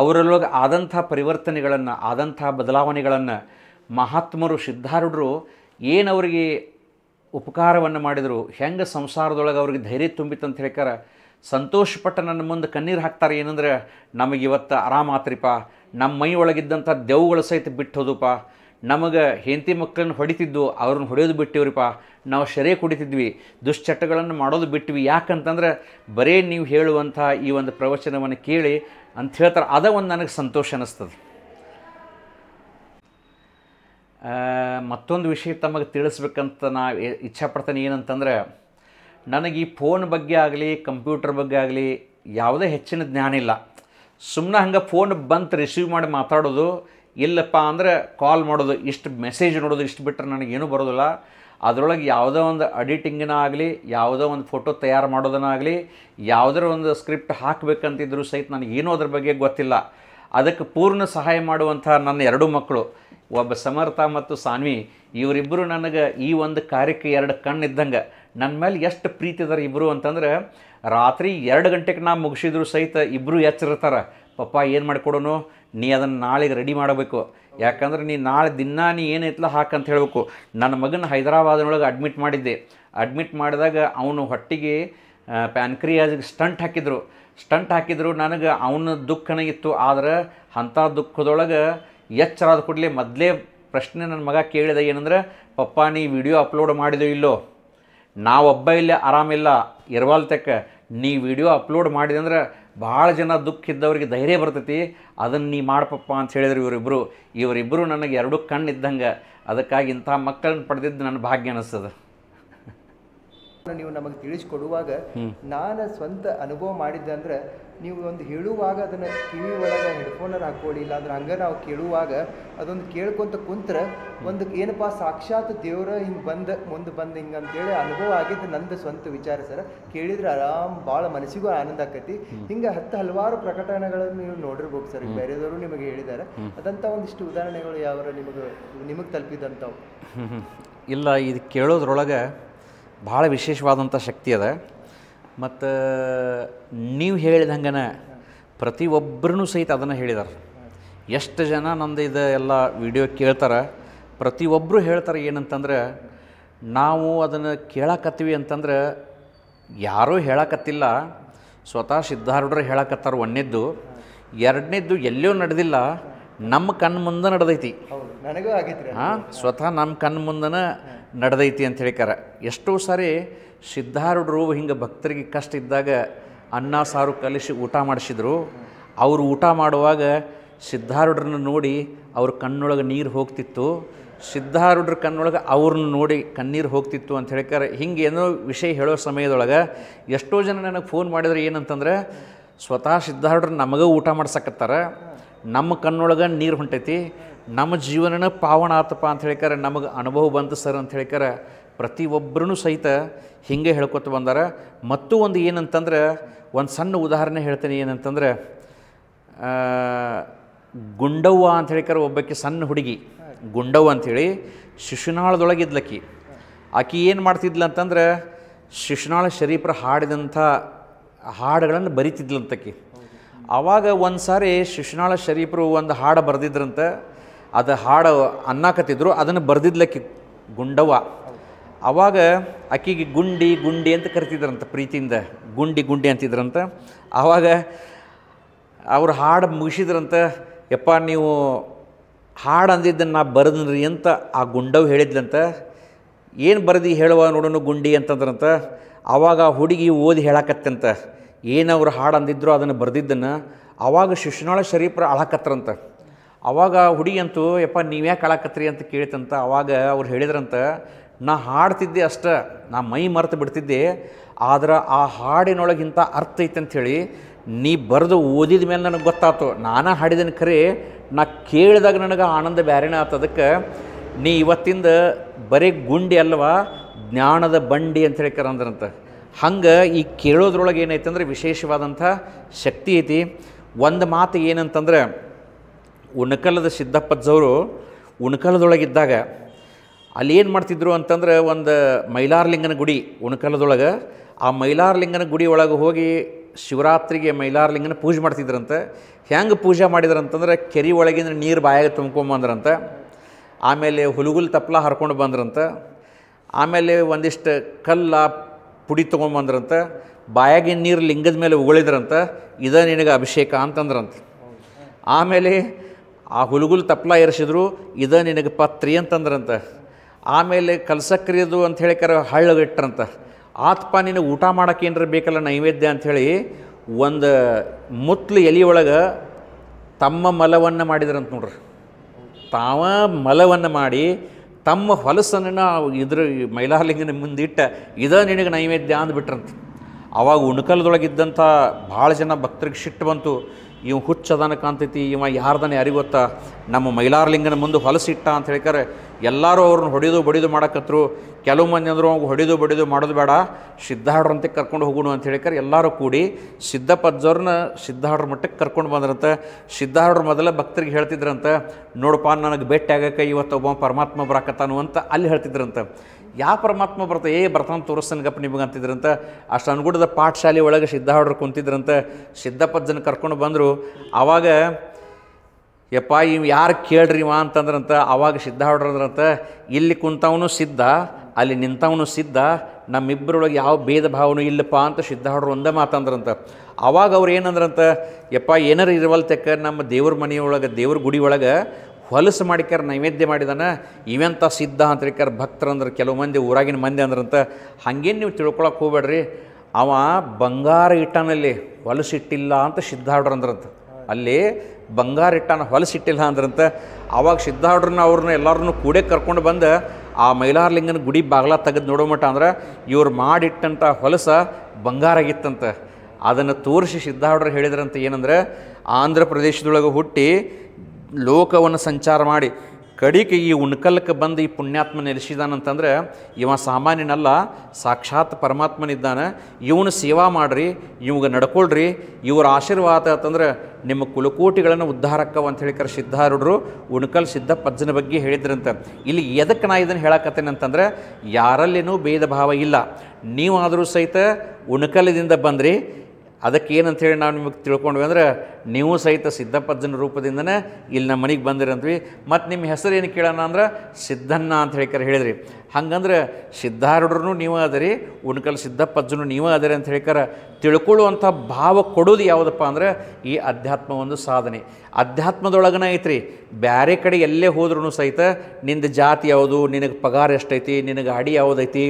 ಅವರೊಳಗೆ ಆದಂಥ ಪರಿವರ್ತನೆಗಳನ್ನು ಆದಂಥ ಬದಲಾವಣೆಗಳನ್ನು ಮಹಾತ್ಮರು ಸಿದ್ಧಾರೂಢರು ಏನು ಅವರಿಗೆ ಉಪಕಾರವನ್ನು ಮಾಡಿದರು ಹೆಂಗೆ ಸಂಸಾರದೊಳಗೆ ಅವ್ರಿಗೆ ಧೈರ್ಯ ತುಂಬಿತ್ತಂತ ಹೇಳ್ಕಾರ ಸಂತೋಷಪಟ್ಟ ನನ್ನ ಮುಂದೆ ಕಣ್ಣೀರು ಹಾಕ್ತಾರೆ ಏನಂದ್ರೆ ನಮಗೆ ಇವತ್ತು ಆರಾಮಾತ್ರಿಪ ನಮ್ಮ ಮೈ ಒಳಗಿದ್ದಂಥ ದೆವ್ಗಳು ಸಹಿತ ಬಿಟ್ಟು ಹೋದಪ್ಪ ನಮಗೆ ಹೆಂಡತಿ ಮಕ್ಕಳನ್ನು ಹೊಡಿತಿದ್ದು ಅವ್ರನ್ನ ಹೊಡೆಯೋದು ಬಿಟ್ಟಿವ್ರಿಪ್ಪ ನಾವು ಶರೇ ಕುಡಿತಿದ್ವಿ ದುಶ್ಚಟಗಳನ್ನು ಮಾಡೋದು ಬಿಟ್ವಿ ಯಾಕಂತಂದ್ರೆ ಬರೀ ನೀವು ಹೇಳುವಂಥ ಈ ಒಂದು ಪ್ರವಚನವನ್ನು ಕೇಳಿ ಅಂತ ಹೇಳ್ತಾರೆ ಅದ ಒಂದು ನನಗೆ ಸಂತೋಷ ಅನ್ನಿಸ್ತದೆ ಮತ್ತೊಂದು ವಿಷಯ ತಮಗೆ ತಿಳಿಸ್ಬೇಕಂತ ನಾ ಇಚ್ಛಾಪಡ್ತೇನೆ ಏನಂತಂದ್ರೆ ನನಗೆ ಈ ಫೋನ್ ಬಗ್ಗೆ ಆಗಲಿ ಕಂಪ್ಯೂಟರ್ ಬಗ್ಗೆ ಆಗಲಿ ಯಾವುದೇ ಹೆಚ್ಚಿನ ಜ್ಞಾನ ಇಲ್ಲ ಸುಮ್ಮನೆ ಹಂಗೆ ಫೋನ್ ಬಂತು ರಿಸೀವ್ ಮಾಡಿ ಮಾತಾಡೋದು ಇಲ್ಲಪ್ಪ ಅಂದರೆ ಕಾಲ್ ಮಾಡೋದು ಇಷ್ಟು ಮೆಸೇಜ್ ನೋಡೋದು ಇಷ್ಟು ಬಿಟ್ಟರೆ ನನಗೇನು ಬರೋದಿಲ್ಲ ಅದರೊಳಗೆ ಯಾವುದೋ ಒಂದು ಅಡಿಟಿಂಗನ ಆಗಲಿ ಯಾವುದೋ ಒಂದು ಫೋಟೋ ತಯಾರು ಮಾಡೋದನ್ನಾಗಲಿ ಯಾವುದರ ಒಂದು ಸ್ಕ್ರಿಪ್ಟ್ ಹಾಕಬೇಕಂತಿದ್ರೂ ಸಹಿತ ನನಗೇನು ಅದ್ರ ಬಗ್ಗೆ ಗೊತ್ತಿಲ್ಲ ಅದಕ್ಕೆ ಪೂರ್ಣ ಸಹಾಯ ಮಾಡುವಂಥ ನನ್ನ ಎರಡು ಮಕ್ಕಳು ಒಬ್ಬ ಸಮರ್ಥ ಮತ್ತು ಸಾನ್ವಿ ಇವರಿಬ್ಬರು ನನಗೆ ಈ ಒಂದು ಕಾರ್ಯಕ್ಕೆ ಎರಡು ಕಣ್ಣಿದ್ದಂಗೆ ನನ್ನ ಮೇಲೆ ಎಷ್ಟು ಪ್ರೀತಿ ಇದ್ದಾರೆ ಇಬ್ಬರು ಅಂತಂದ್ರೆ ರಾತ್ರಿ ಎರಡು ಗಂಟೆಗೆ ನಾ ಮುಗಿಸಿದ್ರು ಸಹಿತ ಇಬ್ಬರು ಎಚ್ಚರಿರ್ತಾರೆ ಪಪ್ಪ ಏನು ಮಾಡಿಕೊಡೋನು ನೀ ಅದನ್ನು ನಾಳೆಗೆ ರೆಡಿ ಮಾಡಬೇಕು ಯಾಕಂದ್ರೆ ನೀ ನಾಳೆ ದಿನ ನೀ ಏನೈತಲ್ಲ ಹಾಕಂತ ಹೇಳಬೇಕು ನನ್ನ ಮಗನ ಹೈದರಾಬಾದ್ನೊಳಗೆ ಅಡ್ಮಿಟ್ ಮಾಡಿದ್ದೆ ಅಡ್ಮಿಟ್ ಮಾಡಿದಾಗ ಅವನು ಹೊಟ್ಟಿಗೆ ಪ್ಯಾನ್ಕ್ರಿಯಾಜಿಗೆ ಸ್ಟಂಟ್ ಹಾಕಿದರು ಸ್ಟಂಟ್ ಹಾಕಿದ್ರು ನನಗೆ ಅವನ ದುಃಖನೇ ಇತ್ತು ಆದ್ರೆ ಅಂಥ ದುಃಖದೊಳಗೆ ಎಚ್ಚರಾದ ಕೂಡಲೇ ಮೊದಲೇ ಪ್ರಶ್ನೆ ನನ್ನ ಮಗ ಕೇಳಿದೆ ಏನಂದ್ರೆ ಪಪ್ಪ ನೀ ವಿಡಿಯೋ ಅಪ್ಲೋಡ್ ಮಾಡಿದೋ ಇಲ್ಲೋ ನಾವೊಬ್ಬ ಇಲ್ಲಿ ಆರಾಮಿಲ್ಲ ಇರವಲ್ತಕ್ಕ ನೀ ವಿಡಿಯೋ ಅಪ್ಲೋಡ್ ಮಾಡಿದೆ ಅಂದ್ರೆ ಭಾಳ ಜನ ದುಃಖ ಇದ್ದವ್ರಿಗೆ ಧೈರ್ಯ ಬರ್ತೈತಿ ಅದನ್ನು ನೀ ಮಾಡಪ್ಪ ಅಂತ ಹೇಳಿದ್ರು ಇವರಿಬ್ಬರು ಇವರಿಬ್ಬರು ನನಗೆ ಎರಡು ಕಣ್ಣು ಇದ್ದಂಗೆ ಅದಕ್ಕಾಗಿ ಇಂಥ ಮಕ್ಕಳನ್ನ ಪಡೆದಿದ್ದು ನನ್ನ ಭಾಗ್ಯ ಅನ್ನಿಸ್ತದೆ ನೀವು ನಮಗೆ ತಿಳಿಸ್ಕೊಡುವಾಗ ನಾನು ಸ್ವಂತ ಅನುಭವ ಮಾಡಿದ್ದೆ ಅಂದ್ರೆ ನೀವು ಒಂದು ಹೇಳುವಾಗ ಅದನ್ನ ಕಿವಿ ಒಳಗೆ ಹೆಡ್ಫೋನಲ್ಲಿ ಹಾಕ್ಕೊಳ್ಳಿ ಇಲ್ಲ ಅಂದ್ರೆ ಹಂಗೆ ನಾವು ಕೇಳುವಾಗ ಅದೊಂದು ಕೇಳ್ಕೊಂತ ಕುಂತ್ರ ಒಂದು ಏನಪ್ಪಾ ಸಾಕ್ಷಾತ್ ದೇವ್ರ ಹಿಂಗೆ ಬಂದ ಮುಂದೆ ಬಂದ ಹಿಂಗೆ ಅಂತೇಳಿ ಅನುಭವ ಆಗಿದ್ದು ನಂದು ಸ್ವಂತ ವಿಚಾರ ಸರ್ ಕೇಳಿದ್ರೆ ಆರಾಮ್ ಭಾಳ ಮನಸ್ಸಿಗೂ ಆನಂದ ಆಕತಿ ಹಿಂಗೆ ಹತ್ತು ಹಲವಾರು ಪ್ರಕಟಣೆಗಳನ್ನು ನೀವು ನೋಡಿರ್ಬೋದು ಸರ್ ಬೇರೆದವರು ನಿಮಗೆ ಹೇಳಿದ್ದಾರೆ ಅದಂತ ಒಂದಿಷ್ಟು ಉದಾಹರಣೆಗಳು ಯಾವ ನಿಮಗೆ ನಿಮಗೆ ತಲುಪಿದಂಥವು ಇಲ್ಲ ಇದು ಕೇಳೋದ್ರೊಳಗೆ ಭಾಳ ವಿಶೇಷವಾದಂಥ ಶಕ್ತಿ ಅದ ಮತ್ತು ನೀವು ಹೇಳಿದ ಹಂಗನ ಪ್ರತಿಯೊಬ್ಬರೂ ಸಹಿತ ಅದನ್ನು ಹೇಳಿದಾರೆ ಎಷ್ಟು ಜನ ನಂದು ಇದು ಎಲ್ಲ ವಿಡಿಯೋ ಕೇಳ್ತಾರೆ ಪ್ರತಿಯೊಬ್ಬರು ಹೇಳ್ತಾರೆ ಏನಂತಂದ್ರೆ ನಾವು ಅದನ್ನು ಕೇಳಕತ್ತೀವಿ ಅಂತಂದ್ರೆ ಯಾರೂ ಹೇಳಕತ್ತಿಲ್ಲ ಸ್ವತಃ ಸಿದ್ಧಾರೂಢರು ಹೇಳಕತ್ತಾರ ಒಂದನೇದ್ದು ಎರಡನೇದ್ದು ಎಲ್ಲೋ ನಡೆದಿಲ್ಲ ನಮ್ಮ ಕಣ್ಣು ಮುಂದೆ ನಡೆದೈತಿ ಹಾಂ ಸ್ವತಃ ನಮ್ಮ ಕಣ್ಣು ಮುಂದನ ನಡೆದೈತಿ ಅಂತ ಹೇಳಿಕಾರ ಎಷ್ಟೋ ಸಾರಿ ಸಿದ್ಧಾರೂಢರು ಹಿಂಗೆ ಭಕ್ತರಿಗೆ ಕಷ್ಟ ಇದ್ದಾಗ ಅನ್ನ ಸಾರು ಕಲಿಸಿ ಊಟ ಮಾಡಿಸಿದ್ರು ಅವರು ಊಟ ಮಾಡುವಾಗ ಸಿದ್ಧಾರೂಢರನ್ನ ನೋಡಿ ಅವ್ರ ಕಣ್ಣೊಳಗೆ ನೀರು ಹೋಗ್ತಿತ್ತು ಸಿದ್ಧಾರೂಢರ ಕಣ್ಣೊಳಗೆ ಅವ್ರನ್ನ ನೋಡಿ ಕಣ್ಣೀರು ಹೋಗ್ತಿತ್ತು ಅಂತ ಹೇಳಿಕಾರೆ ಹಿಂಗೆ ಏನೋ ವಿಷಯ ಹೇಳೋ ಸಮಯದೊಳಗೆ ಎಷ್ಟೋ ಜನ ನನಗೆ ಫೋನ್ ಮಾಡಿದರೆ ಏನಂತಂದ್ರೆ ಸ್ವತಃ ಸಿದ್ಧಾರೂಢರು ನಮಗೆ ಊಟ ಮಾಡ್ಸಕತ್ತಾರ ನಮ್ಮ ಕಣ್ಣೊಳಗೆ ನೀರು ಹೊಂಟೈತಿ ನಮ್ಮ ಜೀವನನ ಪಾವನ ಆತಪ್ಪ ಅಂತ ಹೇಳ್ಕಾರೆ ನಮಗೆ ಅನುಭವ ಬಂತು ಸರ್ ಅಂತ ಪ್ರತಿ ಪ್ರತಿಯೊಬ್ಬರೂ ಸಹಿತ ಹಿಂಗೆ ಹೇಳ್ಕೊತ ಬಂದಾರ ಮತ್ತು ಒಂದು ಏನಂತಂದ್ರೆ ಒಂದು ಸಣ್ಣ ಉದಾಹರಣೆ ಹೇಳ್ತೀನಿ ಏನಂತಂದ್ರೆ ಗುಂಡವ್ವ ಅಂತ ಹೇಳ್ಕರೆ ಒಬ್ಬಕ್ಕೆ ಸಣ್ಣ ಹುಡುಗಿ ಗುಂಡವ್ವ ಅಂಥೇಳಿ ಶಿಶುನಾಳದೊಳಗಿದ್ಲಕ್ಕಿ ಆಕೆ ಏನು ಮಾಡ್ತಿದ್ಲು ಅಂತಂದ್ರೆ ಶಿಶುನಾಳ ಶರೀಫರ ಹಾಡಿದಂಥ ಹಾಡುಗಳನ್ನು ಬರಿತಿದ್ಲಂತಕ್ಕಿ ಆವಾಗ ಒಂದು ಸಾರಿ ಶಿಶುನಾಳ ಶರೀಫರು ಒಂದು ಹಾಡು ಬರೆದಿದ್ರಂತೆ ಅದು ಹಾಡು ಅನ್ನಾಕತ್ತಿದ್ರು ಅದನ್ನು ಬರ್ದಿದ್ಲಕ್ಕಿ ಗುಂಡವ್ವ ಆವಾಗ ಅಕ್ಕಿಗೆ ಗುಂಡಿ ಗುಂಡಿ ಅಂತ ಕರಿತಿದ್ರಂತ ಪ್ರೀತಿಯಿಂದ ಗುಂಡಿ ಗುಂಡಿ ಅಂತಿದ್ರಂತ ಆವಾಗ ಅವ್ರು ಹಾಡು ಮುಗಿಸಿದ್ರಂತ ಯಪ್ಪ ನೀವು ಹಾಡು ಅಂದಿದ್ದನ್ನು ನಾ ಬರೆದ್ರಿ ಅಂತ ಆ ಗುಂಡವ್ ಹೇಳಿದ್ಲಂತ ಏನು ಬರೆದಿ ಹೇಳುವ ನೋಡೋನು ಗುಂಡಿ ಅಂತಂದ್ರಂತ ಆವಾಗ ಆ ಹುಡುಗಿ ಓದಿ ಹೇಳಕತ್ತಂತ ಏನವ್ರು ಹಾಡು ಅಂದಿದ್ರು ಅದನ್ನು ಬರೆದಿದ್ದನ್ನು ಆವಾಗ ಶಿಶುನಾಳ ಶರೀಫ್ರ ಅಳಕತ್ರಂತ ಅವಾಗ ಹುಡುಗಿಯಂತೂ ಯಪ್ಪ ನೀವೇ ಕಳಾಕತ್ರಿ ಅಂತ ಕೇಳಿತಂತ ಅವಾಗ ಅವ್ರು ಹೇಳಿದ್ರಂತ ನಾ ಹಾಡ್ತಿದ್ದೆ ಅಷ್ಟ ನಾ ಮೈ ಮರೆತು ಬಿಡ್ತಿದ್ದೆ ಆದ್ರೆ ಆ ಹಾಡಿನೊಳಗಿಂತ ಅರ್ಥ ಐತೆ ಅಂಥೇಳಿ ನೀ ಬರೆದು ಓದಿದ ಮೇಲೆ ನನಗೆ ಗೊತ್ತಾಯ್ತು ನಾನು ಹಾಡಿದನು ಖರೆ ನಾ ಕೇಳಿದಾಗ ನನಗೆ ಆನಂದ ಬ್ಯಾರೇನ ಆತದಕ್ಕೆ ನೀ ಇವತ್ತಿಂದ ಬರೀ ಗುಂಡಿ ಅಲ್ವಾ ಜ್ಞಾನದ ಬಂಡಿ ಅಂತ ಹೇಳಿ ಕರಂದ್ರಂತ ಹಂಗೆ ಈ ಕೇಳೋದ್ರೊಳಗೆ ಏನೈತೆ ಅಂದರೆ ವಿಶೇಷವಾದಂಥ ಶಕ್ತಿ ಐತಿ ಒಂದು ಮಾತು ಏನಂತಂದ್ರೆ ಉಣಕಲದ ಸಿದ್ದಪ್ಪಜ್ಜವರು ಉಣಕಲದೊಳಗಿದ್ದಾಗ ಅಲ್ಲಿ ಏನು ಮಾಡ್ತಿದ್ರು ಅಂತಂದ್ರೆ ಒಂದು ಮೈಲಾರಲಿಂಗನ ಗುಡಿ ಉಣಕಲದೊಳಗೆ ಆ ಮೈಲಾರಲಿಂಗನ ಗುಡಿ ಒಳಗೆ ಹೋಗಿ ಶಿವರಾತ್ರಿಗೆ ಮೈಲಾರಲಿಂಗನ ಪೂಜೆ ಮಾಡ್ತಿದ್ರಂತೆ ಹೆಂಗೆ ಪೂಜೆ ಮಾಡಿದ್ರಂತಂದ್ರೆ ಕೆರೆ ಒಳಗಿಂದ ನೀರು ಬಾಯಾಗಿ ತುಂಬ್ಕೊಂಬಂದ್ರಂತೆ ಆಮೇಲೆ ಹುಲುಗುಲ್ ತಪ್ಪಲ ಹರ್ಕೊಂಡು ಬಂದ್ರಂತೆ ಆಮೇಲೆ ಒಂದಿಷ್ಟು ಕಲ್ಲ ಪುಡಿ ತೊಗೊಂಬಂದ್ರಂತೆ ಬಾಯಾಗಿನ ನೀರು ಲಿಂಗದ ಮೇಲೆ ಉಗುಳಿದ್ರಂತೆ ಇದ ನಿನಗೆ ಅಭಿಷೇಕ ಅಂತಂದ್ರಂತೆ ಆಮೇಲೆ ಆ ಹುಲುಗುಲ್ ತಪ್ಲ ಇರಿಸಿದ್ರು ಇದ ನಿನಗೆ ಪತ್ರಿ ಅಂತಂದ್ರಂತ ಆಮೇಲೆ ಕಲ್ಸಕ್ರಿಯದು ಅಂತ ಹೇಳಿ ಹೇಳಿಕರ ಹಳ್ಳಗಿಟ್ರಂತ ಆತ್ಪ ನಿನಗೆ ಊಟ ಮಾಡೋಕೆ ಬೇಕಲ್ಲ ನೈವೇದ್ಯ ಅಂಥೇಳಿ ಒಂದು ಮುತ್ಲು ಎಲೆಯೊಳಗೆ ತಮ್ಮ ಮಲವನ್ನು ಮಾಡಿದ್ರಂತ ನೋಡ್ರಿ ತಾವ ಮಲವನ್ನು ಮಾಡಿ ತಮ್ಮ ಹೊಲಸನ್ನು ಇದ್ರ ಮುಂದೆ ಮುಂದಿಟ್ಟ ಇದ ನಿನಗೆ ನೈವೇದ್ಯ ಅಂದ್ಬಿಟ್ರಂತ ಆವಾಗ ಉಣಕಲದೊಳಗಿದ್ದಂಥ ಭಾಳ ಜನ ಭಕ್ತರಿಗೆ ಸಿಟ್ಟು ಬಂತು ಇವ ಹುಚ್ಚದನ ಕಾಣ್ತೈತಿ ಇವ ಯಾರ್ದನ ಯಾರಿಗೊತ್ತ ನಮ್ಮ ಮೈಲಾರಲಿಂಗನ ಮುಂದೆ ಹೊಲಸಿಟ್ಟ ಅಂತ ಹೇಳಿಕಾರೆ ಎಲ್ಲರೂ ಅವ್ರನ್ನ ಹೊಡೆದು ಬಡಿದು ಮಾಡಕತ್ರು ಕೆಲವು ಮಂದಿ ಅಂದರು ಅವಾಗ ಹೊಡೆದು ಬಡಿದು ಮಾಡೋದು ಬೇಡ ಸಿದ್ಧಾಡ್ರಂತೆ ಕರ್ಕೊಂಡು ಹೋಗೋಣ ಅಂತ ಹೇಳಿಕರೆ ಎಲ್ಲರೂ ಕೂಡಿ ಸಿದ್ಧಪಜ್ಜವ್ರನ್ನ ಸಿದ್ಧಾಡ್ರ ಮಟ್ಟಕ್ಕೆ ಕರ್ಕೊಂಡು ಬಂದ್ರಂತೆ ಸಿದ್ಧಾಡ್ರ ಮೊದಲೇ ಭಕ್ತರಿಗೆ ಹೇಳ್ತಿದ್ರಂತೆ ನೋಡಪ್ಪ ನನಗೆ ಭೇಟಿ ಆಗಕ್ಕೆ ಇವತ್ತು ಒಬ್ಬ ಪರಮಾತ್ಮ ಬರಾಕತ್ತಾನು ಅಂತ ಅಲ್ಲಿ ಹೇಳ್ತಿದ್ರಂತೆ ಯಾವ ಪರಮಾತ್ಮ ಬರ್ತ ಏ ಬರ್ತಾನೆ ಗಪ್ಪ ನಿಮಗೆ ಅಂತಿದ್ರಂತ ಅಷ್ಟು ಅನುಗುಡದ ಪಾಠಶಾಲೆ ಒಳಗೆ ಸಿದ್ಧ ಕುಂತಿದ್ರಂತ ಜನ ಕರ್ಕೊಂಡು ಬಂದರು ಆವಾಗ ಯಪ್ಪ ಇವ್ ಯಾರು ವಾ ಅಂತಂದ್ರಂತ ಆವಾಗ ಸಿದ್ಧ ಇಲ್ಲಿ ಕುಂತವನು ಸಿದ್ಧ ಅಲ್ಲಿ ನಿಂತವನು ಸಿದ್ಧ ನಮ್ಮಿಬ್ಬರೊಳಗೆ ಯಾವ ಭೇದ ಭಾವನೂ ಇಲ್ಲಪ್ಪ ಅಂತ ಸಿದ್ಧ ಒಂದೇ ಮಾತಂದ್ರಂತ ಆವಾಗ ಅವ್ರು ಏನಂದ್ರಂತ ಯಪ್ಪ ಏನಾರು ಇರವಲ್ತೆಕ್ಕ ನಮ್ಮ ದೇವ್ರ ಮನೆಯೊಳಗೆ ದೇವ್ರ ಗುಡಿ ಒಳಗೆ ಹೊಲಸು ಮಾಡಿಕ್ಯಾರ ನೈವೇದ್ಯ ಮಾಡಿದಾನೆ ಇವೆಂಥ ಸಿದ್ಧ ಅಂತರಿಕ್ಯಾರ ಭಕ್ತರಂದ್ರೆ ಕೆಲವು ಮಂದಿ ಊರಾಗಿನ ಮಂದಿ ಅಂದ್ರಂತ ಹಂಗೇನು ನೀವು ತಿಳ್ಕೊಳಕ್ಕೆ ಹೋಗ್ಬೇಡ್ರಿ ಅವ ಬಂಗಾರ ಇಟ್ಟನಲ್ಲಿ ಹೊಲಸಿಟ್ಟಿಲ್ಲ ಅಂತ ಸಿದ್ಧಾರ್ಡ್ರ ಅಂದ್ರಂತ ಅಲ್ಲಿ ಬಂಗಾರ ಇಟ್ಟನ ಹೊಲಸಿಟ್ಟಿಲ್ಲ ಅಂದ್ರಂತ ಆವಾಗ ಸಿದ್ಧಾರ್ಡ್ರನ್ನ ಅವ್ರನ್ನ ಎಲ್ಲರನ್ನೂ ಕೂಡೇ ಕರ್ಕೊಂಡು ಬಂದು ಆ ಮೈಲಾರಲಿಂಗನ ಗುಡಿ ಬಾಗ್ಲ ತೆಗೆದು ನೋಡೋ ಅಂದ್ರೆ ಇವ್ರು ಮಾಡಿಟ್ಟಂಥ ಹೊಲಸ ಬಂಗಾರಾಗಿತ್ತಂತೆ ಅದನ್ನು ತೋರಿಸಿ ಸಿದ್ಧಾರ್ಡ್ರ ಹೇಳಿದ್ರಂತ ಏನಂದ್ರೆ ಆಂಧ್ರ ಪ್ರದೇಶದೊಳಗೆ ಹುಟ್ಟಿ ಲೋಕವನ್ನು ಸಂಚಾರ ಮಾಡಿ ಕಡಿಕೆ ಈ ಉಣ್ಕಲ್ಲಕ್ಕೆ ಬಂದು ಈ ಪುಣ್ಯಾತ್ಮ ನೆಲೆಸಿದಾನಂತಂದ್ರೆ ಇವ ಸಾಮಾನ್ಯನಲ್ಲ ಸಾಕ್ಷಾತ್ ಪರಮಾತ್ಮನಿದ್ದಾನೆ ಇವನು ಸೇವಾ ಮಾಡಿರಿ ಇವಾಗ ನಡ್ಕೊಳ್ರಿ ಇವರ ಆಶೀರ್ವಾದ ಅಂತಂದ್ರೆ ನಿಮ್ಮ ಕುಲಕೋಟಿಗಳನ್ನು ಉದ್ಧಾರಕ್ಕವ ಅಂತ ಹೇಳಿ ಕರೆ ಸಿದ್ಧಾರೂಢರು ಉಣ್ಕಲ್ ಸಿದ್ಧ ಪಜ್ಜನ ಬಗ್ಗೆ ಹೇಳಿದ್ರಂತೆ ಇಲ್ಲಿ ಎದಕ್ಕೆ ನಾ ಇದನ್ನು ಹೇಳಕತ್ತೇನೆ ಅಂತಂದರೆ ಯಾರಲ್ಲಿನೂ ಭೇದ ಭಾವ ಇಲ್ಲ ನೀವಾದರೂ ಸಹಿತ ಉಣ್ಕಲದಿಂದ ಬಂದ್ರಿ ಅದಕ್ಕೆ ಏನಂಥೇಳಿ ನಾವು ನಿಮಗೆ ತಿಳ್ಕೊಂಡ್ವಿ ಅಂದ್ರೆ ನೀವು ಸಹಿತ ಸಿದ್ಧಪ್ಪಜ್ಜನ ರೂಪದಿಂದನೇ ಇಲ್ಲಿ ನಮ್ಮ ಮನೆಗೆ ಬಂದಿರಂತವಿ ಮತ್ತು ನಿಮ್ಮ ಹೆಸರು ಏನು ಕೇಳೋಣ ಅಂದ್ರೆ ಸಿದ್ಧನ್ನ ಅಂತ ಹೇಳಿಕಾರೆ ಹೇಳಿದ್ರಿ ಹಂಗಂದ್ರೆ ಸಿದ್ಧಾರೂಢರು ನೀವು ಅದರಿ ಉಣ್ಕಲ್ ಸಿದ್ಧಪ್ಪಜ್ಜನು ನೀವೇ ಅದರಿ ಅಂತ ಹೇಳ್ಕರ ತಿಳ್ಕೊಳ್ಳುವಂಥ ಭಾವ ಕೊಡೋದು ಯಾವುದಪ್ಪ ಅಂದರೆ ಈ ಅಧ್ಯಾತ್ಮ ಒಂದು ಸಾಧನೆ ಅಧ್ಯಾತ್ಮದೊಳಗನ ಐತ್ರಿ ಬೇರೆ ಕಡೆ ಎಲ್ಲೇ ಹೋದ್ರೂ ಸಹಿತ ನಿಂದು ಜಾತಿ ಯಾವುದು ನಿನಗೆ ಪಗಾರ ಎಷ್ಟೈತಿ ನಿನಗೆ ಅಡಿ ಯಾವುದೈತಿ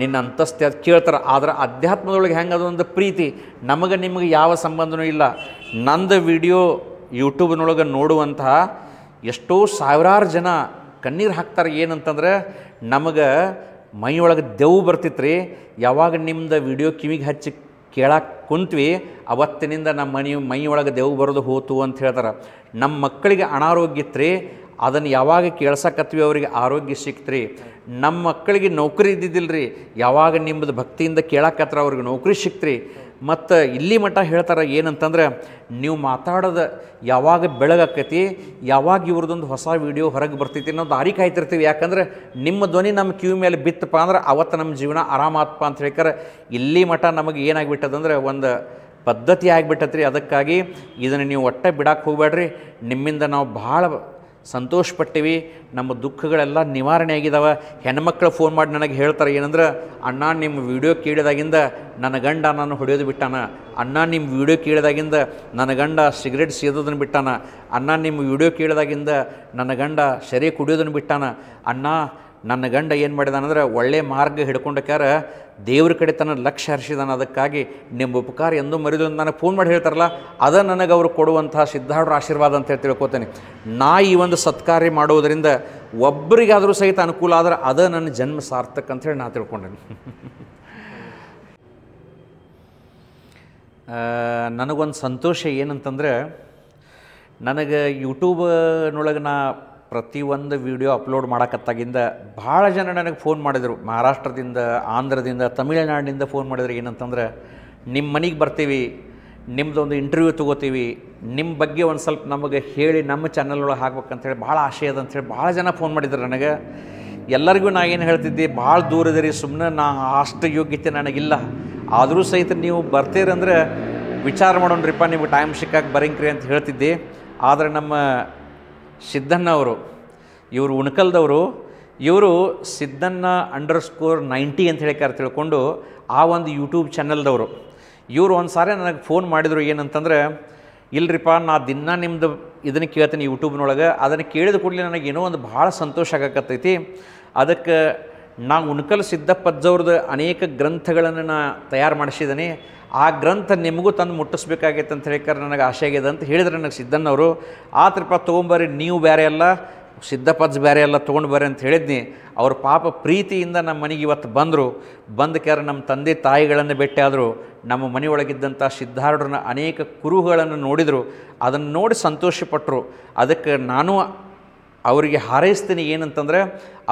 ನಿನ್ನ ಅಂತಸ್ತಿ ಅದು ಕೇಳ್ತಾರೆ ಆದ್ರೆ ಅಧ್ಯಾತ್ಮದೊಳಗೆ ಹೆಂಗೆ ಅದೊಂದು ಪ್ರೀತಿ ನಮಗೆ ನಿಮಗೆ ಯಾವ ಸಂಬಂಧನೂ ಇಲ್ಲ ನಂದು ವಿಡಿಯೋ ಯೂಟ್ಯೂಬ್ನೊಳಗೆ ನೋಡುವಂತಹ ಎಷ್ಟೋ ಸಾವಿರಾರು ಜನ ಕಣ್ಣೀರು ಹಾಕ್ತಾರೆ ಏನಂತಂದ್ರೆ ನಮಗೆ ಮೈಯೊಳಗೆ ಬರ್ತಿತ್ತು ಬರ್ತಿತ್ರಿ ಯಾವಾಗ ನಿಮ್ದು ವಿಡಿಯೋ ಕಿವಿಗೆ ಹಚ್ಚಿ ಕೇಳಕ್ಕೆ ಕುಂತ್ವಿ ಅವತ್ತಿನಿಂದ ನಮ್ಮ ಮನೆ ಮೈಯೊಳಗೆ ದೆವು ಬರೋದು ಹೋತು ಅಂತ ಹೇಳ್ತಾರೆ ನಮ್ಮ ಮಕ್ಕಳಿಗೆ ಅನಾರೋಗ್ಯ ಇತ್ತು ಅದನ್ನು ಯಾವಾಗ ಕೇಳ್ಸಕತ್ವಿ ಅವರಿಗೆ ಆರೋಗ್ಯ ಸಿಕ್ತ್ರಿ ನಮ್ಮ ಮಕ್ಕಳಿಗೆ ನೌಕರಿ ಇದ್ದಿದ್ದಿಲ್ಲ ರೀ ಯಾವಾಗ ನಿಮ್ಮದು ಭಕ್ತಿಯಿಂದ ಕೇಳಕ್ಕತ್ರ ಅವ್ರಿಗೆ ನೌಕರಿ ಸಿಕ್ತ್ರಿ ಮತ್ತು ಇಲ್ಲಿ ಮಠ ಹೇಳ್ತಾರೆ ಏನಂತಂದ್ರೆ ನೀವು ಮಾತಾಡೋದು ಯಾವಾಗ ಬೆಳಗಾಕತಿ ಯಾವಾಗ ಇವ್ರದ್ದೊಂದು ಹೊಸ ವೀಡಿಯೋ ಹೊರಗೆ ಬರ್ತೈತಿ ನಾವು ದಾರಿ ಕಾಯ್ತಿರ್ತೀವಿ ಯಾಕಂದ್ರೆ ನಿಮ್ಮ ಧ್ವನಿ ನಮ್ಮ ಕ್ಯೂ ಮೇಲೆ ಬಿತ್ತಪ್ಪ ಅಂದ್ರೆ ಅವತ್ತು ನಮ್ಮ ಜೀವನ ಆರಾಮಾತ್ಪ ಅಂತ ಹೇಳ್ಕರೆ ಇಲ್ಲಿ ಮಠ ನಮಗೆ ಏನಾಗಿಬಿಟ್ಟದಂದ್ರೆ ಒಂದು ಪದ್ಧತಿ ಆಗಿಬಿಟ್ಟತ್ರಿ ಅದಕ್ಕಾಗಿ ಇದನ್ನು ನೀವು ಒಟ್ಟೆ ಬಿಡಕ್ಕೆ ಹೋಗ್ಬೇಡ್ರಿ ನಿಮ್ಮಿಂದ ನಾವು ಭಾಳ ಸಂತೋಷಪಟ್ಟಿವಿ ನಮ್ಮ ದುಃಖಗಳೆಲ್ಲ ನಿವಾರಣೆ ಆಗಿದ್ದಾವೆ ಹೆಣ್ಮಕ್ಳು ಫೋನ್ ಮಾಡಿ ನನಗೆ ಹೇಳ್ತಾರೆ ಏನಂದ್ರೆ ಅಣ್ಣ ನಿಮ್ಮ ವೀಡಿಯೋ ಕೇಳಿದಾಗಿಂದ ನನ್ನ ಗಂಡ ನಾನು ಹೊಡೆಯೋದು ಬಿಟ್ಟಾನ ಅಣ್ಣ ನಿಮ್ಮ ವೀಡಿಯೋ ಕೇಳಿದಾಗಿಂದ ನನ್ನ ಗಂಡ ಸಿಗರೇಟ್ ಸೇದೋದನ್ನು ಬಿಟ್ಟಾನ ಅಣ್ಣ ನಿಮ್ಮ ವೀಡಿಯೋ ಕೇಳಿದಾಗಿಂದ ನನ್ನ ಗಂಡ ಸೆರೆ ಕುಡಿಯೋದನ್ನು ಬಿಟ್ಟಾನ ಅಣ್ಣ ನನ್ನ ಗಂಡ ಏನು ಮಾಡಿದಾನಂದ್ರೆ ಒಳ್ಳೆಯ ಮಾರ್ಗ ಹಿಡ್ಕೊಂಡಕ್ಕಾರ ದೇವ್ರ ಕಡೆ ತನ್ನ ಲಕ್ಷ್ಯ ಹರಿಸಿದಾನ ಅದಕ್ಕಾಗಿ ನಿಮ್ಮ ಉಪಕಾರ ಎಂದೂ ಮರಿದು ಅಂತ ನನಗೆ ಫೋನ್ ಮಾಡಿ ಹೇಳ್ತಾರಲ್ಲ ಅದ ನನಗೆ ಅವರು ಕೊಡುವಂತಹ ಸಿದ್ಧಾರ್ಡ್ರ ಆಶೀರ್ವಾದ ಅಂತ ಹೇಳಿ ತಿಳ್ಕೊತೇನೆ ನಾ ಈ ಒಂದು ಸತ್ಕಾರ್ಯ ಮಾಡೋದರಿಂದ ಒಬ್ಬರಿಗಾದರೂ ಸಹಿತ ಅನುಕೂಲ ಆದ್ರೆ ಅದ ನನ್ನ ಜನ್ಮ ಸಾರ್ಥಕ ಅಂಥೇಳಿ ನಾ ತಿಳ್ಕೊಂಡೇನೆ ನನಗೊಂದು ಸಂತೋಷ ಏನಂತಂದ್ರೆ ನನಗೆ ಯೂಟ್ಯೂಬ್ನೊಳಗೆ ನಾ ಪ್ರತಿಯೊಂದು ವಿಡಿಯೋ ಅಪ್ಲೋಡ್ ಮಾಡೋಕತ್ತಾಗಿಂದ ಭಾಳ ಜನ ನನಗೆ ಫೋನ್ ಮಾಡಿದರು ಮಹಾರಾಷ್ಟ್ರದಿಂದ ಆಂಧ್ರದಿಂದ ತಮಿಳುನಾಡಿನಿಂದ ಫೋನ್ ಮಾಡಿದ್ರು ಏನಂತಂದ್ರೆ ನಿಮ್ಮ ಮನೆಗೆ ಬರ್ತೀವಿ ನಿಮ್ಮದೊಂದು ಇಂಟರ್ವ್ಯೂ ತೊಗೋತೀವಿ ನಿಮ್ಮ ಬಗ್ಗೆ ಒಂದು ಸ್ವಲ್ಪ ನಮಗೆ ಹೇಳಿ ನಮ್ಮ ಚಾನಲ್ ಒಳಗೆ ಹಾಕ್ಬೇಕಂತೇಳಿ ಭಾಳ ಆಶಯ ಅದ ಅಂಥೇಳಿ ಭಾಳ ಜನ ಫೋನ್ ಮಾಡಿದ್ರು ನನಗೆ ಎಲ್ಲರಿಗೂ ನಾ ಏನು ಹೇಳ್ತಿದ್ದೆ ಭಾಳ ದೂರದಿರಿ ಸುಮ್ಮನೆ ನಾ ಅಷ್ಟು ಯೋಗ್ಯತೆ ನನಗಿಲ್ಲ ಆದರೂ ಸಹಿತ ನೀವು ಬರ್ತೀರಂದ್ರೆ ವಿಚಾರ ಮಾಡೋಣ್ರಿಪ್ಪ ನಿಮಗೆ ಟೈಮ್ ಸಿಕ್ಕಾಗ ಬರೀಂಕ್ರಿ ಅಂತ ಹೇಳ್ತಿದ್ದೆ ಆದರೆ ನಮ್ಮ ಅವರು ಇವರು ಉಣಕಲ್ದವರು ಇವರು ಸಿದ್ದಣ್ಣ ಅಂಡರ್ ಸ್ಕೋರ್ ನೈಂಟಿ ಅಂತ ಹೇಳಿಕಾರ ತಿಳ್ಕೊಂಡು ಆ ಒಂದು ಯೂಟ್ಯೂಬ್ ಚಾನಲ್ದವರು ಇವರು ಒಂದು ಸಾರಿ ನನಗೆ ಫೋನ್ ಮಾಡಿದರು ಏನಂತಂದರೆ ಇಲ್ರಿಪ್ಪ ನಾ ದಿನ ನಿಮ್ಮದು ಇದನ್ನು ಕೇಳ್ತೀನಿ ಯೂಟ್ಯೂಬ್ನೊಳಗೆ ಅದನ್ನು ಕೇಳಿದ ಕೂಡಲೇ ನನಗೆ ಏನೋ ಒಂದು ಭಾಳ ಸಂತೋಷ ಆಗಕತ್ತೈತಿ ಅದಕ್ಕೆ ನಾ ಉಣ್ಕಲ್ ಸಿದ್ದಪ್ಪಜ್ಜವ್ರದ್ದು ಅನೇಕ ಗ್ರಂಥಗಳನ್ನು ನಾ ತಯಾರು ಮಾಡಿಸಿದ್ದೀನಿ ಆ ಗ್ರಂಥ ನಿಮಗೂ ತಂದು ಮುಟ್ಟಿಸ್ಬೇಕಾಗೈತೆ ಅಂತ ಹೇಳಿಕಾರೆ ನನಗೆ ಆಸೆ ಆಗಿದೆ ಅಂತ ಹೇಳಿದರೆ ನನಗೆ ಸಿದ್ಧನವರು ಆ ತಿರ್ಪ ತೊಗೊಂಬರ್ರಿ ನೀವು ಬೇರೆ ಎಲ್ಲ ಸಿದ್ಧಪದ್ಸ್ ಬೇರೆ ಎಲ್ಲ ತೊಗೊಂಡು ಬರ್ರಿ ಅಂತ ಹೇಳಿದ್ನಿ ಅವ್ರ ಪಾಪ ಪ್ರೀತಿಯಿಂದ ನಮ್ಮ ಮನೆಗೆ ಇವತ್ತು ಬಂದರು ಬಂದ ಕ್ಯಾರ ನಮ್ಮ ತಂದೆ ತಾಯಿಗಳನ್ನು ಆದರೂ ನಮ್ಮ ಮನೆಯೊಳಗಿದ್ದಂಥ ಸಿದ್ಧಾರ್ಢರನ್ನ ಅನೇಕ ಕುರುಹುಗಳನ್ನು ನೋಡಿದರು ಅದನ್ನು ನೋಡಿ ಸಂತೋಷಪಟ್ಟರು ಅದಕ್ಕೆ ನಾನು ಅವರಿಗೆ ಹಾರೈಸ್ತೀನಿ ಏನಂತಂದರೆ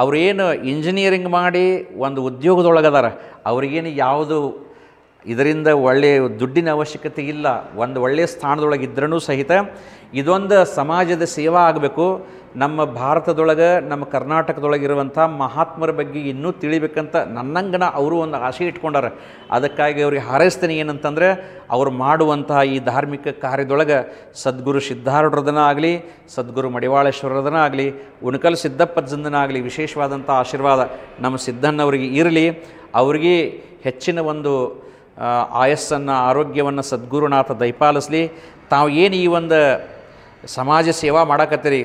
ಅವರೇನು ಇಂಜಿನಿಯರಿಂಗ್ ಮಾಡಿ ಒಂದು ಉದ್ಯೋಗದೊಳಗದಾರ ಅವ್ರಿಗೇನು ಯಾವುದು ಇದರಿಂದ ಒಳ್ಳೆಯ ದುಡ್ಡಿನ ಅವಶ್ಯಕತೆ ಇಲ್ಲ ಒಂದು ಒಳ್ಳೆಯ ಸ್ಥಾನದೊಳಗೆ ಇದ್ರೂ ಸಹಿತ ಇದೊಂದು ಸಮಾಜದ ಸೇವಾ ಆಗಬೇಕು ನಮ್ಮ ಭಾರತದೊಳಗೆ ನಮ್ಮ ಕರ್ನಾಟಕದೊಳಗಿರುವಂಥ ಮಹಾತ್ಮರ ಬಗ್ಗೆ ಇನ್ನೂ ತಿಳಿಬೇಕಂತ ನನ್ನಂಗನ ಅವರು ಒಂದು ಆಸೆ ಇಟ್ಕೊಂಡಾರೆ ಅದಕ್ಕಾಗಿ ಅವ್ರಿಗೆ ಹಾರೈಸ್ತೇನೆ ಏನಂತಂದರೆ ಅವ್ರು ಮಾಡುವಂತಹ ಈ ಧಾರ್ಮಿಕ ಕಾರ್ಯದೊಳಗೆ ಸದ್ಗುರು ಸಿದ್ಧಾರೂಢರದನ ಆಗಲಿ ಸದ್ಗುರು ಮಡಿವಾಳೇಶ್ವರದನ ಆಗಲಿ ಉಣಕಲ್ ಸಿದ್ದಪ್ಪಜ್ಜಂದನ ಆಗಲಿ ವಿಶೇಷವಾದಂಥ ಆಶೀರ್ವಾದ ನಮ್ಮ ಸಿದ್ಧನವ್ರಿಗೆ ಇರಲಿ ಅವರಿಗೆ ಹೆಚ್ಚಿನ ಒಂದು ಆಯಸ್ಸನ್ನು ಆರೋಗ್ಯವನ್ನು ಸದ್ಗುರುನಾಥ ದಯಪಾಲಿಸಲಿ ತಾವು ಏನು ಈ ಒಂದು ಸಮಾಜ ಸೇವಾ ಮಾಡಕತ್ತೀರಿ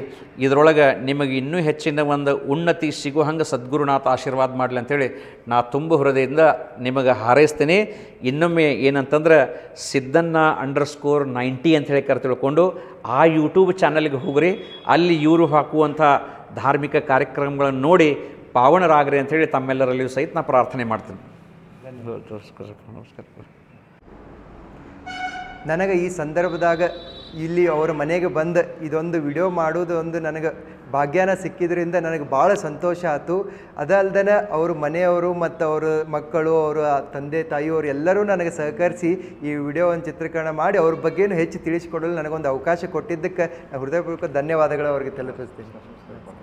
ಇದರೊಳಗೆ ನಿಮಗೆ ಇನ್ನೂ ಹೆಚ್ಚಿನ ಒಂದು ಉನ್ನತಿ ಸಿಗೋ ಹಂಗೆ ಸದ್ಗುರುನಾಥ ಆಶೀರ್ವಾದ ಮಾಡಲಿ ಅಂಥೇಳಿ ನಾ ತುಂಬ ಹೃದಯದಿಂದ ನಿಮಗೆ ಹಾರೈಸ್ತೀನಿ ಇನ್ನೊಮ್ಮೆ ಏನಂತಂದ್ರೆ ಸಿದ್ದನ್ನ ಅಂಡರ್ ಸ್ಕೋರ್ ನೈಂಟಿ ಅಂಥೇಳಿ ಕರೆ ತಿಳ್ಕೊಂಡು ಆ ಯೂಟ್ಯೂಬ್ ಚಾನಲ್ಗೆ ಹೋಗ್ರಿ ಅಲ್ಲಿ ಇವರು ಹಾಕುವಂಥ ಧಾರ್ಮಿಕ ಕಾರ್ಯಕ್ರಮಗಳನ್ನು ನೋಡಿ ಪಾವನರಾಗ್ರಿ ಅಂಥೇಳಿ ತಮ್ಮೆಲ್ಲರಲ್ಲಿಯೂ ಸಹಿತ ನಾನು ಪ್ರಾರ್ಥನೆ ಮಾಡ್ತೀನಿ ನಮಸ್ಕಾರ ನನಗೆ ಈ ಸಂದರ್ಭದಾಗ ಇಲ್ಲಿ ಅವರ ಮನೆಗೆ ಬಂದು ಇದೊಂದು ವಿಡಿಯೋ ಮಾಡೋದು ಒಂದು ನನಗೆ ಭಾಗ್ಯನ ಸಿಕ್ಕಿದ್ರಿಂದ ನನಗೆ ಭಾಳ ಸಂತೋಷ ಆಯಿತು ಅದಲ್ದೇ ಅವರು ಮನೆಯವರು ಮತ್ತು ಅವರ ಮಕ್ಕಳು ಅವರ ತಂದೆ ತಾಯಿಯವರು ಎಲ್ಲರೂ ನನಗೆ ಸಹಕರಿಸಿ ಈ ವಿಡಿಯೋವನ್ನು ಚಿತ್ರೀಕರಣ ಮಾಡಿ ಅವ್ರ ಬಗ್ಗೆಯೂ ಹೆಚ್ಚು ತಿಳಿಸಿಕೊಡಲು ನನಗೊಂದು ಅವಕಾಶ ಕೊಟ್ಟಿದ್ದಕ್ಕೆ ಹೃದಯಪೂರ್ವಕ ಧನ್ಯವಾದಗಳು ಅವರಿಗೆ ತಲುಪಿಸ್ತೀನಿ